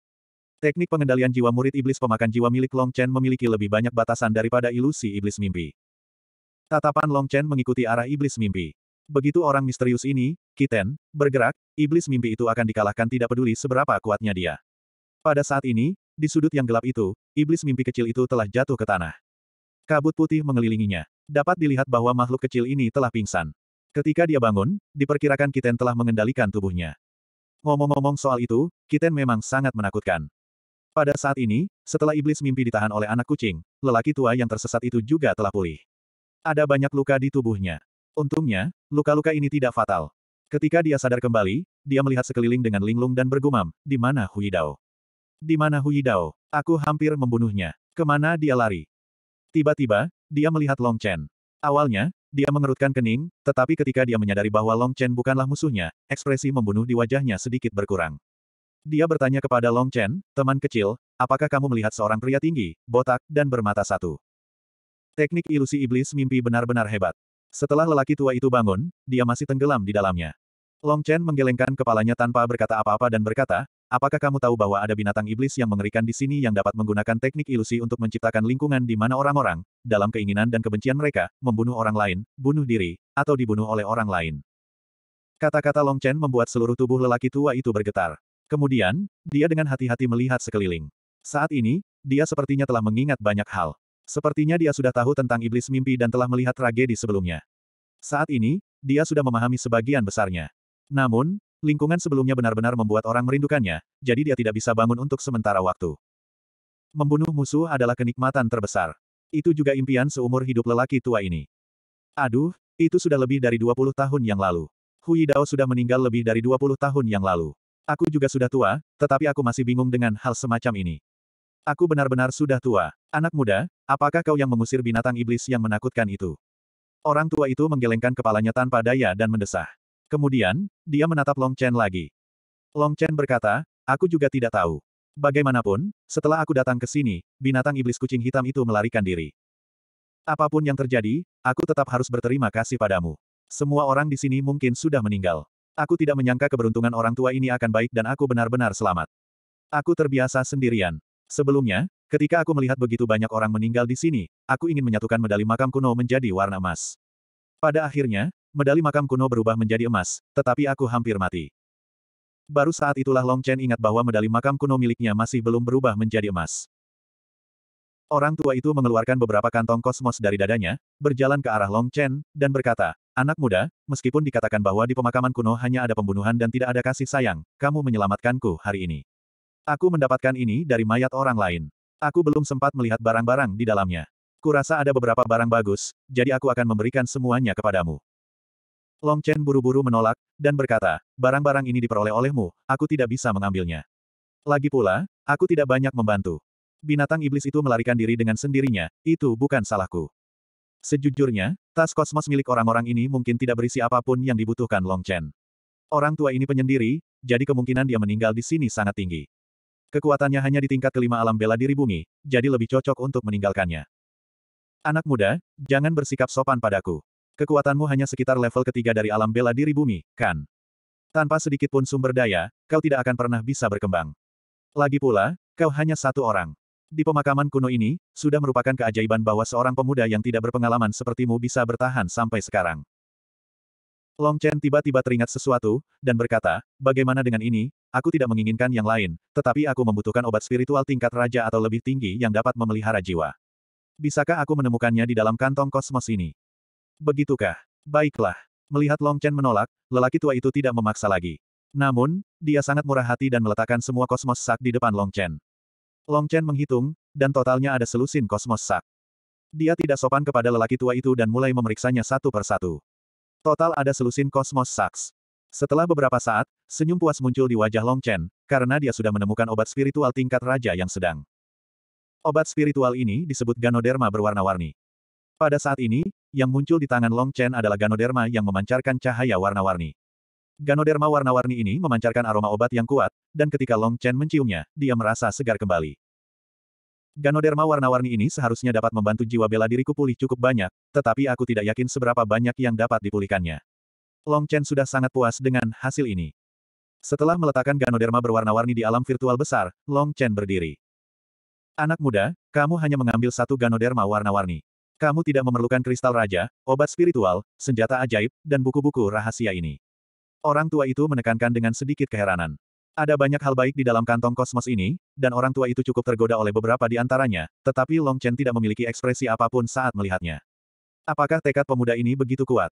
[SPEAKER 1] Teknik pengendalian jiwa murid iblis pemakan jiwa milik Long Chen memiliki lebih banyak batasan daripada ilusi iblis mimpi. Tatapan Long Chen mengikuti arah iblis mimpi. Begitu orang misterius ini, Kiten, bergerak, iblis mimpi itu akan dikalahkan tidak peduli seberapa kuatnya dia. Pada saat ini, di sudut yang gelap itu, iblis mimpi kecil itu telah jatuh ke tanah. Kabut putih mengelilinginya. Dapat dilihat bahwa makhluk kecil ini telah pingsan. Ketika dia bangun, diperkirakan Kiten telah mengendalikan tubuhnya. Ngomong-ngomong soal itu, Kiten memang sangat menakutkan. Pada saat ini, setelah iblis mimpi ditahan oleh anak kucing, lelaki tua yang tersesat itu juga telah pulih. Ada banyak luka di tubuhnya. Untungnya, luka-luka ini tidak fatal. Ketika dia sadar kembali, dia melihat sekeliling dengan linglung dan bergumam, di mana Hui Dao? Di mana Hui Dao? Aku hampir membunuhnya. Kemana dia lari? Tiba-tiba, dia melihat Long Chen. Awalnya, dia mengerutkan kening, tetapi ketika dia menyadari bahwa Long Chen bukanlah musuhnya, ekspresi membunuh di wajahnya sedikit berkurang. Dia bertanya kepada Long Chen, teman kecil, apakah kamu melihat seorang pria tinggi, botak, dan bermata satu? Teknik ilusi iblis mimpi benar-benar hebat. Setelah lelaki tua itu bangun, dia masih tenggelam di dalamnya. Long Chen menggelengkan kepalanya tanpa berkata apa-apa dan berkata, Apakah kamu tahu bahwa ada binatang iblis yang mengerikan di sini yang dapat menggunakan teknik ilusi untuk menciptakan lingkungan di mana orang-orang, dalam keinginan dan kebencian mereka, membunuh orang lain, bunuh diri, atau dibunuh oleh orang lain? Kata-kata Long Chen membuat seluruh tubuh lelaki tua itu bergetar. Kemudian, dia dengan hati-hati melihat sekeliling. Saat ini, dia sepertinya telah mengingat banyak hal. Sepertinya dia sudah tahu tentang iblis mimpi dan telah melihat tragedi sebelumnya. Saat ini, dia sudah memahami sebagian besarnya. Namun, Lingkungan sebelumnya benar-benar membuat orang merindukannya, jadi dia tidak bisa bangun untuk sementara waktu. Membunuh musuh adalah kenikmatan terbesar. Itu juga impian seumur hidup lelaki tua ini. Aduh, itu sudah lebih dari 20 tahun yang lalu. Hui Dao sudah meninggal lebih dari 20 tahun yang lalu. Aku juga sudah tua, tetapi aku masih bingung dengan hal semacam ini. Aku benar-benar sudah tua. Anak muda, apakah kau yang mengusir binatang iblis yang menakutkan itu? Orang tua itu menggelengkan kepalanya tanpa daya dan mendesah. Kemudian, dia menatap Long Chen lagi. Long Chen berkata, aku juga tidak tahu. Bagaimanapun, setelah aku datang ke sini, binatang iblis kucing hitam itu melarikan diri. Apapun yang terjadi, aku tetap harus berterima kasih padamu. Semua orang di sini mungkin sudah meninggal. Aku tidak menyangka keberuntungan orang tua ini akan baik dan aku benar-benar selamat. Aku terbiasa sendirian. Sebelumnya, ketika aku melihat begitu banyak orang meninggal di sini, aku ingin menyatukan medali makam kuno menjadi warna emas. Pada akhirnya, medali makam kuno berubah menjadi emas, tetapi aku hampir mati. Baru saat itulah Long Chen ingat bahwa medali makam kuno miliknya masih belum berubah menjadi emas. Orang tua itu mengeluarkan beberapa kantong kosmos dari dadanya, berjalan ke arah Long Chen, dan berkata, Anak muda, meskipun dikatakan bahwa di pemakaman kuno hanya ada pembunuhan dan tidak ada kasih sayang, kamu menyelamatkanku hari ini. Aku mendapatkan ini dari mayat orang lain. Aku belum sempat melihat barang-barang di dalamnya. Kurasa ada beberapa barang bagus, jadi aku akan memberikan semuanya kepadamu. Long Chen buru-buru menolak, dan berkata, barang-barang ini diperoleh olehmu, aku tidak bisa mengambilnya. Lagi pula, aku tidak banyak membantu. Binatang iblis itu melarikan diri dengan sendirinya, itu bukan salahku. Sejujurnya, tas kosmos milik orang-orang ini mungkin tidak berisi apapun yang dibutuhkan Long Chen. Orang tua ini penyendiri, jadi kemungkinan dia meninggal di sini sangat tinggi. Kekuatannya hanya di tingkat kelima alam bela diri bumi, jadi lebih cocok untuk meninggalkannya. Anak muda, jangan bersikap sopan padaku. Kekuatanmu hanya sekitar level ketiga dari alam bela diri bumi, kan? Tanpa sedikit pun sumber daya, kau tidak akan pernah bisa berkembang. Lagi pula, kau hanya satu orang. Di pemakaman kuno ini, sudah merupakan keajaiban bahwa seorang pemuda yang tidak berpengalaman sepertimu bisa bertahan sampai sekarang. Long Chen tiba-tiba teringat sesuatu, dan berkata, bagaimana dengan ini, aku tidak menginginkan yang lain, tetapi aku membutuhkan obat spiritual tingkat raja atau lebih tinggi yang dapat memelihara jiwa. Bisakah aku menemukannya di dalam kantong kosmos ini? Begitukah? Baiklah. Melihat Long Chen menolak, lelaki tua itu tidak memaksa lagi. Namun, dia sangat murah hati dan meletakkan semua kosmos sak di depan Long Chen. Long Chen menghitung, dan totalnya ada selusin kosmos sak. Dia tidak sopan kepada lelaki tua itu dan mulai memeriksanya satu persatu. Total ada selusin kosmos saks. Setelah beberapa saat, senyum puas muncul di wajah Long Chen, karena dia sudah menemukan obat spiritual tingkat raja yang sedang. Obat spiritual ini disebut Ganoderma berwarna-warni. Pada saat ini, yang muncul di tangan Long Chen adalah ganoderma yang memancarkan cahaya warna-warni. Ganoderma warna-warni ini memancarkan aroma obat yang kuat, dan ketika Long Chen menciumnya, dia merasa segar kembali. Ganoderma warna-warni ini seharusnya dapat membantu jiwa bela diriku pulih cukup banyak, tetapi aku tidak yakin seberapa banyak yang dapat dipulihkannya. Long Chen sudah sangat puas dengan hasil ini. Setelah meletakkan ganoderma berwarna-warni di alam virtual besar, Long Chen berdiri. Anak muda, kamu hanya mengambil satu ganoderma warna-warni. Kamu tidak memerlukan kristal raja, obat spiritual, senjata ajaib, dan buku-buku rahasia ini. Orang tua itu menekankan dengan sedikit keheranan. Ada banyak hal baik di dalam kantong kosmos ini, dan orang tua itu cukup tergoda oleh beberapa di antaranya, tetapi Long Chen tidak memiliki ekspresi apapun saat melihatnya. Apakah tekad pemuda ini begitu kuat?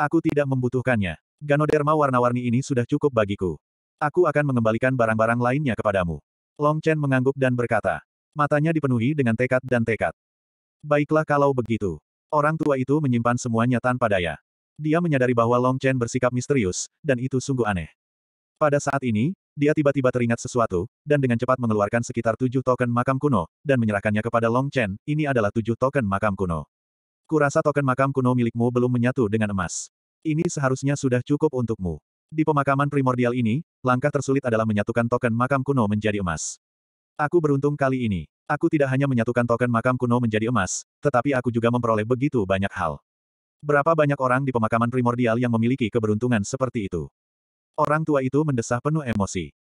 [SPEAKER 1] Aku tidak membutuhkannya. Ganoderma warna-warni ini sudah cukup bagiku. Aku akan mengembalikan barang-barang lainnya kepadamu. Long Chen mengangguk dan berkata. Matanya dipenuhi dengan tekad dan tekad. Baiklah kalau begitu. Orang tua itu menyimpan semuanya tanpa daya. Dia menyadari bahwa Long Chen bersikap misterius, dan itu sungguh aneh. Pada saat ini, dia tiba-tiba teringat sesuatu, dan dengan cepat mengeluarkan sekitar tujuh token makam kuno, dan menyerahkannya kepada Long Chen, ini adalah tujuh token makam kuno. Kurasa token makam kuno milikmu belum menyatu dengan emas. Ini seharusnya sudah cukup untukmu. Di pemakaman primordial ini, langkah tersulit adalah menyatukan token makam kuno menjadi emas. Aku beruntung kali ini. Aku tidak hanya menyatukan token makam kuno menjadi emas, tetapi aku juga memperoleh begitu banyak hal. Berapa banyak orang di pemakaman primordial yang memiliki keberuntungan seperti itu? Orang tua itu mendesah penuh emosi.